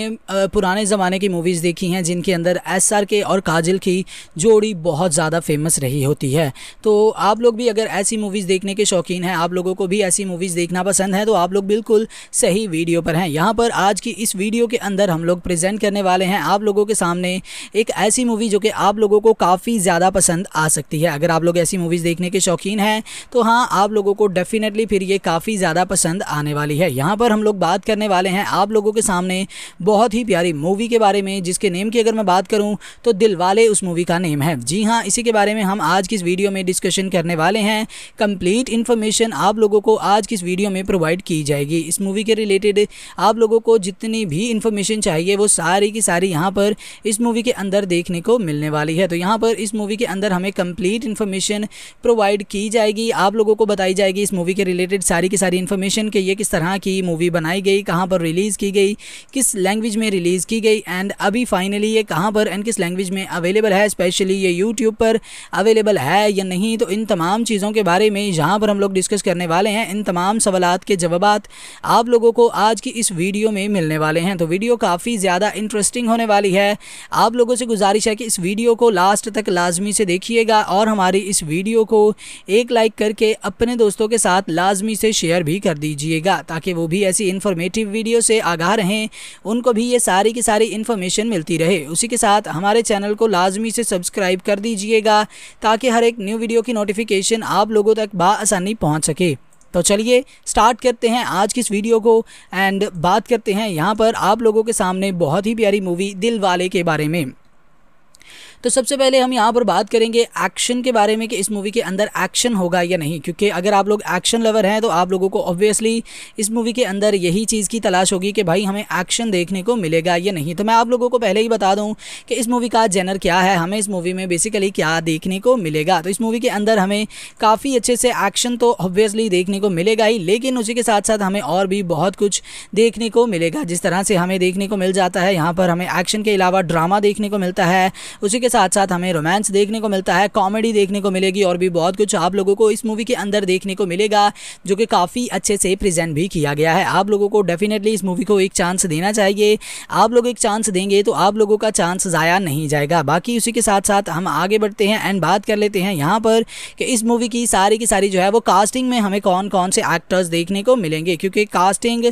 पुराने ज़माने की मूवीज़ देखी हैं जिनके अंदर एस आर के और काजल की जोड़ी बहुत ज़्यादा फेमस रही होती है तो आप लोग भी अगर ऐसी मूवीज़ देखने के शौकीन हैं आप लोगों को भी ऐसी मूवीज़ देखना पसंद है तो आप लोग बिल्कुल सही वीडियो पर हैं यहाँ पर आज की इस वीडियो के अंदर हम लोग प्रज़ेंट करने वाले हैं आप लोगों के सामने एक ऐसी मूवी जो कि आप लोगों को काफ़ी ज़्यादा पसंद आ सकती है अगर आप लोग ऐसी मूवीज़ देखने के शौकीन हैं तो हाँ आप लोगों को डेफिनेटली फिर ये काफ़ी ज़्यादा पसंद आने वाली है यहाँ पर हम लोग बात करने वाले हैं आप लोगों के सामने बहुत ही प्यारी मूवी के बारे में जिसके नेम की अगर मैं बात करूँ तो दिल वाले उस मूवी का नेम है जी हाँ इसी के बारे में हम आज की इस वीडियो में डिस्कशन करने वाले हैं कंप्लीट इन्फॉर्मेशन आप लोगों को आज की इस वीडियो में प्रोवाइड की जाएगी इस मूवी के रिलेटेड आप लोगों को जितनी भी इन्फॉर्मेशन चाहिए वो सारी की सारी यहाँ पर इस मूवी के अंदर देखने को मिलने वाली है तो यहाँ पर इस मूवी के अंदर हमें कंप्लीट इन्फॉर्मेशन प्रोवाइड की जाएगी आप लोगों को बताई जाएगी इस मूवी के रिलेटेड सारी की सारी इन्फॉर्मेशन कि ये किस तरह की मूवी बनाई गई कहाँ पर रिलीज़ की गई किस लैंग्वेज में रिलीज़ की गई एंड अभी फाइनली ये कहाँ पर एंड किस लैंग्वेज में अवेलेबल है स्पेशली ये यूट्यूब पर अवेलेबल है या नहीं तो इन तमाम चीज़ों के बारे में जहाँ पर हम लोग डिस्कस करने वाले हैं इन तमाम सवाल के जवाब आप लोगों को आज की इस वीडियो में मिलने वाले हैं तो वीडियो काफ़ी ज़्यादा इंटरेस्टिंग होने वाली है आप लोगों से गुजारिश है कि इस वीडियो को लास्ट तक लाजमी से देखिएगा और हमारी इस वीडियो को एक लाइक करके अपने दोस्तों के साथ लाजमी से शेयर भी कर दीजिएगा ताकि वो भी ऐसी इन्फॉर्मेटिव वीडियो से आगाह रहें उनको भी ये सारी की सारी इन्फॉर्मेशन मिलती रहे उसी के साथ हमारे चैनल को लाजमी से सब्सक्राइब कर दीजिएगा ताकि हर एक न्यू वीडियो की नोटिफिकेशन आप लोगों तक बसानी पहुँच सके तो चलिए स्टार्ट करते हैं आज की इस वीडियो को एंड बात करते हैं यहाँ पर आप लोगों के सामने बहुत ही प्यारी मूवी दिल वाले के बारे में तो सबसे पहले हम यहाँ पर बात करेंगे एक्शन के बारे में कि इस मूवी के अंदर एक्शन होगा या नहीं क्योंकि अगर आप लोग एक्शन लवर हैं तो आप लोगों को ऑब्वियसली इस मूवी के अंदर यही चीज़ की तलाश होगी कि भाई हमें एक्शन देखने को मिलेगा या नहीं तो मैं आप लोगों को पहले ही बता दूँ कि इस मूवी का जेनर क्या है हमें इस मूवी में बेसिकली क्या देखने को मिलेगा तो इस मूवी के अंदर हमें काफ़ी अच्छे से एक्शन तो ऑब्वियसली देखने को मिलेगा ही लेकिन उसी के साथ साथ हमें और भी बहुत कुछ देखने को मिलेगा जिस तरह से हमें देखने को मिल जाता है यहाँ पर हमें एक्शन के अलावा ड्रामा देखने को मिलता है उसी के के साथ साथ हमें रोमांस देखने को मिलता है कॉमेडी देखने को मिलेगी और भी बहुत कुछ आप लोगों को इस मूवी के अंदर देखने को मिलेगा जो कि काफ़ी अच्छे से प्रेजेंट भी किया गया है आप लोगों को डेफिनेटली इस मूवी को एक चांस देना चाहिए आप लोग एक चांस देंगे तो आप लोगों का चांस ज़ाया नहीं जाएगा बाकी उसी के साथ साथ हम आगे बढ़ते हैं एंड बात कर लेते हैं यहाँ पर कि इस मूवी की सारी की सारी जो है वो कास्टिंग में हमें कौन कौन से एक्टर्स देखने को मिलेंगे क्योंकि कास्टिंग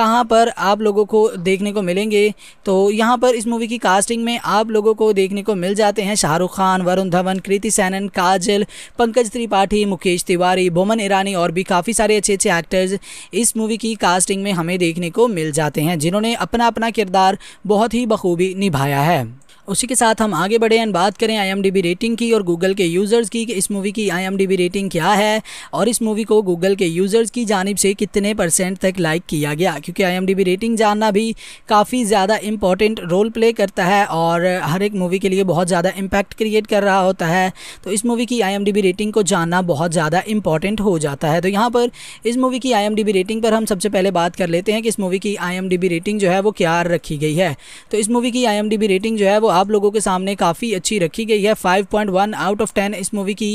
कहाँ पर आप लोगों को देखने को मिलेंगे तो यहाँ पर इस मूवी की कास्टिंग में आप लोगों को देखने को मिल जाते हैं शाहरुख खान वरुण धवन कृति सैनन काजल पंकज त्रिपाठी मुकेश तिवारी बोमन ईरानी और भी काफ़ी सारे अच्छे अच्छे एक्टर्स इस मूवी की कास्टिंग में हमें देखने को मिल जाते हैं जिन्होंने अपना अपना किरदार बहुत ही बखूबी निभाया है उसी के साथ हम आगे बढ़े एंड बात करें आई रेटिंग की और गूगल के यूज़र्स की कि इस मूवी की आई रेटिंग क्या है और इस मूवी को गूगल के यूज़र्स की जानब से कितने परसेंट तक लाइक किया गया क्योंकि आई रेटिंग जानना भी काफ़ी ज़्यादा इंपॉर्टेंट रोल प्ले करता है और हर एक मूवी के लिए बहुत ज़्यादा इम्पैक्ट क्रिएट कर रहा होता है तो इस मूवी की आई रेटिंग को जानना बहुत ज़्यादा इंपॉर्टेंट हो जाता है तो यहाँ पर इस मूवी की आई रेटिंग पर हम सबसे पहले बात कर लेते हैं कि इस मूवी की आई रेटिंग जो है वो क्या रखी गई है तो इस मूवी की आई रेटिंग जो है वो आप लोगों के सामने काफ़ी अच्छी रखी गई है 5.1 आउट ऑफ टेन इस मूवी की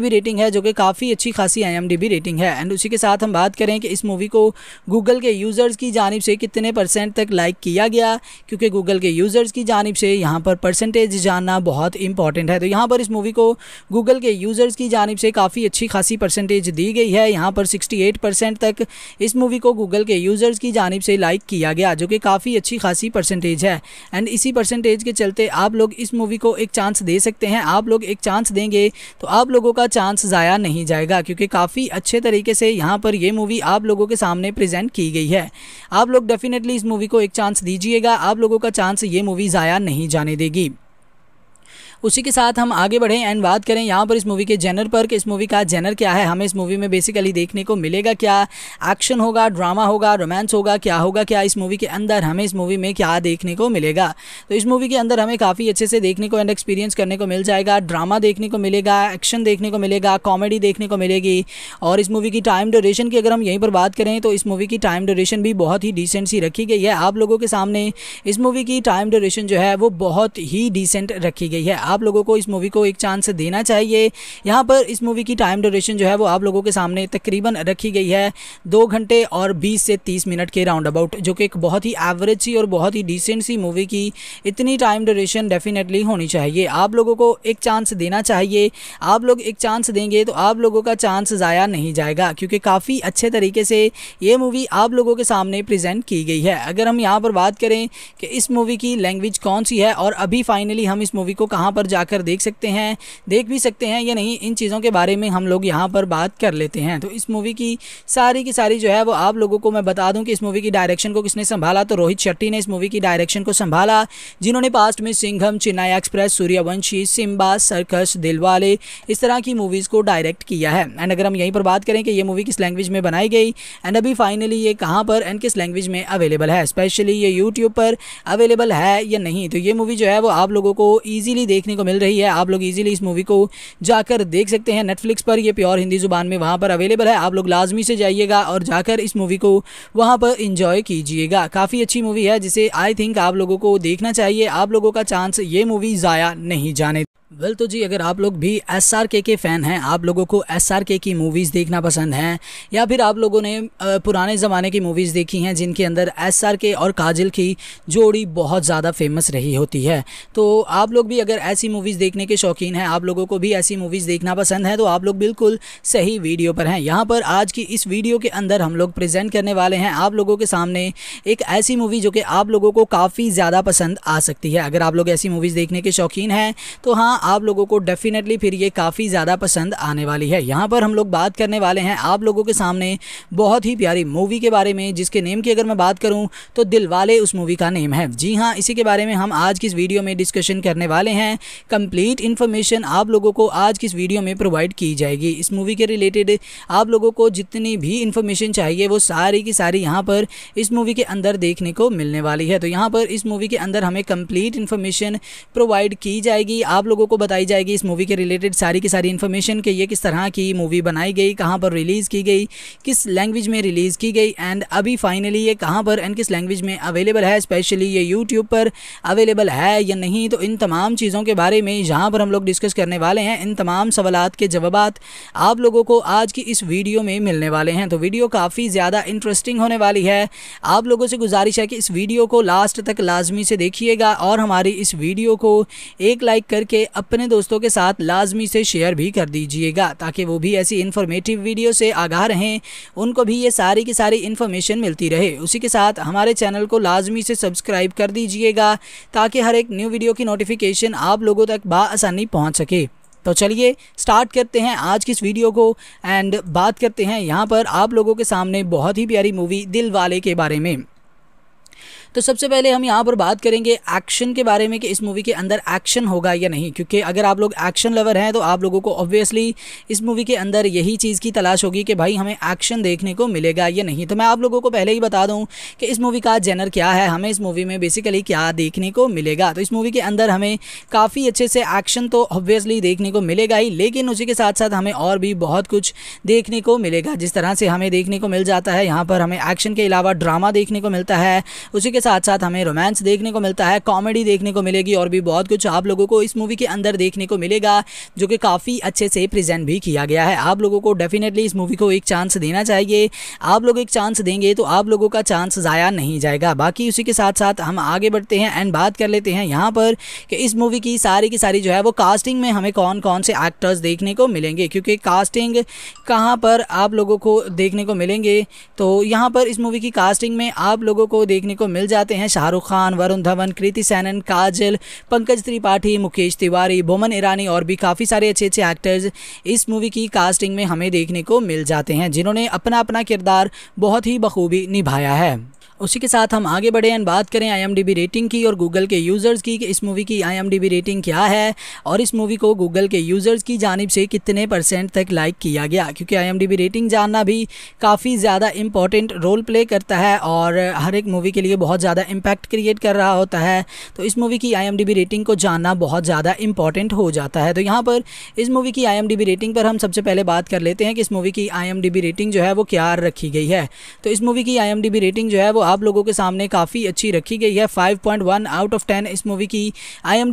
बी रेटिंग है जो कि काफ़ी अच्छी खासी बी रेटिंग है एंड उसी के साथ हम बात करें कि इस मूवी को गूगल के यूज़र्स की जानब से कितने परसेंट तक लाइक किया गया क्योंकि गूगल के यूज़र्स की जानब से यहाँ पर परसेंटेज जानना बहुत इंपॉर्टेंट है तो यहाँ पर इस मूवी को गूगल के यूज़र्स की जानब से काफ़ी अच्छी खासी परसेंटेज दी गई है यहाँ पर एट परसेंट तक इस मूवी को गूगल के यूज़र्स की जानब से लाइक किया गया जो कि काफ़ी अच्छी खासी परसेंटेज है एंड इसी परसेंटेज के चलते आप लोग इस मूवी को एक चांस दे सकते हैं आप लोग एक चांस देंगे तो आप लोगों का चांस ज़ाया नहीं जाएगा क्योंकि काफ़ी अच्छे तरीके से यहाँ पर यह मूवी आप लोगों के सामने प्रेजेंट की गई है आप लोग डेफिनेटली इस मूवी को एक चांस दीजिएगा आप लोगों का चांस ये मूवी ज़ाया नहीं जाने देगी उसी के साथ हम आगे बढ़ें एंड बात करें यहाँ पर इस मूवी के जेनर पर कि इस मूवी का जेनर क्या है हमें इस मूवी में बेसिकली देखने को मिलेगा क्या एक्शन होगा ड्रामा होगा रोमांस होगा क्या होगा क्या इस मूवी के अंदर हमें इस मूवी में क्या देखने को मिलेगा तो इस मूवी के अंदर हमें काफ़ी अच्छे से देखने को एंड एक्सपीरियंस करने को मिल जाएगा ड्रामा देखने को मिलेगा एक्शन देखने को मिलेगा कॉमेडी देखने को मिलेगी और इस मूवी की टाइम ड्यूरेशन की अगर हम यहीं पर बात करें तो इस मूवी की टाइम ड्यूरेशन भी बहुत ही डिसेंट सी रखी गई है आप लोगों के सामने इस मूवी की टाइम ड्यूरेशन जो है वो बहुत ही डिसेंट रखी गई है आप लोगों को इस मूवी को एक चांस देना चाहिए यहाँ पर इस मूवी की टाइम ड्यूरेशन जो है वो आप लोगों के सामने तकरीबन रखी गई है दो घंटे और बीस से तीस मिनट के राउंड अबाउट जो कि एक बहुत ही एवरेज सी और बहुत ही डिसेंट सी मूवी की इतनी टाइम ड्यूरेशन डेफिनेटली होनी चाहिए आप लोगों को एक चांस देना चाहिए आप लोग एक चांस देंगे तो आप लोगों का चांस ज़ाया नहीं जाएगा क्योंकि काफ़ी अच्छे तरीके से ये मूवी आप लोगों के सामने प्रेजेंट की गई है अगर हम यहाँ पर बात करें कि इस मूवी की लैंग्वेज कौन सी है और अभी फाइनली हम इस मूवी को कहाँ पर जाकर देख सकते हैं देख भी सकते हैं या नहीं इन चीज़ों के बारे में हम लोग यहाँ पर बात कर लेते हैं तो इस मूवी की सारी की सारी जो है वो आप लोगों को मैं बता दूँ कि इस मूवी की डायरेक्शन को किसने संभाला तो रोहित शेट्टी ने इस मूवी की डायरेक्शन को संभाला जिन्होंने पास्ट में सिंघम चेन्नई एक्सप्रेस सूर्यवंशी सिम्बा सर्कस दिलवाले इस तरह की मूवीज़ को डायरेक्ट किया है एंड अगर हम यहीं पर बात करें कि ये मूवी किस लैंग्वेज में बनाई गई एंड अभी फाइनली ये कहाँ पर एंड किस लैंग्वेज में अवेलेबल है स्पेशली ये यूट्यूब पर अवेलेबल है या नहीं तो ये मूवी जो है वो आप लोगों को ईजिली देख देखने को मिल रही है आप लोग इजीली इस मूवी को जाकर देख सकते हैं नेटफ्लिक्स पर ये प्योर हिंदी जुबान में वहाँ पर अवेलेबल है आप लोग लाजमी से जाइएगा और जाकर इस मूवी को वहाँ पर इंजॉय कीजिएगा काफ़ी अच्छी मूवी है जिसे आई थिंक आप लोगों को देखना चाहिए आप लोगों का चांस ये मूवी ज़ाया नहीं जाने वेल तो जी अगर आप लोग भी एस आर के के फ़ैन हैं आप लोगों को एस आर के की मूवीज़ देखना पसंद हैं या फिर आप लोगों ने पुराने ज़माने की मूवीज़ देखी हैं जिनके अंदर एस आर के और काजल की जोड़ी बहुत ज़्यादा फेमस रही होती है तो आप लोग भी अगर ऐसी मूवीज़ देखने के शौकीन हैं आप लोगों को भी ऐसी मूवीज़ देखना पसंद है तो आप लोग बिल्कुल सही वीडियो पर हैं यहाँ पर आज की इस वीडियो के अंदर हम लोग प्रजेंट करने वाले हैं आप लोगों के सामने एक ऐसी मूवी जो कि आप लोगों को काफ़ी ज़्यादा पसंद आ सकती है अगर आप लोग ऐसी मूवीज़ देखने के शौकीन हैं तो हाँ आप लोगों को डेफिनेटली फिर ये काफ़ी ज़्यादा पसंद आने वाली है यहाँ पर हम लोग बात करने वाले हैं आप लोगों के सामने बहुत ही प्यारी मूवी के बारे में जिसके नेम की अगर मैं बात करूँ तो दिल वाले उस मूवी का नेम है जी हाँ इसी के बारे में हम आज की इस वीडियो में डिस्कशन करने वाले हैं कंप्लीट इन्फॉर्मेशन आप लोगों को आज की इस वीडियो में प्रोवाइड की जाएगी इस मूवी के रिलेटेड आप लोगों को जितनी भी इन्फॉर्मेशन चाहिए वो सारी की सारी यहाँ पर इस मूवी के अंदर देखने को मिलने वाली है तो यहाँ पर इस मूवी के अंदर हमें कंप्लीट इन्फॉर्मेशन प्रोवाइड की जाएगी आप लोगों को बताई जाएगी इस मूवी के रिलेटेड सारी की सारी इन्फॉर्मेशन कि ये किस तरह की मूवी बनाई गई कहाँ पर रिलीज़ की गई किस लैंग्वेज में रिलीज़ की गई एंड अभी फाइनली ये कहाँ पर एंड किस लैंग्वेज में अवेलेबल है स्पेशली ये यूट्यूब पर अवेलेबल है या नहीं तो इन तमाम चीज़ों के बारे में जहाँ पर हम लोग डिस्कस करने वाले हैं इन तमाम सवाल के जवाब आप लोगों को आज की इस वीडियो में मिलने वाले हैं तो वीडियो काफ़ी ज़्यादा इंटरेस्टिंग होने वाली है आप लोगों से गुजारिश है कि इस वीडियो को लास्ट तक लाजमी से देखिएगा और हमारी इस वीडियो को एक लाइक करके अपने दोस्तों के साथ लाजमी से शेयर भी कर दीजिएगा ताकि वो भी ऐसी इन्फॉर्मेटिव वीडियो से आगाह रहें उनको भी ये सारी की सारी इन्फॉर्मेशन मिलती रहे उसी के साथ हमारे चैनल को लाजमी से सब्सक्राइब कर दीजिएगा ताकि हर एक न्यू वीडियो की नोटिफिकेशन आप लोगों तक बसानी पहुँच सके तो चलिए स्टार्ट करते हैं आज की इस वीडियो को एंड बात करते हैं यहाँ पर आप लोगों के सामने बहुत ही प्यारी मूवी दिल वाले के बारे में तो सबसे पहले हम यहाँ पर बात करेंगे एक्शन के बारे में कि इस मूवी के अंदर एक्शन होगा या नहीं क्योंकि अगर आप लोग एक्शन लवर हैं तो आप लोगों को ऑब्वियसली इस मूवी के अंदर यही चीज़ की तलाश होगी कि भाई हमें एक्शन देखने को मिलेगा या नहीं तो मैं आप लोगों को पहले ही बता दूँ कि इस मूवी का जेनर क्या है हमें इस मूवी में बेसिकली क्या देखने को मिलेगा तो इस मूवी के अंदर हमें काफ़ी अच्छे से एक्शन तो ऑब्वियसली देखने को मिलेगा ही लेकिन उसी के साथ साथ हमें और भी बहुत कुछ देखने को मिलेगा जिस तरह से हमें देखने को मिल जाता है यहाँ पर हमें एक्शन के अलावा ड्रामा देखने को मिलता है उसी के के साथ साथ हमें रोमांस देखने को मिलता है कॉमेडी देखने को मिलेगी और भी बहुत कुछ आप लोगों को इस मूवी के अंदर देखने को मिलेगा जो कि काफ़ी अच्छे से प्रेजेंट भी किया गया है आप लोगों को डेफिनेटली इस मूवी को एक चांस देना चाहिए आप लोग एक चांस देंगे तो आप लोगों का चांस ज़ाया नहीं जाएगा बाकी उसी के साथ साथ हम आगे बढ़ते हैं एंड बात कर लेते हैं यहाँ पर कि इस मूवी की सारी की सारी जो है वो कास्टिंग में हमें कौन कौन से एक्टर्स देखने को मिलेंगे क्योंकि कास्टिंग कहाँ पर आप लोगों को देखने को मिलेंगे तो यहाँ पर इस मूवी की कास्टिंग में आप लोगों को देखने को मिल जाते हैं शाहरुख खान वरुण धवन कृति सैनन काजल पंकज त्रिपाठी मुकेश तिवारी बोमन ईरानी और भी काफ़ी सारे अच्छे अच्छे एक्टर्स इस मूवी की कास्टिंग में हमें देखने को मिल जाते हैं जिन्होंने अपना अपना किरदार बहुत ही बखूबी निभाया है उसी के साथ हम आगे बढ़े एंड बात करें आई रेटिंग की और गूगल के यूज़र्स की कि इस मूवी की आई रेटिंग क्या है और इस मूवी को गूगल के यूज़र्स की जानब से कितने परसेंट तक लाइक किया गया क्योंकि आई रेटिंग जानना भी काफ़ी ज़्यादा इंपॉर्टेंट रोल प्ले करता है और हर एक मूवी के लिए बहुत ज़्यादा इम्पैक्ट क्रिएट कर रहा होता है तो इस मूवी की आई रेटिंग को जानना बहुत ज़्यादा इंपॉर्टेंट हो जाता है तो यहाँ पर इस मूवी की आई रेटिंग पर हम सबसे पहले बात कर लेते हैं कि इस मूवी की आई रेटिंग जो है वो क्या रखी गई है तो इस मूवी की आई रेटिंग जो है वो आप लोगों के सामने काफ़ी अच्छी रखी गई है 5.1 आउट ऑफ 10 इस मूवी की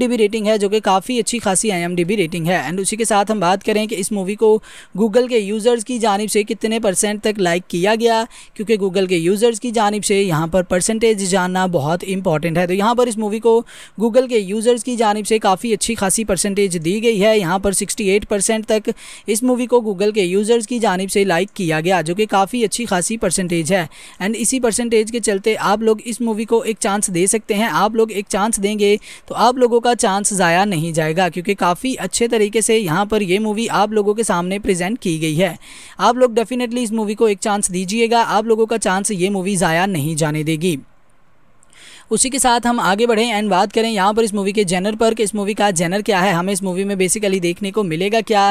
बी रेटिंग है जो कि काफ़ी अच्छी खासी बी रेटिंग है एंड उसी के साथ हम बात करें कि इस मूवी को गूगल के यूज़र्स की जानब से कितने परसेंट तक लाइक किया गया क्योंकि गूगल के यूज़र्स की जानब से यहाँ पर परसेंटेज जानना बहुत इंपॉर्टेंट है तो यहाँ पर इस मूवी को गूगल के यूज़र्स की जानब से काफ़ी अच्छी खासी परसेंटेज दी गई है यहाँ पर एट परसेंट तक इस मूवी को गूगल के यूज़र्स की जानब से लाइक किया गया जो कि काफ़ी अच्छी खासी परसेंटेज है एंड इसी परसेंटेज के चलते आप लोग इस मूवी को एक चांस दे सकते हैं आप लोग एक चांस देंगे तो आप लोगों का चांस ज़ाया नहीं जाएगा क्योंकि काफ़ी अच्छे तरीके से यहाँ पर यह मूवी आप लोगों के सामने प्रेजेंट की गई है आप लोग डेफिनेटली इस मूवी को एक चांस दीजिएगा आप लोगों का चांस ये मूवी ज़ाया नहीं जाने देगी उसी के साथ हम आगे बढ़ें एंड बात करें यहाँ पर इस मूवी के जेनर पर कि इस मूवी का जेनर क्या है हमें इस मूवी में बेसिकली देखने को मिलेगा क्या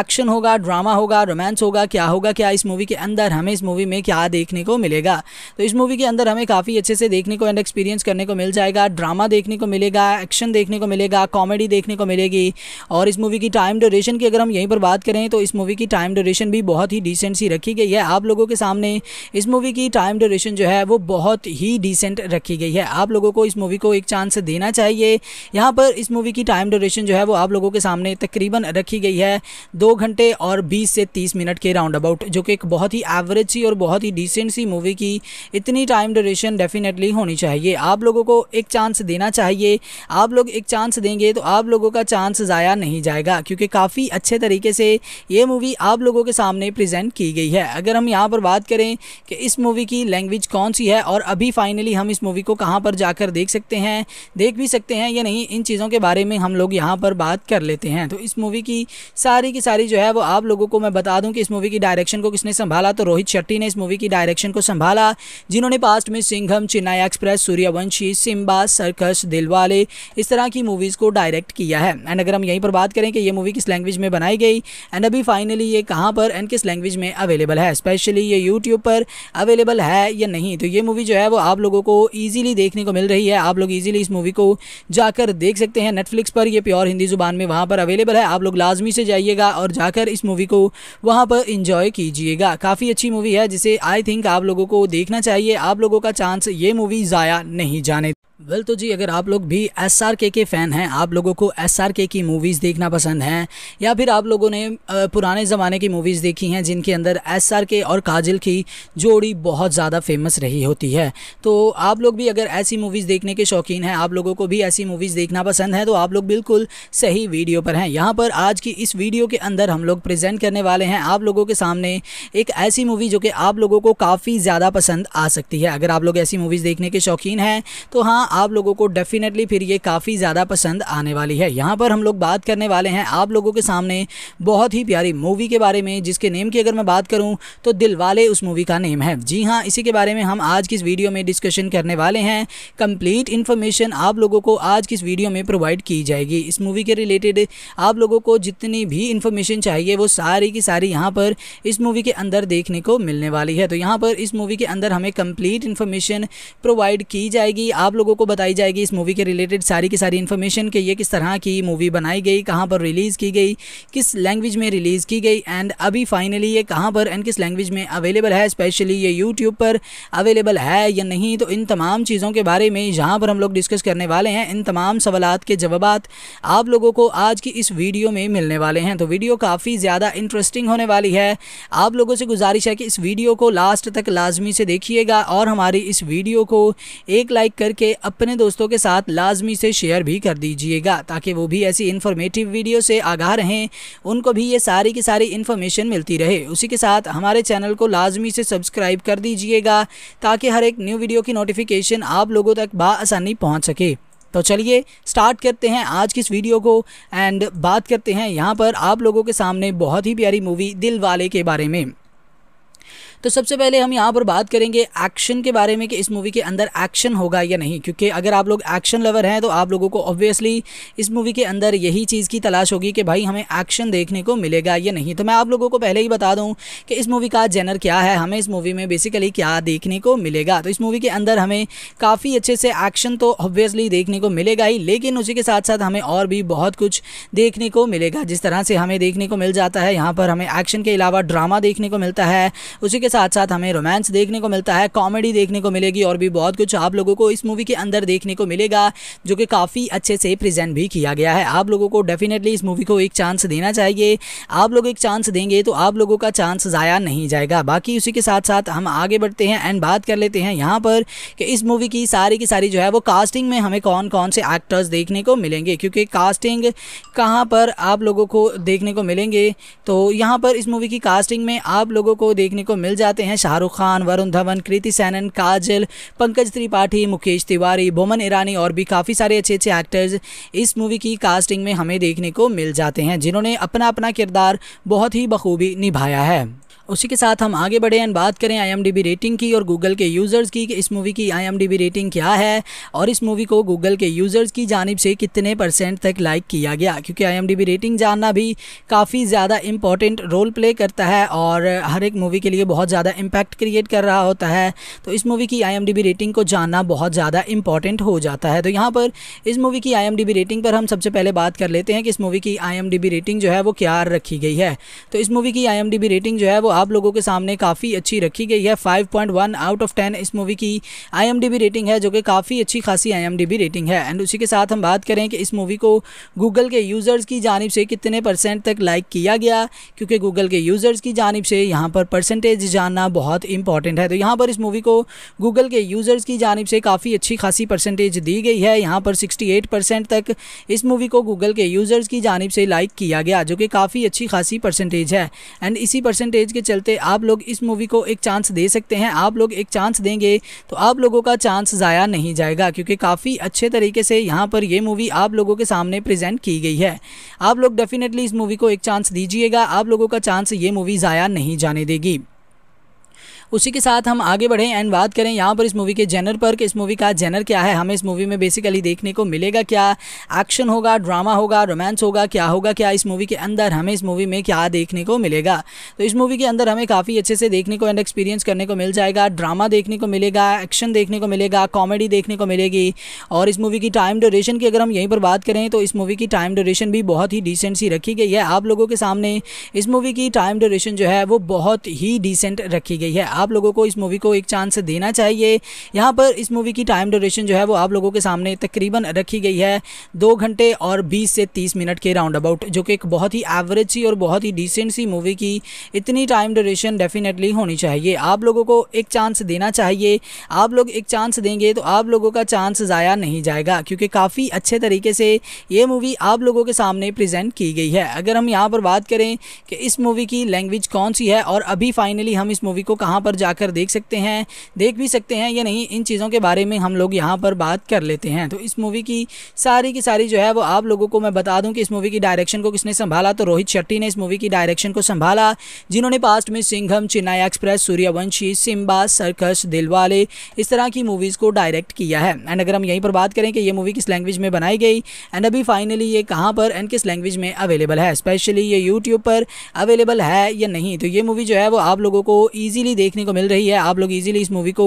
एक्शन होगा ड्रामा होगा रोमांस होगा क्या होगा क्या इस मूवी के अंदर हमें इस मूवी में क्या देखने को मिलेगा तो इस मूवी के अंदर हमें काफ़ी अच्छे से देखने को एंड एक्सपीरियंस करने को मिल जाएगा ड्रामा देखने को मिलेगा एक्शन देखने को मिलेगा कॉमेडी देखने को मिलेगी और इस मूवी की टाइम ड्यूरेशन की अगर हम यहीं पर बात करें तो इस मूवी की टाइम ड्यूरेशन भी बहुत ही डिसेंट सी रखी गई है आप लोगों के सामने इस मूवी की टाइम ड्यूरेशन जो है वो बहुत ही डिसेंट रखी गई है आप लोगों को इस मूवी को एक चांस देना चाहिए यहाँ पर इस मूवी की टाइम ड्यूरेशन जो है वो आप लोगों के सामने तकरीबन रखी गई है दो घंटे और बीस से तीस मिनट के राउंड अबाउट जो कि एक बहुत ही एवरेज सी और बहुत ही डिसेंट सी मूवी की इतनी टाइम ड्यूरेशन डेफिनेटली होनी चाहिए आप लोगों को एक चांस देना चाहिए आप लोग एक चांस देंगे तो आप लोगों का चांस ज़ाया नहीं जाएगा क्योंकि काफ़ी अच्छे तरीके से ये मूवी आप लोगों के सामने प्रेजेंट की गई है अगर हम यहाँ पर बात करें कि इस मूवी की लैंग्वेज कौन सी है और अभी फाइनली हम इस मूवी को कहाँ पर जाकर देख सकते हैं देख भी सकते हैं या नहीं इन चीज़ों के बारे में हम लोग यहाँ पर बात कर लेते हैं तो इस मूवी की सारी की सारी जो है वो आप लोगों को मैं बता दूँ कि इस मूवी की डायरेक्शन को किसने संभाला तो रोहित शेट्टी ने इस मूवी की डायरेक्शन को संभाला जिन्होंने पास्ट में सिंघम चेन्नई एक्सप्रेस सूर्यवंशी सिम्बा सर्कस दिलवाले इस तरह की मूवीज़ को डायरेक्ट किया है एंड अगर हम यहीं पर बात करें कि ये मूवी किस लैंग्वेज में बनाई गई एंड अभी फाइनली ये कहाँ पर एंड किस लैंग्वेज में अवेलेबल है स्पेशली ये यूट्यूब पर अवेलेबल है या नहीं तो ये मूवी जो है वो आप लोगों को ईजिली देखने देखने को मिल रही है आप लोग इजीली इस मूवी को जाकर देख सकते हैं नेटफ्लिक्स पर ये प्योर हिंदी जुबान में वहाँ पर अवेलेबल है आप लोग लाजमी से जाइएगा और जाकर इस मूवी को वहाँ पर इंजॉय कीजिएगा काफ़ी अच्छी मूवी है जिसे आई थिंक आप लोगों को देखना चाहिए आप लोगों का चांस ये मूवी ज़ाया नहीं जाने वेल तो जी अगर आप लोग भी एस आर के के फ़ैन हैं आप लोगों को एस आर के की मूवीज़ देखना पसंद हैं या फिर आप लोगों ने पुराने ज़माने की मूवीज़ देखी हैं जिनके अंदर एस आर के और काजल की जोड़ी बहुत ज़्यादा फेमस रही होती है तो आप लोग भी अगर ऐसी मूवीज़ देखने के शौकीन हैं आप लोगों को भी ऐसी मूवीज़ देखना पसंद है तो आप लोग बिल्कुल सही वीडियो पर हैं यहाँ पर आज की इस वीडियो के अंदर हम लोग प्रजेंट करने वाले हैं आप लोगों के सामने एक ऐसी मूवी जो कि आप लोगों को काफ़ी ज़्यादा पसंद आ सकती है अगर आप लोग ऐसी मूवीज़ देखने के शौकीन हैं तो हाँ हाँ आप लोगों को डेफिनेटली फिर ये काफ़ी ज़्यादा पसंद आने वाली है यहाँ पर हम लोग बात करने वाले हैं आप लोगों के सामने बहुत ही प्यारी मूवी के बारे में जिसके नेम की अगर मैं बात करूँ तो दिल वाले उस मूवी का नेम है जी हाँ इसी के बारे में हम आज की इस वीडियो में डिस्कशन करने वाले हैं कंप्लीट इन्फॉर्मेशन आप लोगों को आज की इस वीडियो में प्रोवाइड की जाएगी इस मूवी के रिलेटेड आप लोगों को जितनी भी इन्फॉर्मेशन चाहिए वो सारी की सारी यहाँ पर इस मूवी के अंदर देखने को मिलने वाली है तो यहाँ पर इस मूवी के अंदर हमें कंप्लीट इन्फॉर्मेशन प्रोवाइड की जाएगी आप लोगों को बताई जाएगी इस मूवी के रिलेटेड सारी की सारी इन्फॉर्मेशन कि ये किस तरह की मूवी बनाई गई कहाँ पर रिलीज़ की गई किस लैंग्वेज में रिलीज़ की गई एंड अभी फाइनली ये कहाँ पर एंड किस लैंग्वेज में अवेलेबल है स्पेशली ये यूट्यूब पर अवेलेबल है या नहीं तो इन तमाम चीज़ों के बारे में जहाँ पर हम लोग डिस्कस करने वाले हैं इन तमाम सवाल के जवाब आप लोगों को आज की इस वीडियो में मिलने वाले हैं तो वीडियो काफ़ी ज़्यादा इंटरेस्टिंग होने वाली है आप लोगों से गुजारिश है कि इस वीडियो को लास्ट तक लाजमी से देखिएगा और हमारी इस वीडियो को एक लाइक करके अपने दोस्तों के साथ लाजमी से शेयर भी कर दीजिएगा ताकि वो भी ऐसी इन्फॉर्मेटिव वीडियो से आगाह रहें उनको भी ये सारी की सारी इन्फॉर्मेशन मिलती रहे उसी के साथ हमारे चैनल को लाजमी से सब्सक्राइब कर दीजिएगा ताकि हर एक न्यू वीडियो की नोटिफिकेशन आप लोगों तक बसानी पहुँच सके तो चलिए स्टार्ट करते हैं आज की इस वीडियो को एंड बात करते हैं यहाँ पर आप लोगों के सामने बहुत ही प्यारी मूवी दिल वाले के बारे में तो सबसे पहले हम यहाँ पर बात करेंगे एक्शन के बारे में कि इस मूवी के अंदर एक्शन होगा या नहीं क्योंकि अगर आप लोग एक्शन लवर हैं तो आप लोगों को ऑब्वियसली इस मूवी के अंदर यही चीज़ की तलाश होगी कि भाई हमें एक्शन देखने को मिलेगा या नहीं तो मैं आप लोगों को पहले ही बता दूँ कि इस मूवी का जेनर क्या है हमें इस मूवी में बेसिकली क्या देखने को मिलेगा तो इस मूवी के अंदर हमें काफ़ी अच्छे से एक्शन तो ऑब्वियसली देखने को मिलेगा ही लेकिन उसी के साथ साथ हमें और भी बहुत कुछ देखने को मिलेगा जिस तरह से हमें देखने को मिल जाता है यहाँ पर हमें एक्शन के अलावा ड्रामा देखने को मिलता है उसी के के साथ साथ हमें रोमांस देखने को मिलता है कॉमेडी देखने को मिलेगी और भी बहुत कुछ आप लोगों को इस मूवी के अंदर देखने को मिलेगा जो कि काफ़ी अच्छे से प्रेजेंट भी किया गया है आप लोगों को डेफिनेटली इस मूवी को एक चांस देना चाहिए आप लोग एक चांस देंगे तो आप लोगों का चांस ज़ाया नहीं जाएगा बाकी उसी के साथ साथ हम आगे बढ़ते हैं एंड बात कर लेते हैं यहाँ पर कि इस मूवी की सारी की सारी जो है वो कास्टिंग में हमें कौन कौन से एक्टर्स देखने को मिलेंगे क्योंकि कास्टिंग कहाँ पर आप लोगों को देखने को मिलेंगे तो यहाँ पर इस मूवी की कास्टिंग में आप लोगों को देखने को मिल जाते हैं शाहरुख खान वरुण धवन कृति सैनन काजल पंकज त्रिपाठी मुकेश तिवारी बोमन ईरानी और भी काफ़ी सारे अच्छे अच्छे एक्टर्स इस मूवी की कास्टिंग में हमें देखने को मिल जाते हैं जिन्होंने अपना अपना किरदार बहुत ही बखूबी निभाया है उसी के साथ हम आगे बढ़े एंड बात करें आई रेटिंग की और गूगल के यूज़र्स की कि इस मूवी की आई रेटिंग क्या है और इस मूवी को गूगल के यूज़र्स की जानब से कितने परसेंट तक लाइक किया गया क्योंकि आई रेटिंग जानना भी काफ़ी ज़्यादा इंपॉर्टेंट रोल प्ले करता है और हर एक मूवी के लिए बहुत ज़्यादा इम्पैक्ट क्रिएट कर रहा होता है तो इस मूवी की आई रेटिंग को जानना बहुत ज़्यादा इंपॉर्टेंट हो जाता है तो यहाँ पर इस मूवी की आई रेटिंग पर हम सबसे पहले बात कर लेते हैं कि इस मूवी की आई रेटिंग जो है वो क्या रखी गई है तो इस मूवी की आई रेटिंग जो है वो आप लोगों के सामने काफ़ी अच्छी रखी गई है 5.1 आउट ऑफ 10 इस मूवी की बी रेटिंग है जो कि काफ़ी अच्छी खासी बी रेटिंग है एंड उसी के साथ हम बात करें कि इस मूवी को गूगल के यूज़र्स की जानब से कितने परसेंट तक लाइक किया गया क्योंकि गूगल के यूज़र्स की जानब से यहाँ पर परसेंटेज जानना बहुत इंपॉर्टेंट है तो यहाँ पर इस मूवी को गूगल के यूज़र्स की जानब से काफ़ी अच्छी खासी परसेंटेज दी गई है यहाँ पर एट परसेंट तक इस मूवी को गूगल के यूज़र्स की जानब से लाइक किया गया जो कि काफ़ी अच्छी खासी परसेंटेज है एंड इसी परसेंटेज के चलते आप लोग इस मूवी को एक चांस दे सकते हैं आप लोग एक चांस देंगे तो आप लोगों का चांस ज़ाया नहीं जाएगा क्योंकि काफ़ी अच्छे तरीके से यहाँ पर ये मूवी आप लोगों के सामने प्रेजेंट की गई है आप लोग डेफिनेटली इस मूवी को एक चांस दीजिएगा आप लोगों का चांस ये मूवी ज़ाया नहीं जाने देगी उसी के साथ हम आगे बढ़ें एंड बात करें यहाँ पर इस मूवी के जेनर पर कि इस मूवी का जेनर क्या है हमें इस मूवी में बेसिकली देखने को मिलेगा क्या एक्शन होगा ड्रामा होगा रोमांस होगा क्या होगा क्या इस मूवी के अंदर हमें इस मूवी में क्या देखने को मिलेगा तो इस मूवी के अंदर हमें काफ़ी अच्छे से देखने को एंड एक्सपीरियंस करने को मिल जाएगा ड्रामा देखने को मिलेगा एक्शन देखने को मिलेगा कॉमेडी देखने को मिलेगी और इस मूवी की टाइम ड्यूरेशन की अगर हम यहीं पर बात करें तो इस मूवी की टाइम ड्यूरेशन भी बहुत ही डिसेंट सी रखी गई है आप लोगों के सामने इस मूवी की टाइम ड्यूरेशन जो है वो बहुत ही डिसेंट रखी गई है आप लोगों को इस मूवी को एक चांस देना चाहिए यहाँ पर इस मूवी की टाइम ड्यूरेशन जो है वो आप लोगों के सामने तकरीबन रखी गई है दो घंटे और बीस से तीस मिनट के राउंड अबाउट जो कि एक बहुत ही एवरेज सी और बहुत ही डिसेंट सी मूवी की इतनी टाइम ड्यूरेशन डेफिनेटली होनी चाहिए आप लोगों को एक चांस देना चाहिए आप लोग एक चांस देंगे तो आप लोगों का चांस ज़ाया नहीं जाएगा क्योंकि काफ़ी अच्छे तरीके से ये मूवी आप लोगों के सामने प्रेजेंट की गई है अगर हम यहाँ पर बात करें कि इस मूवी की लैंग्वेज कौन सी है और अभी फाइनली हम इस मूवी को कहाँ पर जाकर देख सकते हैं देख भी सकते हैं या नहीं इन चीज़ों के बारे में हम लोग यहाँ पर बात कर लेते हैं तो इस मूवी की सारी की सारी जो है वो आप लोगों को मैं बता दूँ कि इस मूवी की डायरेक्शन को किसने संभाला तो रोहित शेट्टी ने इस मूवी की डायरेक्शन को संभाला जिन्होंने पास्ट में सिंघम चेन्नई एक्सप्रेस सूर्यवंशी सिम्बा सर्कस दिलवाले इस तरह की मूवीज़ को डायरेक्ट किया है एंड अगर हम यहीं पर बात करें कि ये मूवी किस लैंग्वेज में बनाई गई एंड अभी फाइनली ये कहाँ पर एंड किस लैंग्वेज में अवेलेबल है स्पेशली ये यूट्यूब पर अवेलेबल है या नहीं तो ये मूवी जो है वो आप लोगों को ईजिली देख देखने को मिल रही है आप लोग इजीली इस मूवी को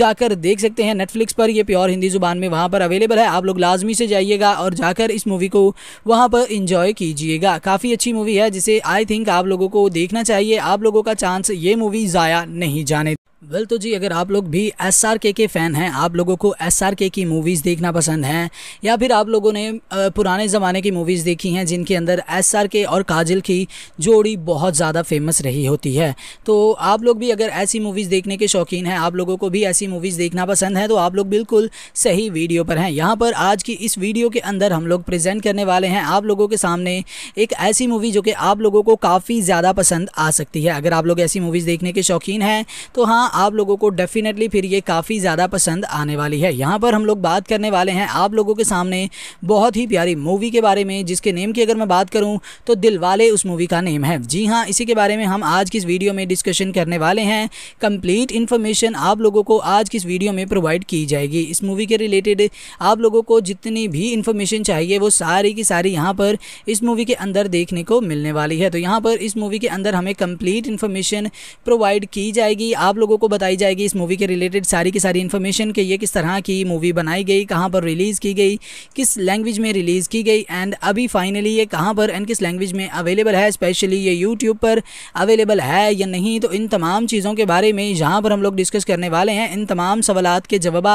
जाकर देख सकते हैं नेटफ्लिक्स पर ये प्योर हिंदी ज़ुबान में वहाँ पर अवेलेबल है आप लोग लाजमी से जाइएगा और जाकर इस मूवी को वहाँ पर इंजॉय कीजिएगा काफ़ी अच्छी मूवी है जिसे आई थिंक आप लोगों को देखना चाहिए आप लोगों का चांस ये मूवी ज़ाया नहीं जाने वेल तो जी अगर आप लोग भी एस आर के के फ़ैन हैं आप लोगों को एस आर के की मूवीज़ देखना पसंद हैं या फिर आप लोगों ने पुराने ज़माने की मूवीज़ देखी हैं जिनके अंदर एस आर के और काजल की जोड़ी बहुत ज़्यादा फेमस रही होती है तो आप लोग भी अगर ऐसी मूवीज़ देखने के शौकीन हैं आप लोगों को भी ऐसी मूवीज़ देखना पसंद है तो आप लोग बिल्कुल सही वीडियो पर हैं यहाँ पर आज की इस वीडियो के अंदर हम लोग प्रजेंट करने वाले हैं आप लोगों के सामने एक ऐसी मूवी जो कि आप लोगों को काफ़ी ज़्यादा पसंद आ सकती है अगर आप लोग ऐसी मूवीज़ देखने के शौकीन हैं तो हाँ हाँ आप लोगों को डेफिनेटली फिर ये काफ़ी ज़्यादा पसंद आने वाली है यहाँ पर हम लोग बात करने वाले हैं आप लोगों के सामने बहुत ही प्यारी मूवी के बारे में जिसके नेम की अगर मैं बात करूँ तो दिल वाले उस मूवी का नेम है जी हाँ इसी के बारे में हम आज की इस वीडियो में डिस्कशन करने वाले हैं कंप्लीट इन्फॉर्मेशन आप लोगों को आज की इस वीडियो में प्रोवाइड की जाएगी इस मूवी के रिलेटेड आप लोगों को जितनी भी इन्फॉर्मेशन चाहिए वो सारी की सारी यहाँ पर इस मूवी के अंदर देखने को मिलने वाली है तो यहाँ पर इस मूवी के अंदर हमें कंप्लीट इन्फॉर्मेशन प्रोवाइड की जाएगी आप लोगों लोगों को बताई जाएगी इस मूवी के रिलेटेड सारी की सारी इन्फॉर्मेशन कि ये किस तरह की मूवी बनाई गई कहाँ पर रिलीज़ की गई किस लैंग्वेज में रिलीज़ की गई एंड अभी फाइनली ये कहाँ पर एंड किस लैंग्वेज में अवेलेबल है स्पेशली ये यूट्यूब पर अवेलेबल है या नहीं तो इन तमाम चीज़ों के बारे में जहाँ पर हम लोग डिस्कस करने वाले हैं इन तमाम सवाल के जवाब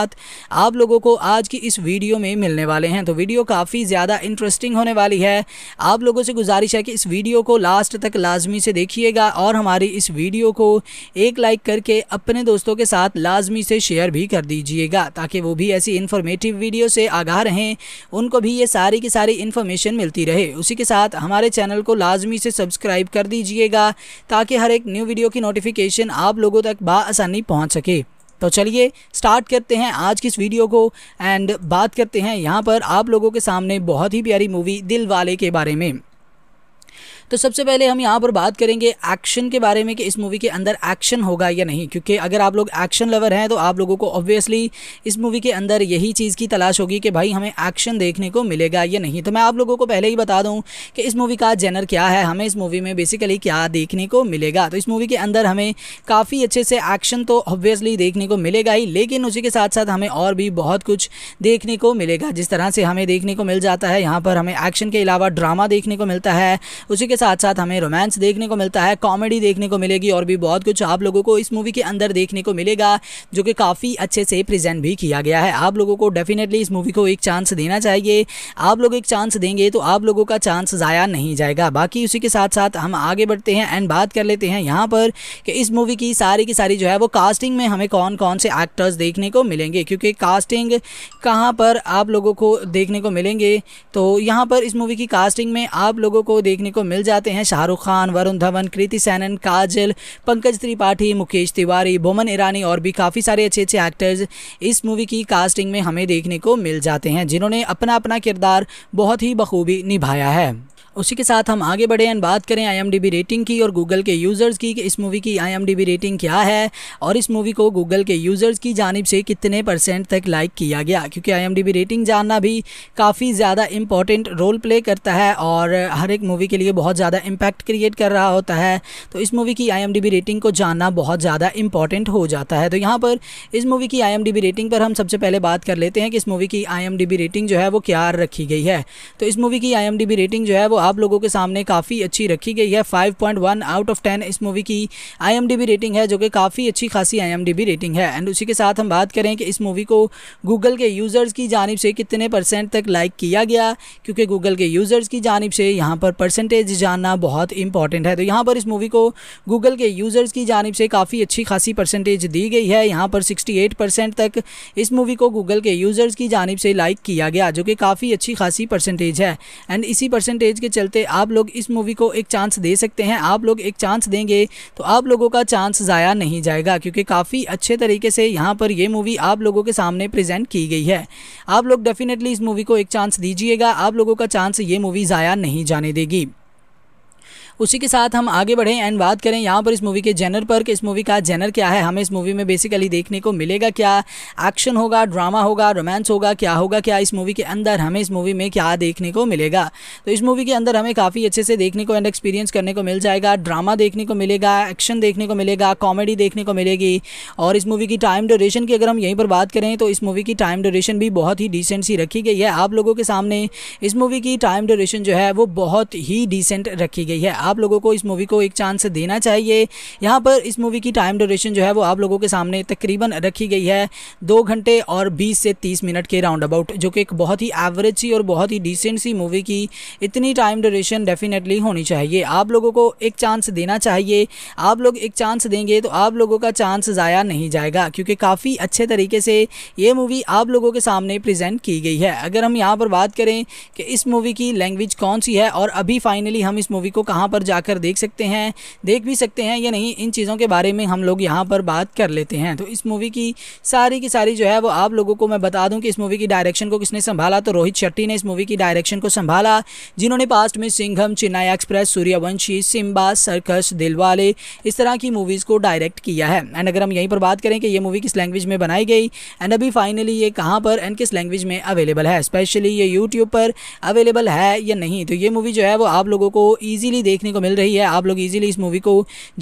आप लोगों को आज की इस वीडियो में मिलने वाले हैं तो वीडियो काफ़ी ज़्यादा इंटरेस्टिंग होने वाली है आप लोगों से गुजारिश है कि इस वीडियो को लास्ट तक लाजमी से देखिएगा और हमारी इस वीडियो को एक लाइक करके अपने दोस्तों के साथ लाजमी से शेयर भी कर दीजिएगा ताकि वो भी ऐसी इन्फॉर्मेटिव वीडियो से आगाह रहें उनको भी ये सारी की सारी इन्फॉर्मेशन मिलती रहे उसी के साथ हमारे चैनल को लाजमी से सब्सक्राइब कर दीजिएगा ताकि हर एक न्यू वीडियो की नोटिफिकेशन आप लोगों तक बसानी पहुँच सके तो चलिए स्टार्ट करते हैं आज की इस वीडियो को एंड बात करते हैं यहाँ पर आप लोगों के सामने बहुत ही प्यारी मूवी दिल वाले के बारे में तो सबसे पहले हम यहाँ पर बात करेंगे एक्शन के बारे में कि इस मूवी के अंदर एक्शन होगा या नहीं क्योंकि अगर आप लोग एक्शन लवर हैं तो आप लोगों को ऑब्वियसली इस मूवी के अंदर यही चीज़ की तलाश होगी कि भाई हमें एक्शन देखने को मिलेगा या नहीं तो मैं आप लोगों को पहले ही बता दूँ कि इस मूवी का जेनर क्या है हमें इस मूवी में बेसिकली क्या देखने को मिलेगा तो इस मूवी के अंदर हमें काफ़ी अच्छे से एक्शन तो ऑब्वियसली देखने को मिलेगा ही लेकिन उसी के साथ साथ हमें और भी बहुत कुछ देखने को मिलेगा जिस तरह से हमें देखने को मिल जाता है यहाँ पर हमें एक्शन के अलावा ड्रामा देखने को मिलता है उसी के के साथ साथ हमें रोमांस देखने को मिलता है कॉमेडी देखने को मिलेगी और भी बहुत कुछ आप लोगों को इस मूवी के अंदर देखने को मिलेगा जो कि काफ़ी अच्छे से प्रेजेंट भी किया गया है आप लोगों को डेफिनेटली इस मूवी को एक चांस देना चाहिए आप लोग एक चांस देंगे तो आप लोगों का चांस ज़ाया नहीं जाएगा बाकी उसी के साथ साथ हम आगे बढ़ते हैं एंड बात कर लेते हैं यहाँ पर कि इस मूवी की सारी की सारी जो है वो कास्टिंग में हमें कौन कौन से एक्टर्स देखने को मिलेंगे क्योंकि कास्टिंग कहाँ पर आप लोगों को देखने को मिलेंगे तो यहाँ पर इस मूवी की कास्टिंग में आप लोगों को देखने को मिल जाते हैं शाहरुख खान वरुण धवन कृति सैनन काजल पंकज त्रिपाठी मुकेश तिवारी बोमन ईरानी और भी काफ़ी सारे अच्छे अच्छे एक्टर्स इस मूवी की कास्टिंग में हमें देखने को मिल जाते हैं जिन्होंने अपना अपना किरदार बहुत ही बखूबी निभाया है उसी के साथ हम आगे बढ़े एंड बात करें आई रेटिंग की और गूगल के यूज़र्स की कि इस मूवी की आई रेटिंग क्या है और इस मूवी को गूगल के यूज़र्स की जानब से कितने परसेंट तक लाइक किया गया क्योंकि आई रेटिंग जानना भी काफ़ी ज़्यादा इंपॉर्टेंट रोल प्ले करता है और हर एक मूवी के लिए बहुत ज़्यादा इम्पैक्ट क्रिएट कर रहा होता है तो इस मूवी की आई रेटिंग को जानना बहुत ज़्यादा इंपॉर्टेंट हो जाता है तो यहाँ पर इस मूवी की आई रेटिंग पर हम सबसे पहले बात कर लेते हैं कि इस मूवी की आई रेटिंग जो है वो क्या रखी गई है तो इस मूवी की आई रेटिंग जो है वो आप लोगों के सामने काफ़ी अच्छी रखी गई है 5.1 आउट ऑफ टेन इस मूवी की आई रेटिंग है जो कि काफ़ी अच्छी खासी आई रेटिंग है एंड उसी के साथ हम बात करें कि इस मूवी को गूगल के यूज़र्स की जानब से कितने परसेंट तक लाइक किया गया क्योंकि गूगल के यूज़र्स की जानब से यहाँ पर परसेंटेज जानना बहुत इंपॉर्टेंट है तो यहाँ पर इस मूवी को गूगल के यूज़र्स की जानब से काफ़ी अच्छी खासी परसेंटेज दी गई है यहाँ पर सिक्सटी परसेंट तक इस मूवी को गूगल के यूज़र्स की जानब से लाइक किया गया जो कि काफ़ी अच्छी खासी परसेंटेज है एंड इसी परसेंटेज के चलते आप लोग इस मूवी को एक चांस दे सकते हैं आप लोग एक चांस देंगे तो आप लोगों का चांस ज़ाया नहीं जाएगा क्योंकि काफ़ी अच्छे तरीके से यहाँ पर ये मूवी आप लोगों के सामने प्रेजेंट की गई है आप लोग डेफिनेटली इस मूवी को एक चांस दीजिएगा आप लोगों का चांस ये मूवी ज़ाया नहीं जाने देगी उसी के साथ हम आगे बढ़ें एंड बात करें यहाँ पर इस मूवी के जेनर पर कि इस मूवी का जेनर क्या है हमें इस मूवी में बेसिकली देखने को मिलेगा क्या एक्शन होगा ड्रामा होगा रोमांस होगा क्या होगा क्या इस मूवी के अंदर हमें इस मूवी में क्या देखने को मिलेगा तो इस मूवी के अंदर हमें काफ़ी अच्छे से देखने को एंड एक्सपीरियंस करने को मिल जाएगा ड्रामा देखने को मिलेगा एक्शन देखने को मिलेगा कॉमेडी देखने को मिलेगी और इस मूवी की टाइम ड्यूरेशन की अगर हम यहीं पर बात करें तो इस मूवी की टाइम ड्यूरेशन भी बहुत ही डिसेंट सी रखी गई है आप लोगों के सामने इस मूवी की टाइम ड्यूरेशन जो है वो बहुत ही डिसेंट रखी गई है आप लोगों को इस मूवी को एक चांस देना चाहिए यहाँ पर इस मूवी की टाइम ड्यूरेशन जो है वो आप लोगों के सामने तकरीबन रखी गई है दो घंटे और बीस से तीस मिनट के राउंड अबाउट जो कि एक बहुत ही एवरेज सी और बहुत ही डिसेंट सी मूवी की इतनी टाइम ड्यूरेशन डेफिनेटली होनी चाहिए आप लोगों को एक चांस देना चाहिए आप लोग एक चांस देंगे तो आप लोगों का चांस ज़ाया नहीं जाएगा क्योंकि काफ़ी अच्छे तरीके से ये मूवी आप लोगों के सामने प्रेजेंट की गई है अगर हम यहाँ पर बात करें कि इस मूवी की लैंग्वेज कौन सी है और अभी फाइनली हम इस मूवी को कहाँ पर जाकर देख सकते हैं देख भी सकते हैं या नहीं इन चीज़ों के बारे में हम लोग यहाँ पर बात कर लेते हैं तो इस मूवी की सारी की सारी जो है वो आप लोगों को मैं बता दूँ कि इस मूवी की डायरेक्शन को किसने संभाला तो रोहित शेट्टी ने इस मूवी की डायरेक्शन को संभाला जिन्होंने पास्ट में सिंघम चेन्नई एक्सप्रेस सूर्यवंशी सिम्बा सर्कस दिलवाले इस तरह की मूवीज़ को डायरेक्ट किया है एंड अगर हम यहीं पर बात करें कि ये मूवी किस लैंग्वेज में बनाई गई एंड अभी फाइनली ये कहाँ पर एंड किस लैंग्वेज में अवेलेबल है स्पेशली ये यूट्यूब पर अवेलेबल है या नहीं तो ये मूवी जो है वो आप लोगों को ईजिली देख देखने को मिल रही है आप लोग इजीली इस मूवी को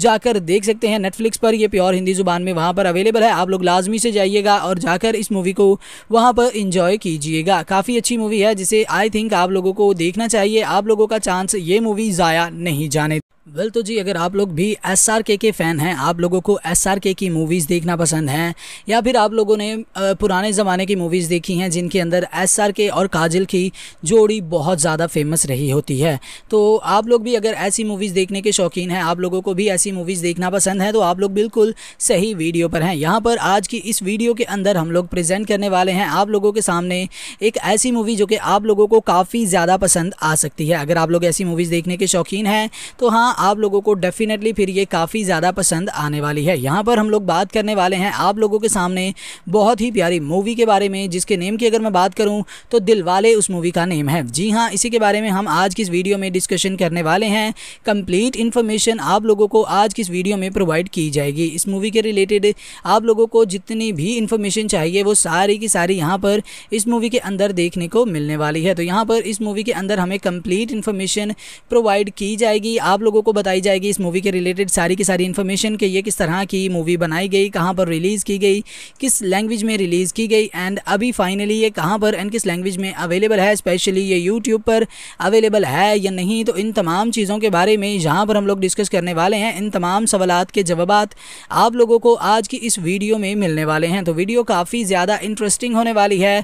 जाकर देख सकते हैं नेटफ्लिक्स पर ये प्योर हिंदी जुबान में वहाँ पर अवेलेबल है आप लोग लाजमी से जाइएगा और जाकर इस मूवी को वहाँ पर इंजॉय कीजिएगा काफ़ी अच्छी मूवी है जिसे आई थिंक आप लोगों को देखना चाहिए आप लोगों का चांस ये मूवी ज़ाया नहीं जाने वेल तो जी अगर आप लोग भी एस आर के के फ़ैन हैं आप लोगों को एस आर के की मूवीज़ देखना पसंद हैं या फिर आप लोगों ने पुराने ज़माने की मूवीज़ देखी हैं जिनके अंदर एस आर के और काजल की जोड़ी बहुत ज़्यादा फेमस रही होती है तो आप लोग भी अगर ऐसी मूवीज़ देखने के शौकीन हैं आप लोगों को भी ऐसी मूवीज़ देखना पसंद है तो आप लोग बिल्कुल सही वीडियो पर हैं यहाँ पर आज की इस वीडियो के अंदर हम लोग प्रेजेंट करने वाले हैं आप लोगों के सामने एक ऐसी मूवी जो कि आप लोगों को काफ़ी ज़्यादा पसंद आ सकती है अगर आप लोग ऐसी मूवीज़ देखने के शौकीन हैं तो हाँ हाँ आप लोगों को डेफिनेटली फिर ये काफ़ी ज़्यादा पसंद आने वाली है यहाँ पर हम लोग बात करने वाले हैं आप लोगों के सामने बहुत ही प्यारी मूवी के बारे में जिसके नेम की अगर मैं बात करूँ तो दिल वाले उस मूवी का नेम है जी हाँ इसी के बारे में हम आज की इस वीडियो में डिस्कशन करने वाले हैं कंप्लीट इन्फॉर्मेशन आप लोगों को आज की इस वीडियो में प्रोवाइड की जाएगी इस मूवी के रिलेटेड आप लोगों को जितनी भी इन्फॉर्मेशन चाहिए वो सारी की सारी यहाँ पर इस मूवी के अंदर देखने को मिलने वाली है तो यहाँ पर इस मूवी के अंदर हमें कंप्लीट इन्फॉर्मेशन प्रोवाइड की जाएगी आप लोगों लोगों को बताई जाएगी इस मूवी के रिलेटेड सारी की सारी इन्फॉर्मेशन कि ये किस तरह की मूवी बनाई गई कहाँ पर रिलीज़ की गई किस लैंग्वेज में रिलीज़ की गई एंड अभी फाइनली ये कहाँ पर एंड किस लैंग्वेज में अवेलेबल है स्पेशली ये यूट्यूब पर अवेलेबल है या नहीं तो इन तमाम चीज़ों के बारे में जहाँ पर हम लोग डिस्कस करने वाले हैं इन तमाम सवालत के जवाब आप लोगों को आज की इस वीडियो में मिलने वाले हैं तो वीडियो काफ़ी ज़्यादा इंटरेस्टिंग होने वाली है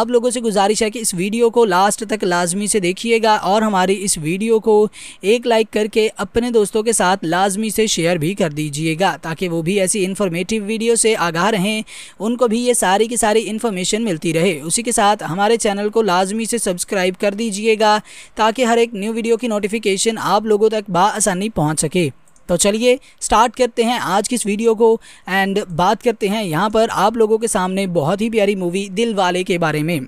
आप लोगों से गुजारिश है कि इस वीडियो को लास्ट तक लाजमी से देखिएगा और हमारी इस वीडियो को एक लाइक करके अपने दोस्तों के साथ लाजमी से शेयर भी कर दीजिएगा ताकि वो भी ऐसी इन्फॉर्मेटिव वीडियो से आगाह रहें उनको भी ये सारी की सारी इन्फॉर्मेशन मिलती रहे उसी के साथ हमारे चैनल को लाजमी से सब्सक्राइब कर दीजिएगा ताकि हर एक न्यू वीडियो की नोटिफिकेशन आप लोगों तक बसानी पहुँच सके तो चलिए स्टार्ट करते हैं आज की इस वीडियो को एंड बात करते हैं यहाँ पर आप लोगों के सामने बहुत ही प्यारी मूवी दिल वाले के बारे में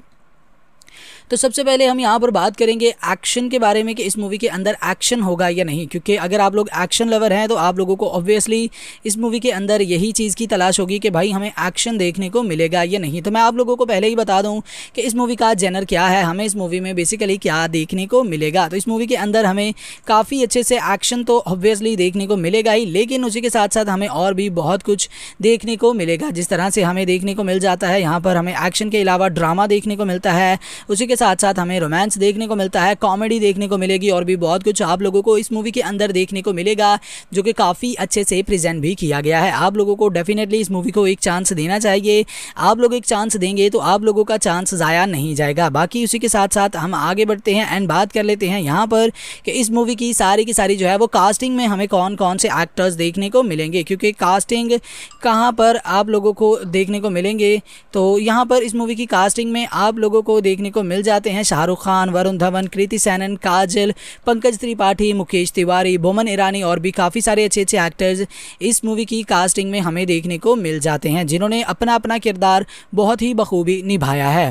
तो सबसे पहले हम यहाँ पर बात करेंगे एक्शन के बारे में कि इस मूवी के अंदर एक्शन होगा या नहीं क्योंकि अगर आप लोग एक्शन लवर हैं तो आप लोगों को ऑब्वियसली इस मूवी के अंदर यही चीज़ की तलाश होगी कि भाई हमें एक्शन देखने को मिलेगा या नहीं तो मैं आप लोगों को पहले ही बता दूँ कि इस मूवी का जेनर क्या है हमें इस मूवी में बेसिकली क्या देखने को मिलेगा तो इस मूवी के अंदर हमें काफ़ी अच्छे से एक्शन तो ऑब्वियसली देखने को मिलेगा ही लेकिन उसी के साथ साथ हमें और भी बहुत कुछ देखने को मिलेगा जिस तरह से हमें देखने को मिल जाता है यहाँ पर हमें एक्शन के अलावा ड्रामा देखने को मिलता है उसी के साथ साथ हमें रोमांस देखने को मिलता है कॉमेडी देखने को मिलेगी और भी बहुत कुछ आप लोगों को इस मूवी के अंदर देखने को मिलेगा जो कि काफ़ी अच्छे से प्रेजेंट भी किया गया है आप लोगों को डेफिनेटली इस मूवी को एक चांस देना चाहिए आप लोग एक चांस देंगे तो आप लोगों का चांस ज़ाया नहीं जाएगा बाकी उसी के साथ साथ हम आगे बढ़ते हैं एंड बात कर लेते हैं यहाँ पर कि इस मूवी की सारी की सारी जो है वो कास्टिंग में हमें कौन कौन से एक्टर्स देखने को मिलेंगे क्योंकि कास्टिंग कहाँ पर आप लोगों को देखने को मिलेंगे तो यहाँ पर इस मूवी की कास्टिंग में आप लोगों को देखने को मिल जाए जाते हैं शाहरुख खान वरुण धवन कृति सैनन काजल पंकज त्रिपाठी मुकेश तिवारी बोमन ईरानी और भी काफ़ी सारे अच्छे अच्छे एक्टर्स इस मूवी की कास्टिंग में हमें देखने को मिल जाते हैं जिन्होंने अपना अपना किरदार बहुत ही बखूबी निभाया है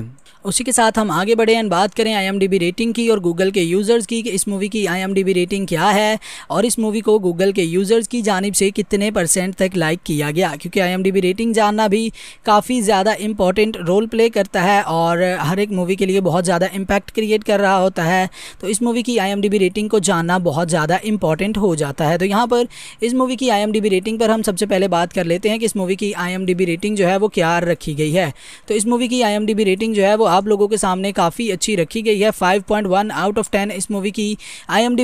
उसी के साथ हम आगे बढ़े एंड बात करें आई रेटिंग की और गूगल के यूज़र्स की कि इस मूवी की आई रेटिंग क्या है और इस मूवी को गूगल के यूज़र्स की जानब से कितने परसेंट तक लाइक किया गया क्योंकि आई रेटिंग जानना भी काफ़ी ज़्यादा इंपॉर्टेंट रोल प्ले करता है और हर एक मूवी के लिए बहुत ज़्यादा इम्पैक्ट क्रिएट कर रहा होता है तो इस मूवी की आई रेटिंग को जानना बहुत ज़्यादा इंपॉर्टेंट हो जाता है तो यहाँ पर इस मूवी की आई रेटिंग पर हम सबसे पहले बात कर लेते हैं कि इस मूवी की आई रेटिंग जो है वो क्या रखी गई है तो इस मूवी की आई रेटिंग जो है वो आप लोगों के सामने काफ़ी अच्छी रखी गई है 5.1 आउट ऑफ 10 इस मूवी की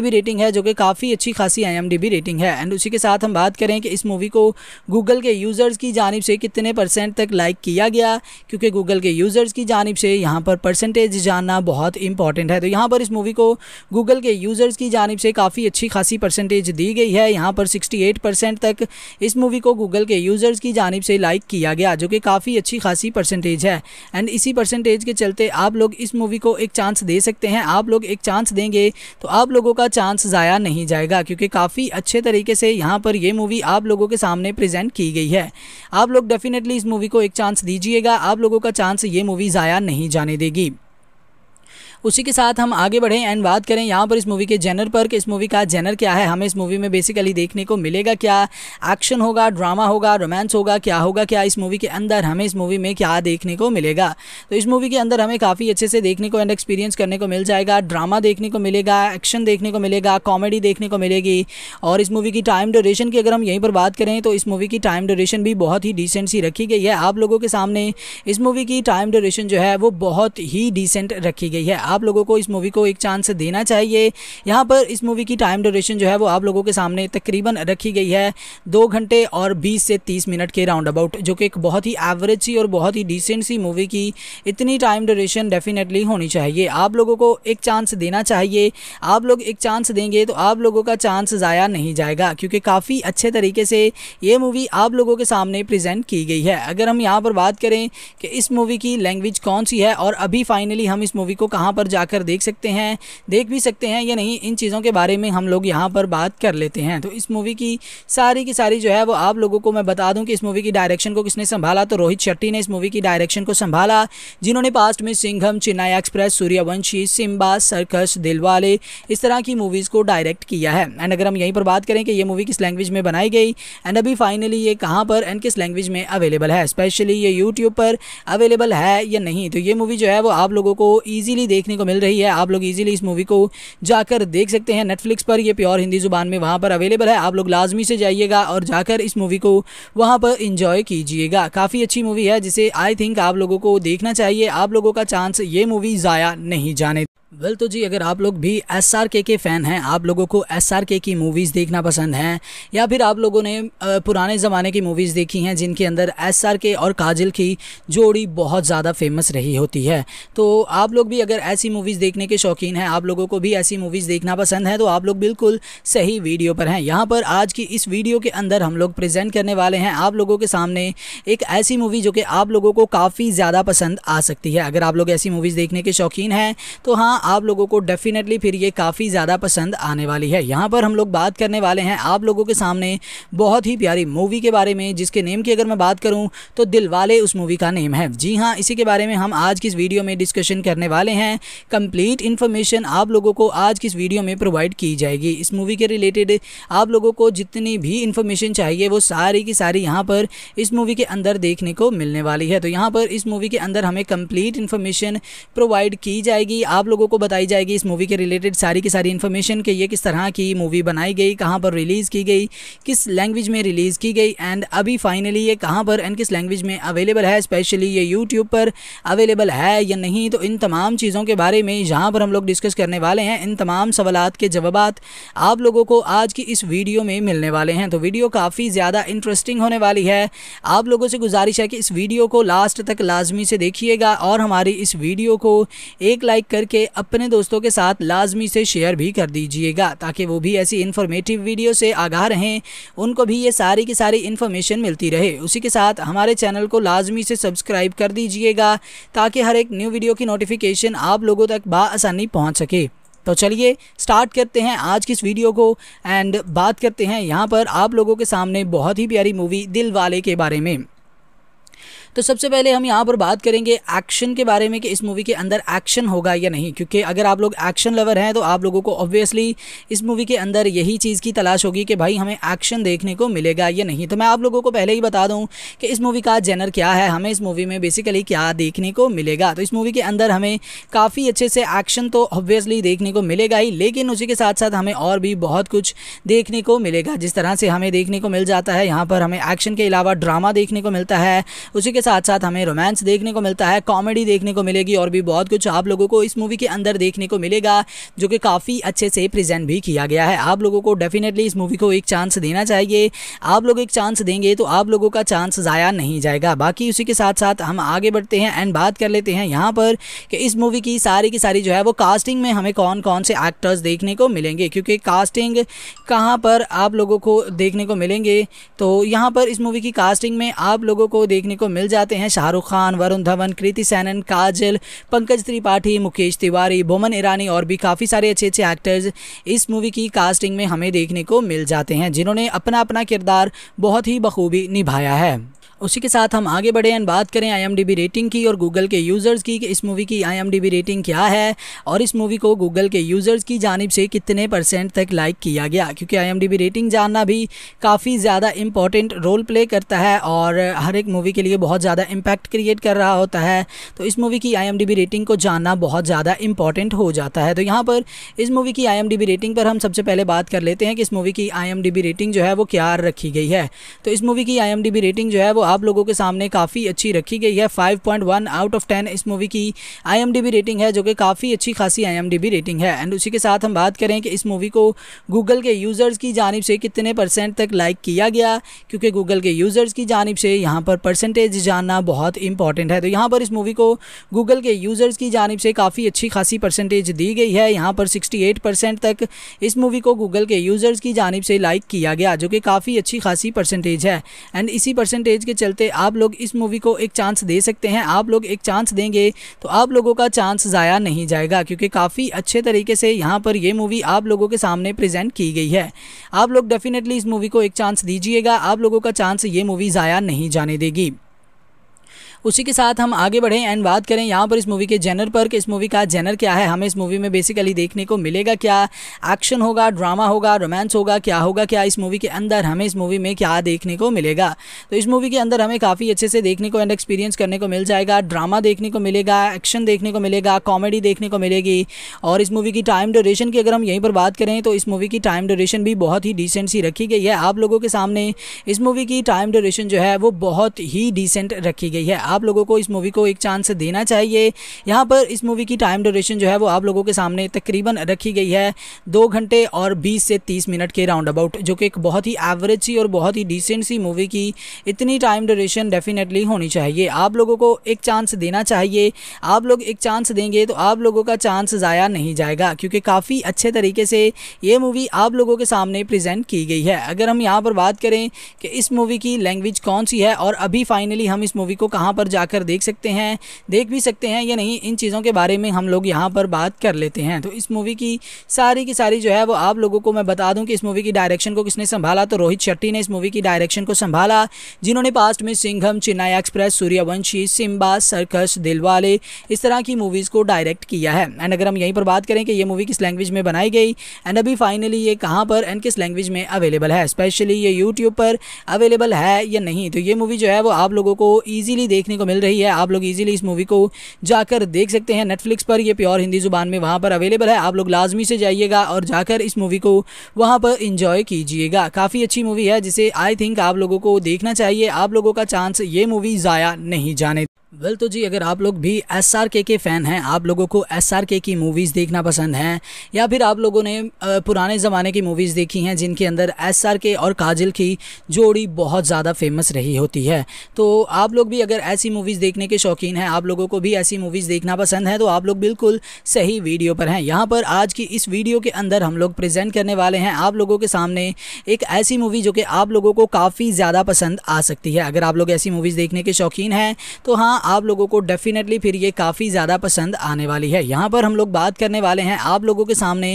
बी रेटिंग है जो कि काफ़ी अच्छी खासी बी रेटिंग है एंड उसी के साथ हम बात करें कि इस मूवी को गूगल के यूज़र्स की जानब से कितने परसेंट तक लाइक किया गया क्योंकि गूगल के यूज़र्स की जानब से यहाँ पर परसेंटेज जानना बहुत इंपॉर्टेंट है तो यहाँ पर इस मूवी को गूगल के यूज़र्स की जानब से काफ़ी अच्छी खासी परसेंटेज दी गई है यहाँ पर एट परसेंट तक इस मूवी को गूगल के यूज़र्स की जानब से लाइक किया गया जो कि काफ़ी अच्छी खासी परसेंटेज है एंड इसी परसेंटेज के चलते आप लोग इस मूवी को एक चांस दे सकते हैं आप लोग एक चांस देंगे तो आप लोगों का चांस ज़ाया नहीं जाएगा क्योंकि काफ़ी अच्छे तरीके से यहाँ पर ये मूवी आप लोगों के सामने प्रेजेंट की गई है आप लोग डेफिनेटली इस मूवी को एक चांस दीजिएगा आप लोगों का चांस ये मूवी ज़ाया नहीं जाने देगी उसी के साथ हम आगे बढ़ें एंड बात करें यहाँ पर इस मूवी के जेनर पर कि इस मूवी का जेनर क्या है हमें इस मूवी में बेसिकली देखने को मिलेगा क्या एक्शन होगा ड्रामा होगा रोमांस होगा क्या होगा क्या इस मूवी के अंदर हमें इस मूवी में क्या देखने को मिलेगा तो इस मूवी के अंदर हमें काफ़ी अच्छे से देखने को एंड एक्सपीरियंस करने को मिल जाएगा ड्रामा देखने को मिलेगा एक्शन देखने को मिलेगा कॉमेडी देखने को मिलेगी और इस मूवी की टाइम ड्यूरेशन की अगर हम यहीं पर बात करें तो इस मूवी की टाइम ड्यूरेशन भी बहुत ही डिसेंट सी रखी गई है आप लोगों के सामने इस मूवी की टाइम ड्यूरेशन जो है वो बहुत ही डिसेंट रखी गई है आप लोगों को इस मूवी को एक चांस देना चाहिए यहाँ पर इस मूवी की टाइम ड्यूरेशन जो है वो आप लोगों के सामने तकरीबन रखी गई है दो घंटे और बीस से तीस मिनट के राउंड अबाउट जो कि एक बहुत ही एवरेज सी और बहुत ही डिसेंट सी मूवी की इतनी टाइम ड्यूरेशन डेफिनेटली होनी चाहिए आप लोगों को एक चांस देना चाहिए आप लोग एक चांस देंगे तो आप लोगों का चांस ज़ाया नहीं जाएगा क्योंकि काफ़ी अच्छे तरीके से ये मूवी आप लोगों के सामने प्रेजेंट की गई है अगर हम यहाँ पर बात करें कि इस मूवी की लैंग्वेज कौन सी है और अभी फाइनली हम इस मूवी को कहाँ पर जाकर देख सकते हैं देख भी सकते हैं या नहीं इन चीज़ों के बारे में हम लोग यहाँ पर बात कर लेते हैं तो इस मूवी की सारी की सारी जो है वो आप लोगों को मैं बता दूँ कि इस मूवी की डायरेक्शन को किसने संभाला तो रोहित शेट्टी ने इस मूवी की डायरेक्शन को संभाला जिन्होंने पास्ट में सिंघम चेन्नई एक्सप्रेस सूर्यवंशी सिम्बा सर्कस दिलवाले इस तरह की मूवीज़ को डायरेक्ट किया है एंड अगर हम यहीं पर बात करें कि ये मूवी किस लैंग्वेज में बनाई गई एंड अभी फाइनली ये कहाँ पर एंड किस लैंग्वेज में अवेलेबल है स्पेशली ये यूट्यूब पर अवेलेबल है या नहीं तो ये मूवी जो है वो आप लोगों को ईजिली देख देखने को मिल रही है आप लोग इजीली इस मूवी को जाकर देख सकते हैं नेटफ्लिक्स पर ये प्योर हिंदी ज़ुबान में वहाँ पर अवेलेबल है आप लोग लाजमी से जाइएगा और जाकर इस मूवी को वहाँ पर इंजॉय कीजिएगा काफ़ी अच्छी मूवी है जिसे आई थिंक आप लोगों को देखना चाहिए आप लोगों का चांस ये मूवी ज़ाया नहीं जाने वेल well, तो जी अगर आप लोग भी एस आर के के फ़ैन हैं आप लोगों को एस आर के की मूवीज़ देखना पसंद हैं या फिर आप लोगों ने पुराने ज़माने की मूवीज़ देखी हैं जिनके अंदर एस आर के और काजल की जोड़ी बहुत ज़्यादा फेमस रही होती है तो आप लोग भी अगर ऐसी मूवीज़ देखने के शौकीन हैं आप लोगों को भी ऐसी मूवीज़ देखना पसंद है तो आप लोग बिल्कुल सही वीडियो पर हैं यहाँ पर आज की इस वीडियो के अंदर हम लोग प्रज़ेंट करने वाले हैं आप लोगों के सामने एक ऐसी मूवी जो कि आप लोगों को काफ़ी ज़्यादा पसंद आ सकती है अगर आप लोग ऐसी मूवीज़ देखने के शौकीन हैं तो हाँ आप लोगों को डेफिनेटली फिर ये काफ़ी ज़्यादा पसंद आने वाली है यहाँ पर हम लोग बात करने वाले हैं आप लोगों के सामने बहुत ही प्यारी मूवी के बारे में जिसके नेम की अगर मैं बात करूँ तो दिल वाले उस मूवी का नेम है जी हाँ इसी के बारे में हम आज की इस वीडियो में डिस्कशन करने वाले हैं कंप्लीट इन्फॉर्मेशन आप लोगों को आज की इस वीडियो में प्रोवाइड की जाएगी इस मूवी के रिलेटेड आप लोगों को जितनी भी इन्फॉर्मेशन चाहिए वो सारी की सारी यहाँ पर इस मूवी के अंदर देखने को मिलने वाली है तो यहाँ पर इस मूवी के अंदर हमें कंप्लीट इन्फॉर्मेशन प्रोवाइड की जाएगी आप लोगों लोगों को बताई जाएगी इस मूवी के रिलेटेड सारी की सारी इन्फॉर्मेशन कि ये किस तरह की मूवी बनाई गई कहाँ पर रिलीज़ की गई किस लैंग्वेज में रिलीज़ की गई एंड अभी फाइनली ये कहाँ पर एंड किस लैंग्वेज में अवेलेबल है स्पेशली ये यूट्यूब पर अवेलेबल है या नहीं तो इन तमाम चीज़ों के बारे में जहाँ पर हम लोग डिस्कस करने वाले हैं इन तमाम सवाल के जवाब आप लोगों को आज की इस वीडियो में मिलने वाले हैं तो वीडियो काफ़ी ज़्यादा इंटरेस्टिंग होने वाली है आप लोगों से गुजारिश है कि इस वीडियो को लास्ट तक लाजमी से देखिएगा और हमारी इस वीडियो को एक लाइक करके अपने दोस्तों के साथ लाजमी से शेयर भी कर दीजिएगा ताकि वो भी ऐसी इन्फॉर्मेटिव वीडियो से आगाह रहें उनको भी ये सारी की सारी इन्फॉर्मेशन मिलती रहे उसी के साथ हमारे चैनल को लाजमी से सब्सक्राइब कर दीजिएगा ताकि हर एक न्यू वीडियो की नोटिफिकेशन आप लोगों तक बसानी पहुँच सके तो चलिए स्टार्ट करते हैं आज की इस वीडियो को एंड बात करते हैं यहाँ पर आप लोगों के सामने बहुत ही प्यारी मूवी दिल वाले के बारे में तो सबसे पहले हम यहाँ पर बात करेंगे एक्शन के बारे में कि इस मूवी के अंदर एक्शन होगा या नहीं क्योंकि अगर आप लोग एक्शन लवर हैं तो आप लोगों को ऑब्वियसली इस मूवी के अंदर यही चीज़ की तलाश होगी कि भाई हमें एक्शन देखने को मिलेगा या नहीं तो मैं आप लोगों को पहले ही बता दूँ कि इस मूवी का जेनर क्या है हमें इस मूवी में बेसिकली क्या देखने को मिलेगा तो इस मूवी के अंदर हमें काफ़ी अच्छे से एक्शन तो ऑब्वियसली देखने को मिलेगा ही लेकिन उसी के साथ साथ हमें और भी बहुत कुछ देखने को मिलेगा जिस तरह से हमें देखने को मिल जाता है यहाँ पर हमें एक्शन के अलावा ड्रामा देखने को मिलता है उसी के साथ साथ हमें रोमांस देखने को मिलता है कॉमेडी देखने को मिलेगी और भी बहुत कुछ आप लोगों को इस मूवी के अंदर देखने को मिलेगा जो कि काफ़ी अच्छे से प्रेजेंट भी किया गया है आप लोगों को डेफिनेटली इस मूवी को एक चांस देना चाहिए आप लोग एक चांस देंगे तो आप लोगों का चांस ज़ाया नहीं जाएगा बाकी उसी के साथ साथ हम आगे बढ़ते हैं एंड बात कर लेते हैं यहाँ पर कि इस मूवी की सारी की सारी जो है वो कास्टिंग में हमें कौन कौन से एक्टर्स देखने को मिलेंगे क्योंकि कास्टिंग कहाँ पर आप लोगों को देखने को मिलेंगे तो यहाँ पर इस मूवी की कास्टिंग में आप लोगों को देखने को मिल जाए जाते हैं शाहरुख खान वरुण धवन कृति सैनन काजल पंकज त्रिपाठी मुकेश तिवारी बोमन ईरानी और भी काफ़ी सारे अच्छे अच्छे एक्टर्स इस मूवी की कास्टिंग में हमें देखने को मिल जाते हैं जिन्होंने अपना अपना किरदार बहुत ही बखूबी निभाया है उसी के साथ हम आगे बढ़े एंड बात करें आई रेटिंग की और गूगल के यूज़र्स की कि इस मूवी की आई रेटिंग क्या है और इस मूवी को गूगल के यूज़र्स की जानब से कितने परसेंट तक लाइक किया गया क्योंकि आई रेटिंग जानना भी काफ़ी ज़्यादा इंपॉर्टेंट रोल प्ले करता है और हर एक मूवी के लिए बहुत ज़्यादा इम्पैक्ट क्रिएट कर रहा होता है तो इस मूवी की आई रेटिंग को जानना बहुत ज़्यादा इम्पॉर्टेंट हो जाता है तो यहाँ पर इस मूवी की आई रेटिंग पर हम सबसे पहले बात कर लेते हैं कि इस मूवी की आई रेटिंग जो है वो क्या रखी गई है तो इस मूवी की आई रेटिंग जो है वो आप लोगों के सामने काफ़ी अच्छी रखी गई है 5.1 आउट ऑफ टेन इस मूवी की बी रेटिंग है जो कि काफ़ी अच्छी खासी बी रेटिंग है एंड उसी के साथ हम बात करें कि इस मूवी को गूगल के यूज़र्स की जानब से कितने परसेंट तक लाइक किया गया क्योंकि गूगल के यूज़र्स की जानब से यहाँ पर परसेंटेज जानना बहुत इंपॉर्टेंट है तो यहाँ पर इस मूवी को गूगल के यूज़र्स की जानब से काफ़ी अच्छी खासी परसेंटेज दी गई है यहाँ पर एट परसेंट तक इस मूवी को गूगल के यूज़र्स की जानब से लाइक किया गया जो कि काफ़ी अच्छी खासी परसेंटेज है एंड इसी परसेंटेज के चलते आप लोग इस मूवी को एक चांस दे सकते हैं आप लोग एक चांस देंगे तो आप लोगों का चांस ज़ाया नहीं जाएगा क्योंकि काफ़ी अच्छे तरीके से यहाँ पर ये मूवी आप लोगों के सामने प्रेजेंट की गई है आप लोग डेफिनेटली इस मूवी को एक चांस दीजिएगा आप लोगों का चांस ये मूवी ज़ाया नहीं जाने देगी उसी के साथ हम आगे बढ़ें एंड बात करें यहाँ पर इस मूवी के जेनर पर कि इस मूवी का जेनर क्या है हमें इस मूवी में बेसिकली देखने को मिलेगा क्या एक्शन होगा ड्रामा होगा रोमांस होगा क्या होगा क्या इस मूवी के अंदर हमें इस मूवी में क्या देखने को मिलेगा तो इस मूवी के अंदर हमें काफ़ी अच्छे से देखने को एंड एक्सपीरियंस करने को मिल जाएगा ड्रामा देखने को मिलेगा एक्शन देखने को मिलेगा कॉमेडी देखने को मिलेगी और इस मूवी की टाइम ड्यूरेशन की अगर हम यहीं पर बात करें तो इस मूवी की टाइम ड्यूरेशन भी बहुत ही डिसेंट सी रखी गई है आप लोगों के सामने इस मूवी की टाइम ड्यूरेशन जो है वो बहुत ही डिसेंट रखी गई है आप लोगों को इस मूवी को एक चांस देना चाहिए यहाँ पर इस मूवी की टाइम ड्यूरेशन जो है वो आप लोगों के सामने तकरीबन रखी गई है दो घंटे और बीस से तीस मिनट के राउंड अबाउट जो कि एक बहुत ही एवरेज सी और बहुत ही डिसेंट सी मूवी की इतनी टाइम ड्यूरेशन डेफिनेटली होनी चाहिए आप लोगों को एक चांस देना चाहिए आप लोग एक चांस देंगे तो आप लोगों का चांस ज़ाया नहीं जाएगा क्योंकि काफ़ी अच्छे तरीके से ये मूवी आप लोगों के सामने प्रेजेंट की गई है अगर हम यहाँ पर बात करें कि इस मूवी की लैंग्वेज कौन सी है और अभी फाइनली हम इस मूवी को कहाँ पर जाकर देख सकते हैं देख भी सकते हैं या नहीं इन चीज़ों के बारे में हम लोग यहाँ पर बात कर लेते हैं तो इस मूवी की सारी की सारी जो है वो आप लोगों को मैं बता दूँ कि इस मूवी की डायरेक्शन को किसने संभाला तो रोहित शेट्टी ने इस मूवी की डायरेक्शन को संभाला जिन्होंने पास्ट में सिंघम चेन्नई एक्सप्रेस सूर्यवंशी सिम्बा सर्कस दिलवाले इस तरह की मूवीज़ को डायरेक्ट किया है एंड अगर हम यहीं पर बात करें कि ये मूवी किस लैंग्वेज में बनाई गई एंड अभी फाइनली ये कहाँ पर एंड किस लैंग्वेज में अवेलेबल है स्पेशली ये यूट्यूब पर अवेलेबल है या नहीं तो ये मूवी जो है वो आप लोगों को ईजिली देख देखने को मिल रही है आप लोग इजीली इस मूवी को जाकर देख सकते हैं नेटफ्लिक्स पर ये प्योर हिंदी ज़ुबान में वहाँ पर अवेलेबल है आप लोग लाजमी से जाइएगा और जाकर इस मूवी को वहाँ पर इंजॉय कीजिएगा काफ़ी अच्छी मूवी है जिसे आई थिंक आप लोगों को देखना चाहिए आप लोगों का चांस ये मूवी ज़ाया नहीं जाने वेल तो जी अगर आप लोग भी एस आर के के फ़ैन हैं आप लोगों को एस आर के की मूवीज़ देखना पसंद हैं या फिर आप लोगों ने पुराने ज़माने की मूवीज़ देखी हैं जिनके अंदर एस आर के और काजल की जोड़ी बहुत ज़्यादा फेमस रही होती है तो आप लोग भी अगर ऐसी मूवीज़ देखने के शौकीन हैं आप लोगों को भी ऐसी मूवीज़ देखना पसंद है तो आप लोग बिल्कुल सही वीडियो पर हैं यहाँ पर आज की इस वीडियो के अंदर हम लोग प्रजेंट करने वाले हैं आप लोगों के सामने एक ऐसी मूवी जो कि आप लोगों को काफ़ी ज़्यादा पसंद आ सकती है अगर आप लोग ऐसी मूवीज़ देखने के शौकीन हैं तो हाँ आप लोगों को डेफिनेटली फिर ये काफ़ी ज़्यादा पसंद आने वाली है यहाँ पर हम लोग बात करने वाले हैं आप लोगों के सामने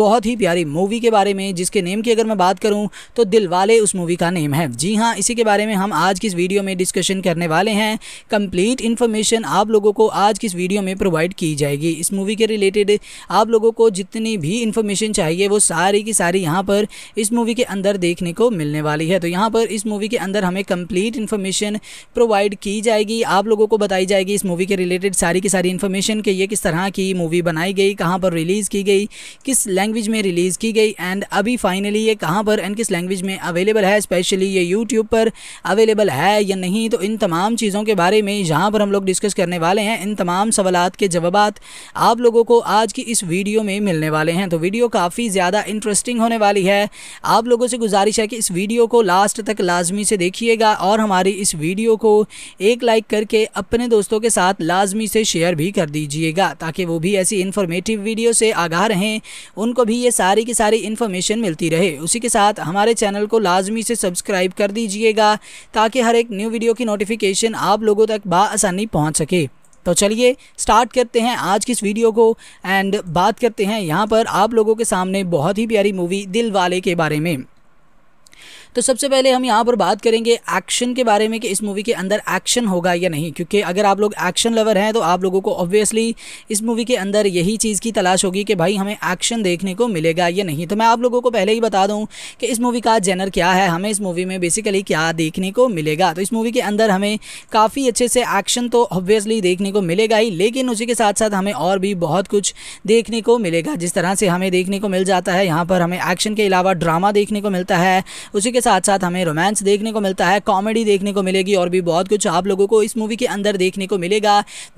बहुत ही प्यारी मूवी के बारे में जिसके नेम की अगर मैं बात करूँ तो दिल वाले उस मूवी का नेम है जी हाँ इसी के बारे में हम आज की इस वीडियो में डिस्कशन करने वाले हैं कंप्लीट इन्फॉर्मेशन आप लोगों को आज की इस वीडियो में प्रोवाइड की जाएगी इस मूवी के रिलेटेड आप लोगों को जितनी भी इन्फॉर्मेशन चाहिए वो सारी की सारी यहाँ पर इस मूवी के अंदर देखने को मिलने वाली है तो यहाँ पर इस मूवी के अंदर हमें कंप्लीट इन्फॉर्मेशन प्रोवाइड की जाएगी आप लोगों लोगों को बताई जाएगी इस मूवी के रिलेटेड सारी की सारी इन्फॉर्मेशन कि ये किस तरह की मूवी बनाई गई कहाँ पर रिलीज़ की गई किस लैंग्वेज में रिलीज़ की गई एंड अभी फाइनली ये कहाँ पर एंड किस लैंग्वेज में अवेलेबल है स्पेशली ये यूट्यूब पर अवेलेबल है या नहीं तो इन तमाम चीज़ों के बारे में जहाँ पर हम लोग डिस्कस करने वाले हैं इन तमाम सवाल के जवाब आप लोगों को आज की इस वीडियो में मिलने वाले हैं तो वीडियो काफ़ी ज़्यादा इंटरेस्टिंग होने वाली है आप लोगों से गुजारिश है कि इस वीडियो को लास्ट तक लाजमी से देखिएगा और हमारी इस वीडियो को एक लाइक करके अपने दोस्तों के साथ लाजमी से शेयर भी कर दीजिएगा ताकि वो भी ऐसी इन्फॉर्मेटिव वीडियो से आगाह रहें उनको भी ये सारी की सारी इन्फॉर्मेशन मिलती रहे उसी के साथ हमारे चैनल को लाजमी से सब्सक्राइब कर दीजिएगा ताकि हर एक न्यू वीडियो की नोटिफिकेशन आप लोगों तक बसानी पहुँच सके तो चलिए स्टार्ट करते हैं आज की इस वीडियो को एंड बात करते हैं यहाँ पर आप लोगों के सामने बहुत ही प्यारी मूवी दिल वाले के बारे में तो सबसे पहले हम यहाँ पर बात करेंगे एक्शन के बारे में कि इस मूवी के अंदर एक्शन होगा या नहीं क्योंकि अगर आप लोग एक्शन लवर हैं तो आप लोगों को ऑब्वियसली इस मूवी के अंदर यही चीज़ की तलाश होगी कि भाई हमें एक्शन देखने को मिलेगा या नहीं तो मैं आप लोगों को पहले ही बता दूँ कि इस मूवी का जेनर क्या है हमें इस मूवी में बेसिकली क्या देखने को मिलेगा तो इस मूवी के अंदर हमें काफ़ी अच्छे से एक्शन तो ऑब्वियसली देखने को मिलेगा ही लेकिन उसी के साथ साथ हमें और भी बहुत कुछ देखने को मिलेगा जिस तरह से हमें देखने को मिल जाता है यहाँ पर हमें एक्शन के अलावा ड्रामा देखने को मिलता है उसी के साथ साथ हमें रोमांस देखने को मिलता है कॉमेडी देखने को मिलेगी और भी बहुत कुछ आप लोगों को इस मूवी के अंदर देखने को मिलेगा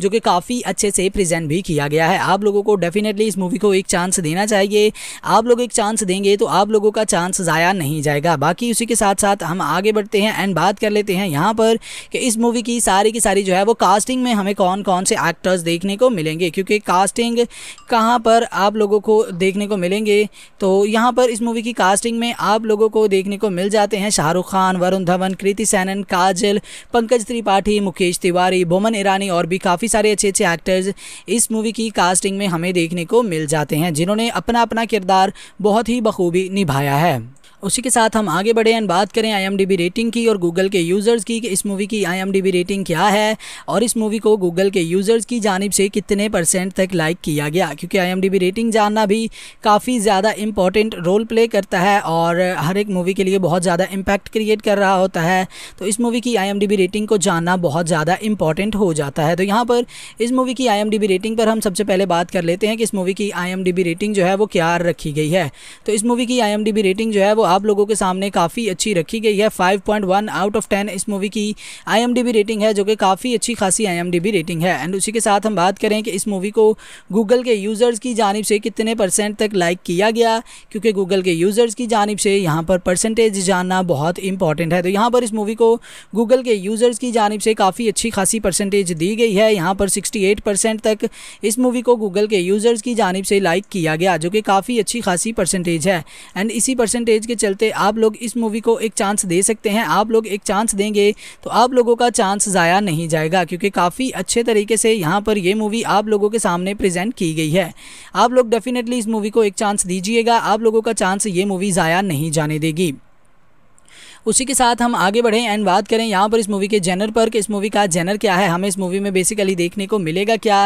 जो कि काफ़ी अच्छे से प्रेजेंट भी किया गया है आप लोगों को डेफिनेटली इस मूवी को एक चांस देना चाहिए आप लोग एक चांस देंगे तो आप लोगों का चांस ज़ाया नहीं जाएगा बाकी उसी के साथ साथ हम आगे बढ़ते हैं एंड बात कर लेते हैं यहाँ पर कि इस मूवी की सारी की सारी जो है वो कास्टिंग में हमें कौन कौन से एक्टर्स देखने को मिलेंगे क्योंकि कास्टिंग कहाँ पर आप लोगों को देखने को मिलेंगे तो यहाँ पर इस मूवी की कास्टिंग में आप लोगों को देखने को मिल जाए जाते हैं शाहरुख खान वरुण धवन कृति सैनन काजल पंकज त्रिपाठी मुकेश तिवारी बोमन ईरानी और भी काफ़ी सारे अच्छे अच्छे एक्टर्स इस मूवी की कास्टिंग में हमें देखने को मिल जाते हैं जिन्होंने अपना अपना किरदार बहुत ही बखूबी निभाया है उसी के साथ हम आगे बढ़े एंड बात करें आई रेटिंग की और गूगल के यूज़र्स की कि इस मूवी की आई रेटिंग क्या है और इस मूवी को गूगल के यूज़र्स की जानब से कितने परसेंट तक लाइक किया गया क्योंकि आई रेटिंग जानना भी काफ़ी ज़्यादा इंपॉर्टेंट रोल प्ले करता है और हर एक मूवी के लिए बहुत ज़्यादा इम्पैक्ट क्रिएट कर रहा होता है तो इस मूवी की आई रेटिंग को जानना बहुत ज़्यादा इम्पॉर्टेंट हो जाता है तो यहाँ पर इस मूवी की आई रेटिंग पर हम सबसे पहले बात कर लेते हैं कि इस मूवी की आई रेटिंग जो है वो क्या रखी गई है तो इस मूवी की आई रेटिंग जो है वो आप लोगों के सामने काफ़ी अच्छी रखी गई है 5.1 आउट ऑफ 10 इस मूवी की बी रेटिंग है जो कि काफ़ी अच्छी खासी बी रेटिंग है एंड उसी के साथ हम बात करें कि इस मूवी को गूगल के यूज़र्स की जानब से कितने परसेंट तक लाइक किया गया क्योंकि गूगल के यूज़र्स की जानब से यहाँ पर परसेंटेज जानना बहुत इंपॉर्टेंट है तो यहाँ पर इस मूवी को गूगल के यूज़र्स की जानब से काफ़ी अच्छी खासी परसेंटेज दी गई है यहाँ पर एट परसेंट तक इस मूवी को गूगल के यूज़र्स की जानब से लाइक किया गया जो कि काफ़ी अच्छी खासी परसेंटेज है एंड इसी परसेंटेज के चलते आप लोग इस मूवी को एक चांस दे सकते हैं आप लोग एक चांस देंगे तो आप लोगों का चांस ज़ाया नहीं जाएगा क्योंकि काफ़ी अच्छे तरीके से यहाँ पर ये मूवी आप लोगों के सामने प्रेजेंट की गई है आप लोग डेफिनेटली इस मूवी को एक चांस दीजिएगा आप लोगों का चांस ये मूवी ज़ाया नहीं जाने देगी उसी के साथ हम आगे बढ़ें एंड बात करें यहाँ पर इस मूवी के जेनर पर कि इस मूवी का जेनर क्या है हमें इस मूवी में बेसिकली देखने को मिलेगा क्या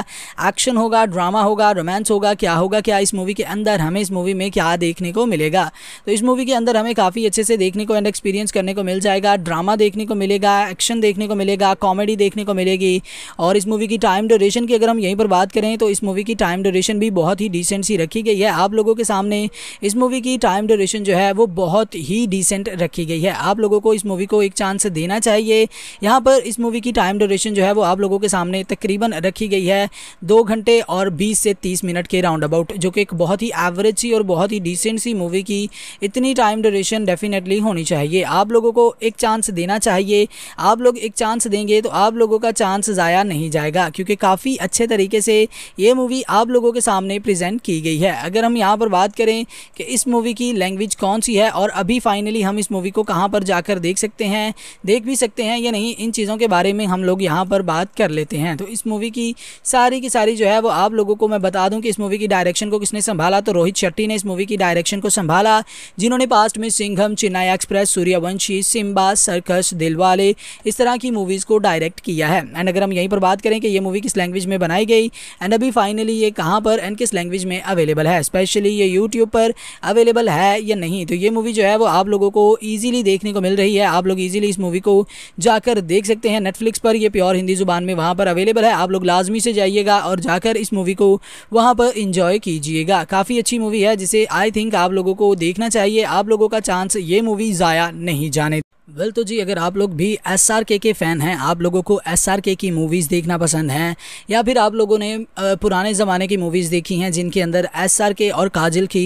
एक्शन होगा ड्रामा होगा रोमांस होगा क्या होगा क्या इस मूवी के अंदर हमें इस मूवी में क्या देखने को मिलेगा तो इस मूवी के अंदर हमें काफ़ी अच्छे से देखने को एंड एक्सपीरियंस करने को मिल जाएगा ड्रामा देखने को मिलेगा एक्शन देखने को मिलेगा कॉमेडी देखने को मिलेगी और इस मूवी की टाइम ड्यूरेशन की अगर हम यहीं पर बात करें तो इस मूवी की टाइम ड्यूरेशन भी बहुत ही डिसेंट सी रखी गई है आप लोगों के सामने इस मूवी की टाइम ड्यूरेशन जो है वो बहुत ही डिसेंट रखी गई है आप लोगों को इस मूवी को एक चांस देना चाहिए यहाँ पर इस मूवी की टाइम ड्यूरेशन जो है वो आप लोगों के सामने तकरीबन रखी गई है दो घंटे और बीस से तीस मिनट के राउंड अबाउट जो कि एक बहुत ही एवरेज सी और बहुत ही डिसेंट सी मूवी की इतनी टाइम ड्यूरेशन डेफिनेटली होनी चाहिए आप लोगों को एक चांस देना चाहिए आप लोग एक चांस देंगे तो आप लोगों का चांस ज़ाया नहीं जाएगा क्योंकि काफ़ी अच्छे तरीके से ये मूवी आप लोगों के सामने प्रेजेंट की गई है अगर हम यहाँ पर बात करें कि इस मूवी की लैंग्वेज कौन सी है और अभी फाइनली हम इस मूवी को कहाँ पर जाकर देख सकते हैं देख भी सकते हैं या नहीं इन चीज़ों के बारे में हम लोग यहाँ पर बात कर लेते हैं तो इस मूवी की सारी की सारी जो है वो आप लोगों को मैं बता दूं कि इस मूवी की डायरेक्शन को किसने संभाला तो रोहित शेट्टी ने इस मूवी की डायरेक्शन को संभाला जिन्होंने पास्ट में सिंघम चेन्नई एक्सप्रेस सूर्यवंशी सिम्बा सर्कस दिलवाले इस तरह की मूवीज़ को डायरेक्ट किया है एंड अगर हम यहीं पर बात करें कि ये मूवी किस लैंग्वेज में बनाई गई एंड अभी फाइनली ये कहाँ पर एंड किस लैंग्वेज में अवेलेबल है स्पेशली ये यूट्यूब पर अवेलेबल है या नहीं तो ये मूवी जो है वो आप लोगों को ईजिली देख देखने को मिल रही है आप लोग इजीली इस मूवी को जाकर देख सकते हैं नेटफ्लिक्स पर ये प्योर हिंदी ज़ुबान में वहाँ पर अवेलेबल है आप लोग लाजमी से जाइएगा और जाकर इस मूवी को वहाँ पर इंजॉय कीजिएगा काफ़ी अच्छी मूवी है जिसे आई थिंक आप लोगों को देखना चाहिए आप लोगों का चांस ये मूवी ज़ाया नहीं जाने वेल तो जी अगर आप लोग भी एस आर के के फ़ैन हैं आप लोगों को एस आर के की मूवीज़ देखना पसंद हैं या फिर आप लोगों ने पुराने ज़माने की मूवीज़ देखी हैं जिनके अंदर एस आर के और काजल की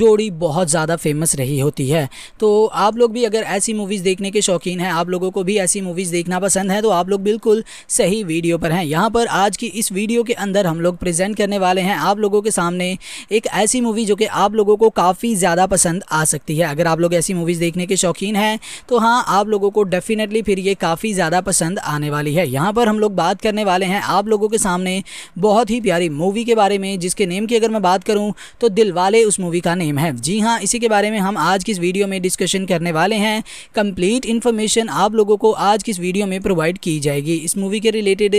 जोड़ी बहुत ज़्यादा फेमस रही होती है तो आप लोग भी अगर ऐसी मूवीज़ देखने के शौकीन हैं आप लोगों को भी ऐसी मूवीज़ देखना पसंद है तो आप लोग बिल्कुल सही वीडियो पर हैं यहाँ पर आज की इस वीडियो के अंदर हम लोग प्रजेंट करने वाले हैं आप लोगों के सामने एक ऐसी मूवी जो कि आप लोगों को काफ़ी ज़्यादा पसंद आ सकती है अगर आप लोग ऐसी मूवीज़ देखने के शौकीन हैं तो हाँ आप लोगों को डेफिनेटली फिर ये काफ़ी ज़्यादा पसंद आने वाली है यहाँ पर हम लोग बात करने वाले हैं आप लोगों के सामने बहुत ही प्यारी मूवी के बारे में जिसके नेम की अगर मैं बात करूँ तो दिल वाले उस मूवी का नेम है जी हाँ इसी के बारे में हम आज की इस वीडियो में डिस्कशन करने वाले हैं कंप्लीट इन्फॉर्मेशन आप लोगों को आज की इस वीडियो में प्रोवाइड की जाएगी इस मूवी के रिलेटेड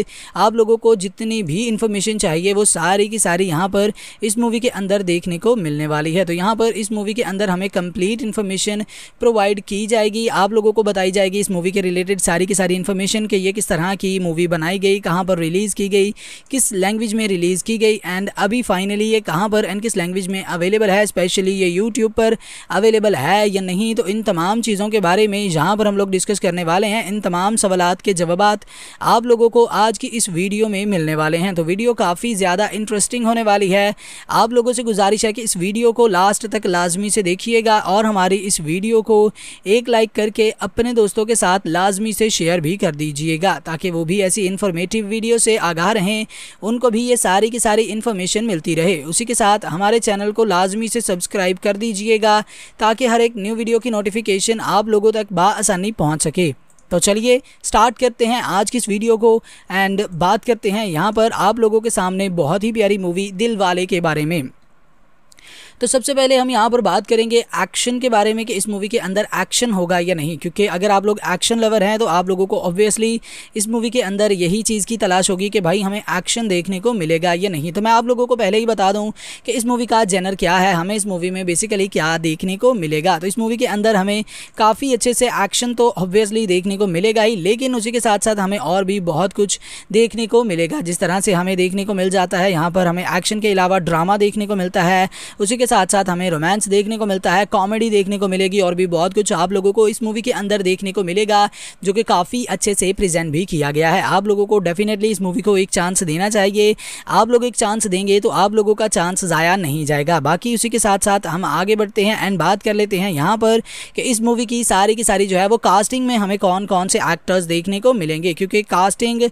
आप लोगों को जितनी भी इन्फॉर्मेशन चाहिए वो सारी की सारी यहाँ पर इस मूवी के अंदर देखने को मिलने वाली है तो यहाँ पर इस मूवी के अंदर हमें कंप्लीट इन्फॉर्मेशन प्रोवाइड की जाएगी आप लोगों लोगों को बताई जाएगी इस मूवी के रिलेटेड सारी की सारी इन्फॉर्मेशन कि ये किस तरह की मूवी बनाई गई कहाँ पर रिलीज़ की गई किस लैंग्वेज में रिलीज़ की गई एंड अभी फाइनली ये कहाँ पर एंड किस लैंग्वेज में अवेलेबल है स्पेशली ये यूट्यूब पर अवेलेबल है या नहीं तो इन तमाम चीज़ों के बारे में जहाँ पर हम लोग डिस्कस करने वाले हैं इन तमाम सवाल के जवाब आप लोगों को आज की इस वीडियो में मिलने वाले हैं तो वीडियो काफ़ी ज़्यादा इंटरेस्टिंग होने वाली है आप लोगों से गुजारिश है कि इस वीडियो को लास्ट तक लाजमी से देखिएगा और हमारी इस वीडियो को एक लाइक करके अपने दोस्तों के साथ लाजमी से शेयर भी कर दीजिएगा ताकि वो भी ऐसी इन्फॉर्मेटिव वीडियो से आगाह रहें उनको भी ये सारी की सारी इन्फॉर्मेशन मिलती रहे उसी के साथ हमारे चैनल को लाजमी से सब्सक्राइब कर दीजिएगा ताकि हर एक न्यू वीडियो की नोटिफिकेशन आप लोगों तक बसानी पहुँच सके तो चलिए स्टार्ट करते हैं आज की इस वीडियो को एंड बात करते हैं यहाँ पर आप लोगों के सामने बहुत ही प्यारी मूवी दिल वाले के बारे में तो सबसे पहले हम यहाँ पर बात करेंगे एक्शन के बारे में कि इस मूवी के अंदर एक्शन होगा या नहीं क्योंकि अगर आप लोग एक्शन लवर हैं तो आप लोगों को ऑब्वियसली इस मूवी के अंदर यही चीज़ की तलाश होगी कि भाई हमें एक्शन देखने को मिलेगा या नहीं तो मैं आप लोगों को पहले ही बता दूँ कि इस मूवी का जेनर क्या है हमें इस मूवी में बेसिकली क्या देखने को मिलेगा तो इस मूवी के अंदर हमें काफ़ी अच्छे से एक्शन तो ऑब्वियसली देखने को मिलेगा ही लेकिन उसी के साथ साथ हमें और भी बहुत कुछ देखने को मिलेगा जिस तरह से हमें देखने को मिल जाता है यहाँ पर हमें एक्शन के अलावा ड्रामा देखने को मिलता है उसी के साथ साथ हमें रोमांस देखने को मिलता है कॉमेडी देखने को मिलेगी और भी बहुत कुछ आप लोगों को इस मूवी के अंदर देखने को मिलेगा जो कि काफ़ी अच्छे से प्रेजेंट भी किया गया है आप लोगों को डेफिनेटली इस मूवी को एक चांस देना चाहिए आप लोग एक चांस देंगे तो आप लोगों का चांस ज़ाया नहीं जाएगा बाकी उसी के साथ साथ हम आगे बढ़ते हैं एंड बात कर लेते हैं यहाँ पर कि इस मूवी की सारी की सारी जो है वो कास्टिंग में हमें कौन कौन से एक्टर्स देखने को मिलेंगे क्योंकि कास्टिंग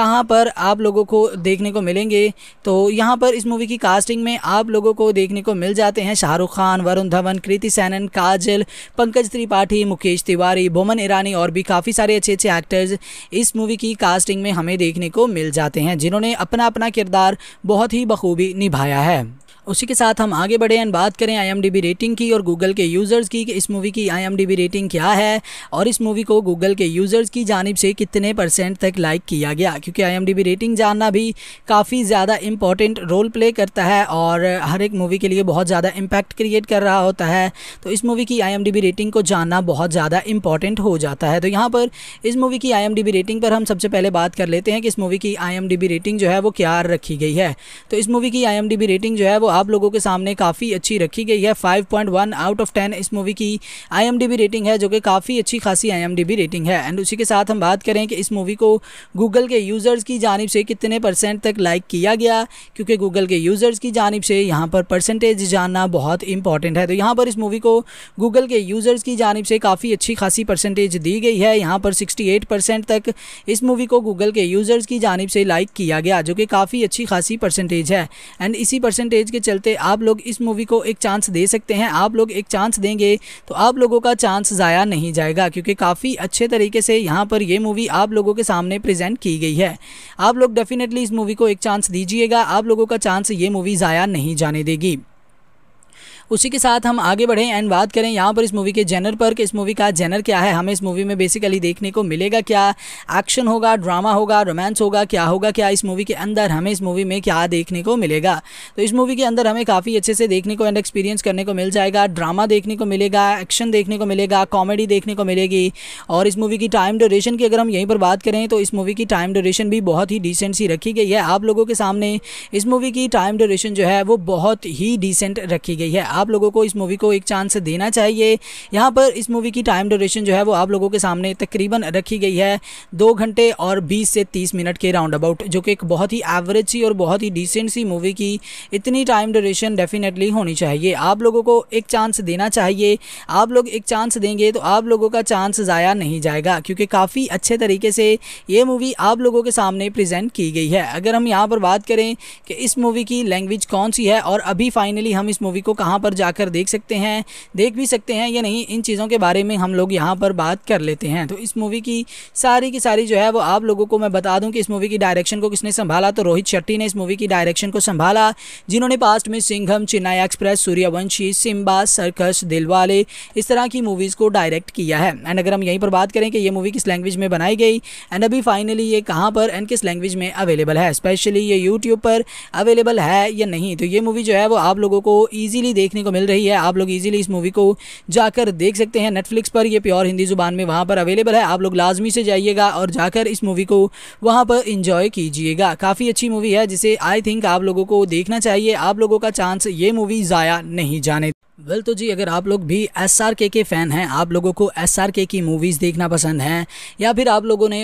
कहाँ पर आप लोगों को देखने को मिलेंगे तो यहाँ पर इस मूवी की कास्टिंग में आप लोगों को देखने को मिल जाए जाते हैं शाहरुख खान वरुण धवन कृति सैनन काजल पंकज त्रिपाठी मुकेश तिवारी बोमन ईरानी और भी काफ़ी सारे अच्छे अच्छे एक्टर्स इस मूवी की कास्टिंग में हमें देखने को मिल जाते हैं जिन्होंने अपना अपना किरदार बहुत ही बखूबी निभाया है उसी के साथ हम आगे बढ़े एंड बात करें आई रेटिंग की और गूगल के यूज़र्स की कि इस मूवी की आई रेटिंग क्या है और इस मूवी को गूगल के यूज़र्स की जानब से कितने परसेंट तक लाइक किया गया क्योंकि आई रेटिंग जानना भी काफ़ी ज़्यादा इंपॉर्टेंट रोल प्ले करता है और हर एक मूवी के लिए बहुत ज़्यादा इम्पैक्ट क्रिएट कर रहा होता है तो इस मूवी की आई रेटिंग को जानना बहुत ज़्यादा इम्पॉर्टेंट हो जाता है तो यहाँ पर इस मूवी की आई रेटिंग पर हम सबसे पहले बात कर लेते हैं कि इस मूवी की आई रेटिंग जो है वो क्या रखी गई है तो इस मूवी की आई रेटिंग जो है वो आप लोगों के सामने काफ़ी अच्छी रखी गई है 5.1 आउट ऑफ 10 इस मूवी की बी रेटिंग है जो कि काफ़ी अच्छी खासी बी रेटिंग है एंड उसी के साथ हम बात करें कि इस मूवी को गूगल के यूज़र्स की जानब से कितने परसेंट तक लाइक किया गया क्योंकि गूगल के यूज़र्स की जानब से यहाँ पर परसेंटेज जानना बहुत इंपॉर्टेंट है तो यहाँ पर इस मूवी को गूगल के यूज़र्स की जानब से काफ़ी अच्छी खासी परसेंटेज दी गई है यहाँ पर एट परसेंट तक इस मूवी को गूगल के यूज़र्स की जानब से लाइक किया गया जो कि काफ़ी अच्छी खासी परसेंटेज है एंड इसी परसेंटेज के चलते आप लोग इस मूवी को एक चांस दे सकते हैं आप लोग एक चांस देंगे तो आप लोगों का चांस ज़ाया नहीं जाएगा क्योंकि काफ़ी अच्छे तरीके से यहाँ पर ये मूवी आप लोगों के सामने प्रेजेंट की गई है आप लोग डेफिनेटली इस मूवी को एक चांस दीजिएगा आप लोगों का चांस ये मूवी ज़ाया नहीं जाने देगी उसी के साथ हम आगे बढ़ें एंड बात करें यहाँ पर इस मूवी के जेनर पर कि इस मूवी का जेनर क्या है हमें इस मूवी में बेसिकली देखने को मिलेगा क्या एक्शन होगा ड्रामा होगा रोमांस होगा क्या होगा क्या इस मूवी के अंदर हमें इस मूवी में क्या देखने को मिलेगा तो इस मूवी के अंदर हमें काफ़ी अच्छे से देखने को एंड एक्सपीरियंस करने को मिल जाएगा ड्रामा देखने को मिलेगा एक्शन देखने को मिलेगा कॉमेडी देखने को मिलेगी और इस मूवी की टाइम ड्यूरेशन की अगर हम यहीं पर बात करें तो इस मूवी की टाइम ड्यूरेशन भी बहुत ही डिसेंट सी रखी गई है आप लोगों के सामने इस मूवी की टाइम ड्यूरेशन जो है वो बहुत ही डिसेंट रखी गई है आप लोगों को इस मूवी को एक चांस देना चाहिए यहाँ पर इस मूवी की टाइम ड्यूरेशन जो है वो आप लोगों के सामने तकरीबन रखी गई है दो घंटे और बीस से तीस मिनट के राउंड अबाउट जो कि एक बहुत ही एवरेज सी और बहुत ही डिसेंट सी मूवी की इतनी टाइम ड्यूरेशन डेफिनेटली होनी चाहिए आप लोगों को एक चांस देना चाहिए आप लोग एक चांस देंगे तो आप लोगों का चांस ज़ाया नहीं जाएगा क्योंकि काफ़ी अच्छे तरीके से ये मूवी आप लोगों के सामने प्रेजेंट की गई है अगर हम यहाँ पर बात करें कि इस मूवी की लैंग्वेज कौन सी है और अभी फाइनली हम इस मूवी को कहाँ पर और जाकर देख सकते हैं देख भी सकते हैं या नहीं इन चीज़ों के बारे में हम लोग यहाँ पर बात कर लेते हैं तो इस मूवी की सारी की सारी जो है वो आप लोगों को मैं बता दूँ कि इस मूवी की डायरेक्शन को किसने संभाला तो रोहित शेट्टी ने इस मूवी की डायरेक्शन को संभाला जिन्होंने पास्ट में सिंघम चेन्नई एक्सप्रेस सूर्यवंशी सिम्बा सर्कस दिलवाले इस तरह की मूवीज़ को डायरेक्ट किया है एंड अगर हम यहीं पर बात करें कि ये मूवी किस लैंग्वेज में बनाई गई एंड अभी फाइनली ये कहाँ पर एंड किस लैंग्वेज में अवेलेबल है स्पेशली ये यूट्यूब पर अवेलेबल है या नहीं तो ये मूवी जो है वो आप लोगों को ईजिली देखने देखने को मिल रही है आप लोग इजीली इस मूवी को जाकर देख सकते हैं नेटफ्लिक्स पर ये प्योर हिंदी जुबान में वहाँ पर अवेलेबल है आप लोग लाजमी से जाइएगा और जाकर इस मूवी को वहाँ पर इंजॉय कीजिएगा काफ़ी अच्छी मूवी है जिसे आई थिंक आप लोगों को देखना चाहिए आप लोगों का चांस ये मूवी ज़ाया नहीं जाने वेल well, तो जी अगर आप लोग भी एस आर के के फ़ैन हैं आप लोगों को एस आर के की मूवीज़ देखना पसंद हैं या फिर आप लोगों ने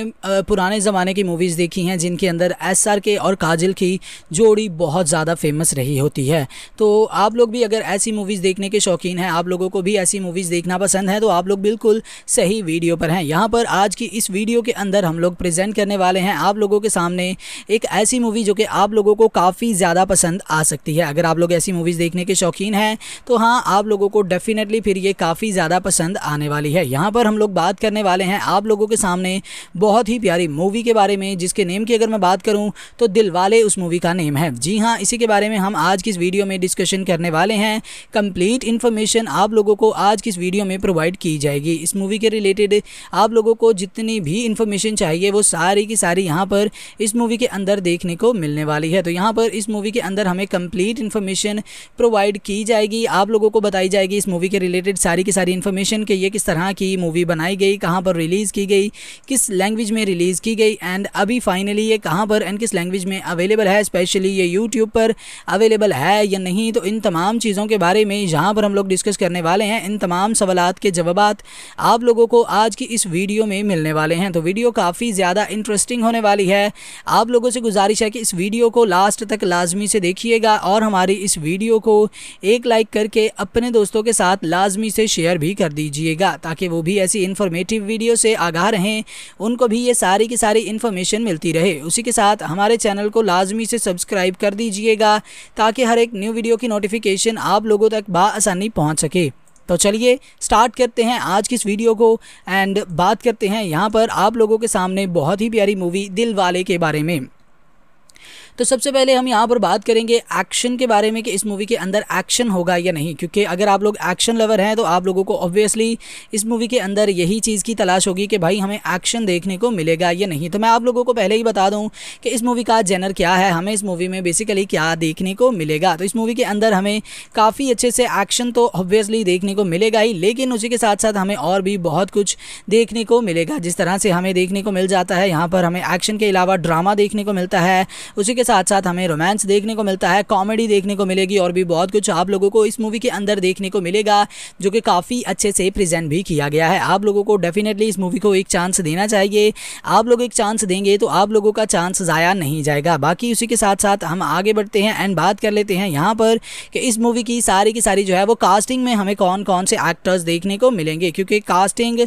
पुराने ज़माने की मूवीज़ देखी हैं जिनके अंदर एस आर के और काजल की जोड़ी बहुत ज़्यादा फेमस रही होती है तो आप लोग भी अगर ऐसी मूवीज़ देखने के शौकीन हैं आप लोगों को भी ऐसी मूवीज़ देखना पसंद है तो आप लोग बिल्कुल सही वीडियो पर हैं यहाँ पर आज की इस वीडियो के अंदर हम लोग प्रेजेंट करने वाले हैं आप लोगों के सामने एक ऐसी मूवी जो कि आप लोगों को काफ़ी ज़्यादा पसंद आ सकती है अगर आप लोग ऐसी मूवीज़ देखने के शौकीन हैं तो हाँ आप लोगों को डेफिनेटली फिर ये काफ़ी ज़्यादा पसंद आने वाली है यहाँ पर हम लोग बात करने वाले हैं आप लोगों के सामने बहुत ही प्यारी मूवी के बारे में जिसके नेम की अगर मैं बात करूँ तो दिल वाले उस मूवी का नेम है जी हाँ इसी के बारे में हम आज की इस वीडियो में डिस्कशन करने वाले हैं कंप्लीट इन्फॉर्मेशन आप लोगों को आज की इस वीडियो में प्रोवाइड की जाएगी इस मूवी के रिलेटेड आप लोगों को जितनी भी इन्फॉर्मेशन चाहिए वो सारी की सारी यहाँ पर इस मूवी के अंदर देखने को मिलने वाली है तो यहाँ पर इस मूवी के अंदर हमें कंप्लीट इन्फॉर्मेशन प्रोवाइड की जाएगी आप लोगों को आपको बताई जाएगी इस मूवी के रिलेटेड सारी की सारी इन्फॉर्मेशन कि ये किस तरह की मूवी बनाई गई कहाँ पर रिलीज़ की गई किस लैंग्वेज में रिलीज़ की गई एंड अभी फाइनली ये कहाँ पर एंड किस लैंग्वेज में अवेलेबल है स्पेशली ये यूट्यूब पर अवेलेबल है या नहीं तो इन तमाम चीज़ों के बारे में जहाँ पर हम लोग डिस्कस करने वाले हैं इन तमाम सवाल के जवाब आप लोगों को आज की इस वीडियो में मिलने वाले हैं तो वीडियो काफ़ी ज़्यादा इंटरेस्टिंग होने वाली है आप लोगों से गुजारिश है कि इस वीडियो को लास्ट तक लाजमी से देखिएगा और हमारी इस वीडियो को एक लाइक करके अपने दोस्तों के साथ लाजमी से शेयर भी कर दीजिएगा ताकि वो भी ऐसी इन्फॉर्मेटिव वीडियो से आगाह रहें उनको भी ये सारी की सारी इन्फॉर्मेशन मिलती रहे उसी के साथ हमारे चैनल को लाजमी से सब्सक्राइब कर दीजिएगा ताकि हर एक न्यू वीडियो की नोटिफिकेशन आप लोगों तक बसानी पहुँच सके तो चलिए स्टार्ट करते हैं आज की इस वीडियो को एंड बात करते हैं यहाँ पर आप लोगों के सामने बहुत ही प्यारी मूवी दिल वाले के बारे में तो सबसे पहले हम यहाँ पर बात करेंगे एक्शन के बारे में कि इस मूवी के अंदर एक्शन होगा या नहीं क्योंकि अगर आप लोग एक्शन लवर हैं तो आप लोगों को ऑब्वियसली इस मूवी के अंदर यही चीज़ की तलाश होगी कि भाई हमें एक्शन देखने को मिलेगा या नहीं तो मैं आप लोगों को पहले ही बता दूँ कि इस मूवी का जेनर क्या है हमें इस मूवी में बेसिकली क्या देखने को मिलेगा तो इस मूवी के अंदर हमें काफ़ी अच्छे से एक्शन तो ऑब्वियसली देखने को मिलेगा ही लेकिन उसी के साथ साथ हमें और भी बहुत कुछ देखने को मिलेगा जिस तरह से हमें देखने को मिल जाता है यहाँ पर हमें एक्शन के अलावा ड्रामा देखने को मिलता है उसी के साथ साथ हमें रोमांस देखने को मिलता है कॉमेडी देखने को मिलेगी और भी बहुत कुछ आप लोगों को इस मूवी के अंदर देखने को मिलेगा जो कि काफ़ी अच्छे से प्रेजेंट भी किया गया है आप लोगों को डेफिनेटली इस मूवी को एक चांस देना चाहिए आप लोग एक चांस देंगे तो आप लोगों का चांस ज़ाया नहीं जाएगा बाकी उसी के साथ साथ हम आगे बढ़ते हैं एंड बात कर लेते हैं यहाँ पर कि इस मूवी की सारी की सारी जो है वो कास्टिंग में हमें कौन कौन से एक्टर्स देखने को मिलेंगे क्योंकि कास्टिंग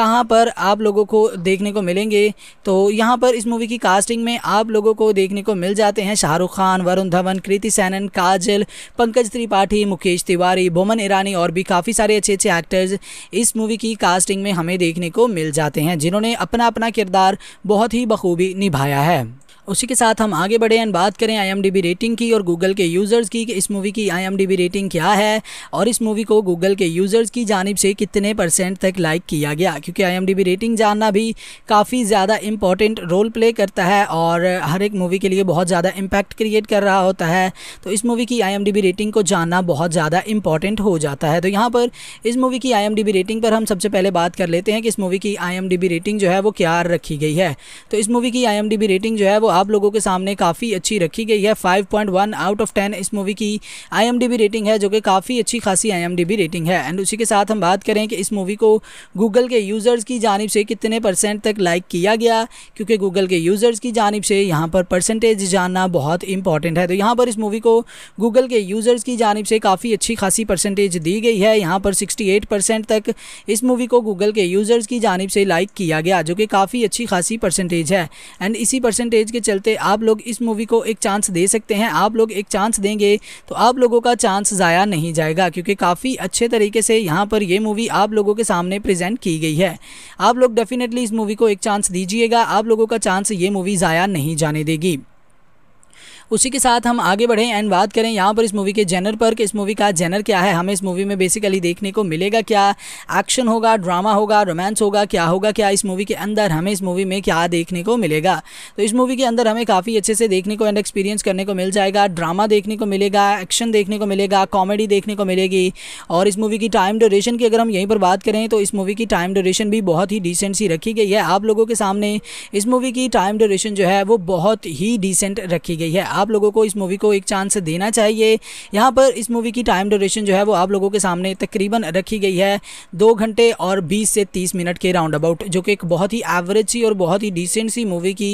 कहाँ पर आप लोगों को देखने को मिलेंगे तो यहाँ पर इस मूवी की कास्टिंग में आप लोगों को देखने को मिल जाए जाते हैं शाहरुख खान वरुण धवन कृति सैनन काजल पंकज त्रिपाठी मुकेश तिवारी बोमन ईरानी और भी काफ़ी सारे अच्छे अच्छे एक्टर्स इस मूवी की कास्टिंग में हमें देखने को मिल जाते हैं जिन्होंने अपना अपना किरदार बहुत ही बखूबी निभाया है उसी के साथ हम आगे बढ़े एंड बात करें आई रेटिंग की और गूगल के यूज़र्स की कि इस मूवी की आई रेटिंग क्या है और इस मूवी को गूगल के यूज़र्स की जानब से कितने परसेंट तक लाइक किया गया क्योंकि आई रेटिंग जानना भी काफ़ी ज़्यादा इंपॉर्टेंट रोल प्ले करता है और हर एक मूवी के लिए बहुत ज़्यादा इम्पैक्ट क्रिएट कर रहा होता है तो इस मूवी की आई रेटिंग को जानना बहुत ज़्यादा इंपॉर्टेंट हो जाता है तो यहाँ पर इस मूवी की आई रेटिंग पर हम सबसे पहले बात कर लेते हैं कि इस मूवी की आई रेटिंग जो है वो क्या रखी गई है तो इस मूवी की आई रेटिंग जो है वो आप लोगों के सामने काफ़ी अच्छी रखी गई है 5.1 आउट ऑफ 10 इस मूवी की बी रेटिंग है जो कि काफ़ी अच्छी खासी बी रेटिंग है एंड उसी के साथ हम बात करें कि इस मूवी को गूगल के यूज़र्स की जानब से कितने परसेंट तक लाइक किया गया क्योंकि गूगल के यूज़र्स की जानब से यहाँ पर परसेंटेज जानना बहुत इंपॉर्टेंट है तो यहाँ पर इस मूवी को गूगल के यूज़र्स की जानब से काफ़ी अच्छी खासी परसेंटेज दी गई है यहाँ पर एट परसेंट तक इस मूवी को गूगल के यूज़र्स की जानब से लाइक किया गया जो कि काफ़ी अच्छी खासी परसेंटेज है एंड इसी परसेंटेज के चलते आप लोग इस मूवी को एक चांस दे सकते हैं आप लोग एक चांस देंगे तो आप लोगों का चांस ज़ाया नहीं जाएगा क्योंकि काफ़ी अच्छे तरीके से यहाँ पर ये मूवी आप लोगों के सामने प्रेजेंट की गई है आप लोग डेफिनेटली इस मूवी को एक चांस दीजिएगा आप लोगों का चांस ये मूवी ज़ाया नहीं जाने देगी उसी के साथ हम आगे बढ़ें एंड बात करें यहाँ पर इस मूवी के जेनर पर कि इस मूवी का जेनर क्या है हमें इस मूवी में बेसिकली देखने को मिलेगा क्या एक्शन होगा ड्रामा होगा रोमांस होगा क्या होगा क्या इस मूवी के अंदर हमें इस मूवी में क्या देखने को मिलेगा तो इस मूवी के अंदर हमें काफ़ी अच्छे से देखने को एंड एक्सपीरियंस करने को मिल जाएगा ड्रामा देखने को मिलेगा एक्शन देखने को मिलेगा कॉमेडी देखने को मिलेगी और इस मूवी की टाइम ड्यूरेशन की अगर हम यहीं पर बात करें तो इस मूवी की टाइम ड्यूरेशन भी बहुत ही डिसेंट सी रखी गई है आप लोगों के सामने इस मूवी की टाइम ड्यूरेशन जो है वो बहुत ही डिसेंट रखी गई है आप लोगों को इस मूवी को एक चांस देना चाहिए यहाँ पर इस मूवी की टाइम ड्यूरेशन जो है वो आप लोगों के सामने तकरीबन रखी गई है दो घंटे और बीस से तीस मिनट के राउंड अबाउट जो कि एक बहुत ही एवरेज सी और बहुत ही डिसेंट सी मूवी की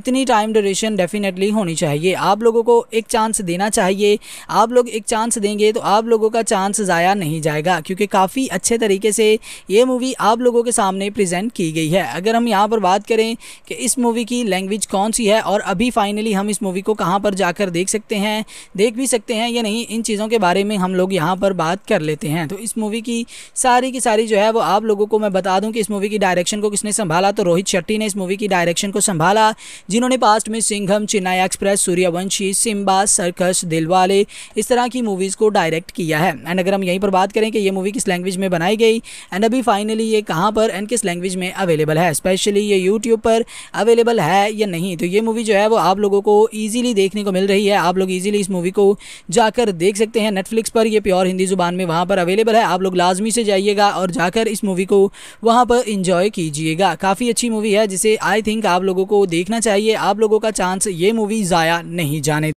इतनी टाइम ड्यूरेशन डेफिनेटली होनी चाहिए आप लोगों को एक चांस देना चाहिए आप लोग एक चांस देंगे तो आप लोगों का चांस ज़ाया नहीं जाएगा क्योंकि काफ़ी अच्छे तरीके से ये मूवी आप लोगों के सामने प्रेजेंट की गई है अगर हम यहाँ पर बात करें कि इस मूवी की लैंग्वेज कौन सी है और अभी फाइनली हम इस मूवी को कहाँ पर पर जाकर देख सकते हैं देख भी सकते हैं या नहीं इन चीज़ों के बारे में हम लोग यहाँ पर बात कर लेते हैं तो इस मूवी की सारी की सारी जो है वो आप लोगों को मैं बता दूं कि इस मूवी की डायरेक्शन को किसने संभाला तो रोहित शेट्टी ने इस मूवी की डायरेक्शन को संभाला जिन्होंने पास्ट में सिंघम चेन्नई एक्सप्रेस सूर्यवंशी सिम्बा सर्कस दिलवाले इस तरह की मूवीज़ को डायरेक्ट किया है एंड अगर हम यहीं पर बात करें कि ये मूवी किस लैंग्वेज में बनाई गई एंड अभी फाइनली ये कहाँ पर एंड किस लैंग्वेज में अवेलेबल है स्पेशली ये यूट्यूब पर अवेलेबल है या नहीं तो ये मूवी जो है वो आप लोगों को ईजिली देखने देखने को मिल रही है आप लोग इजीली इस मूवी को जाकर देख सकते हैं नेटफ्लिक्स पर ये प्योर हिंदी ज़ुबान में वहाँ पर अवेलेबल है आप लोग लाजमी से जाइएगा और जाकर इस मूवी को वहाँ पर इंजॉय कीजिएगा काफ़ी अच्छी मूवी है जिसे आई थिंक आप लोगों को देखना चाहिए आप लोगों का चांस ये मूवी ज़ाया नहीं जाने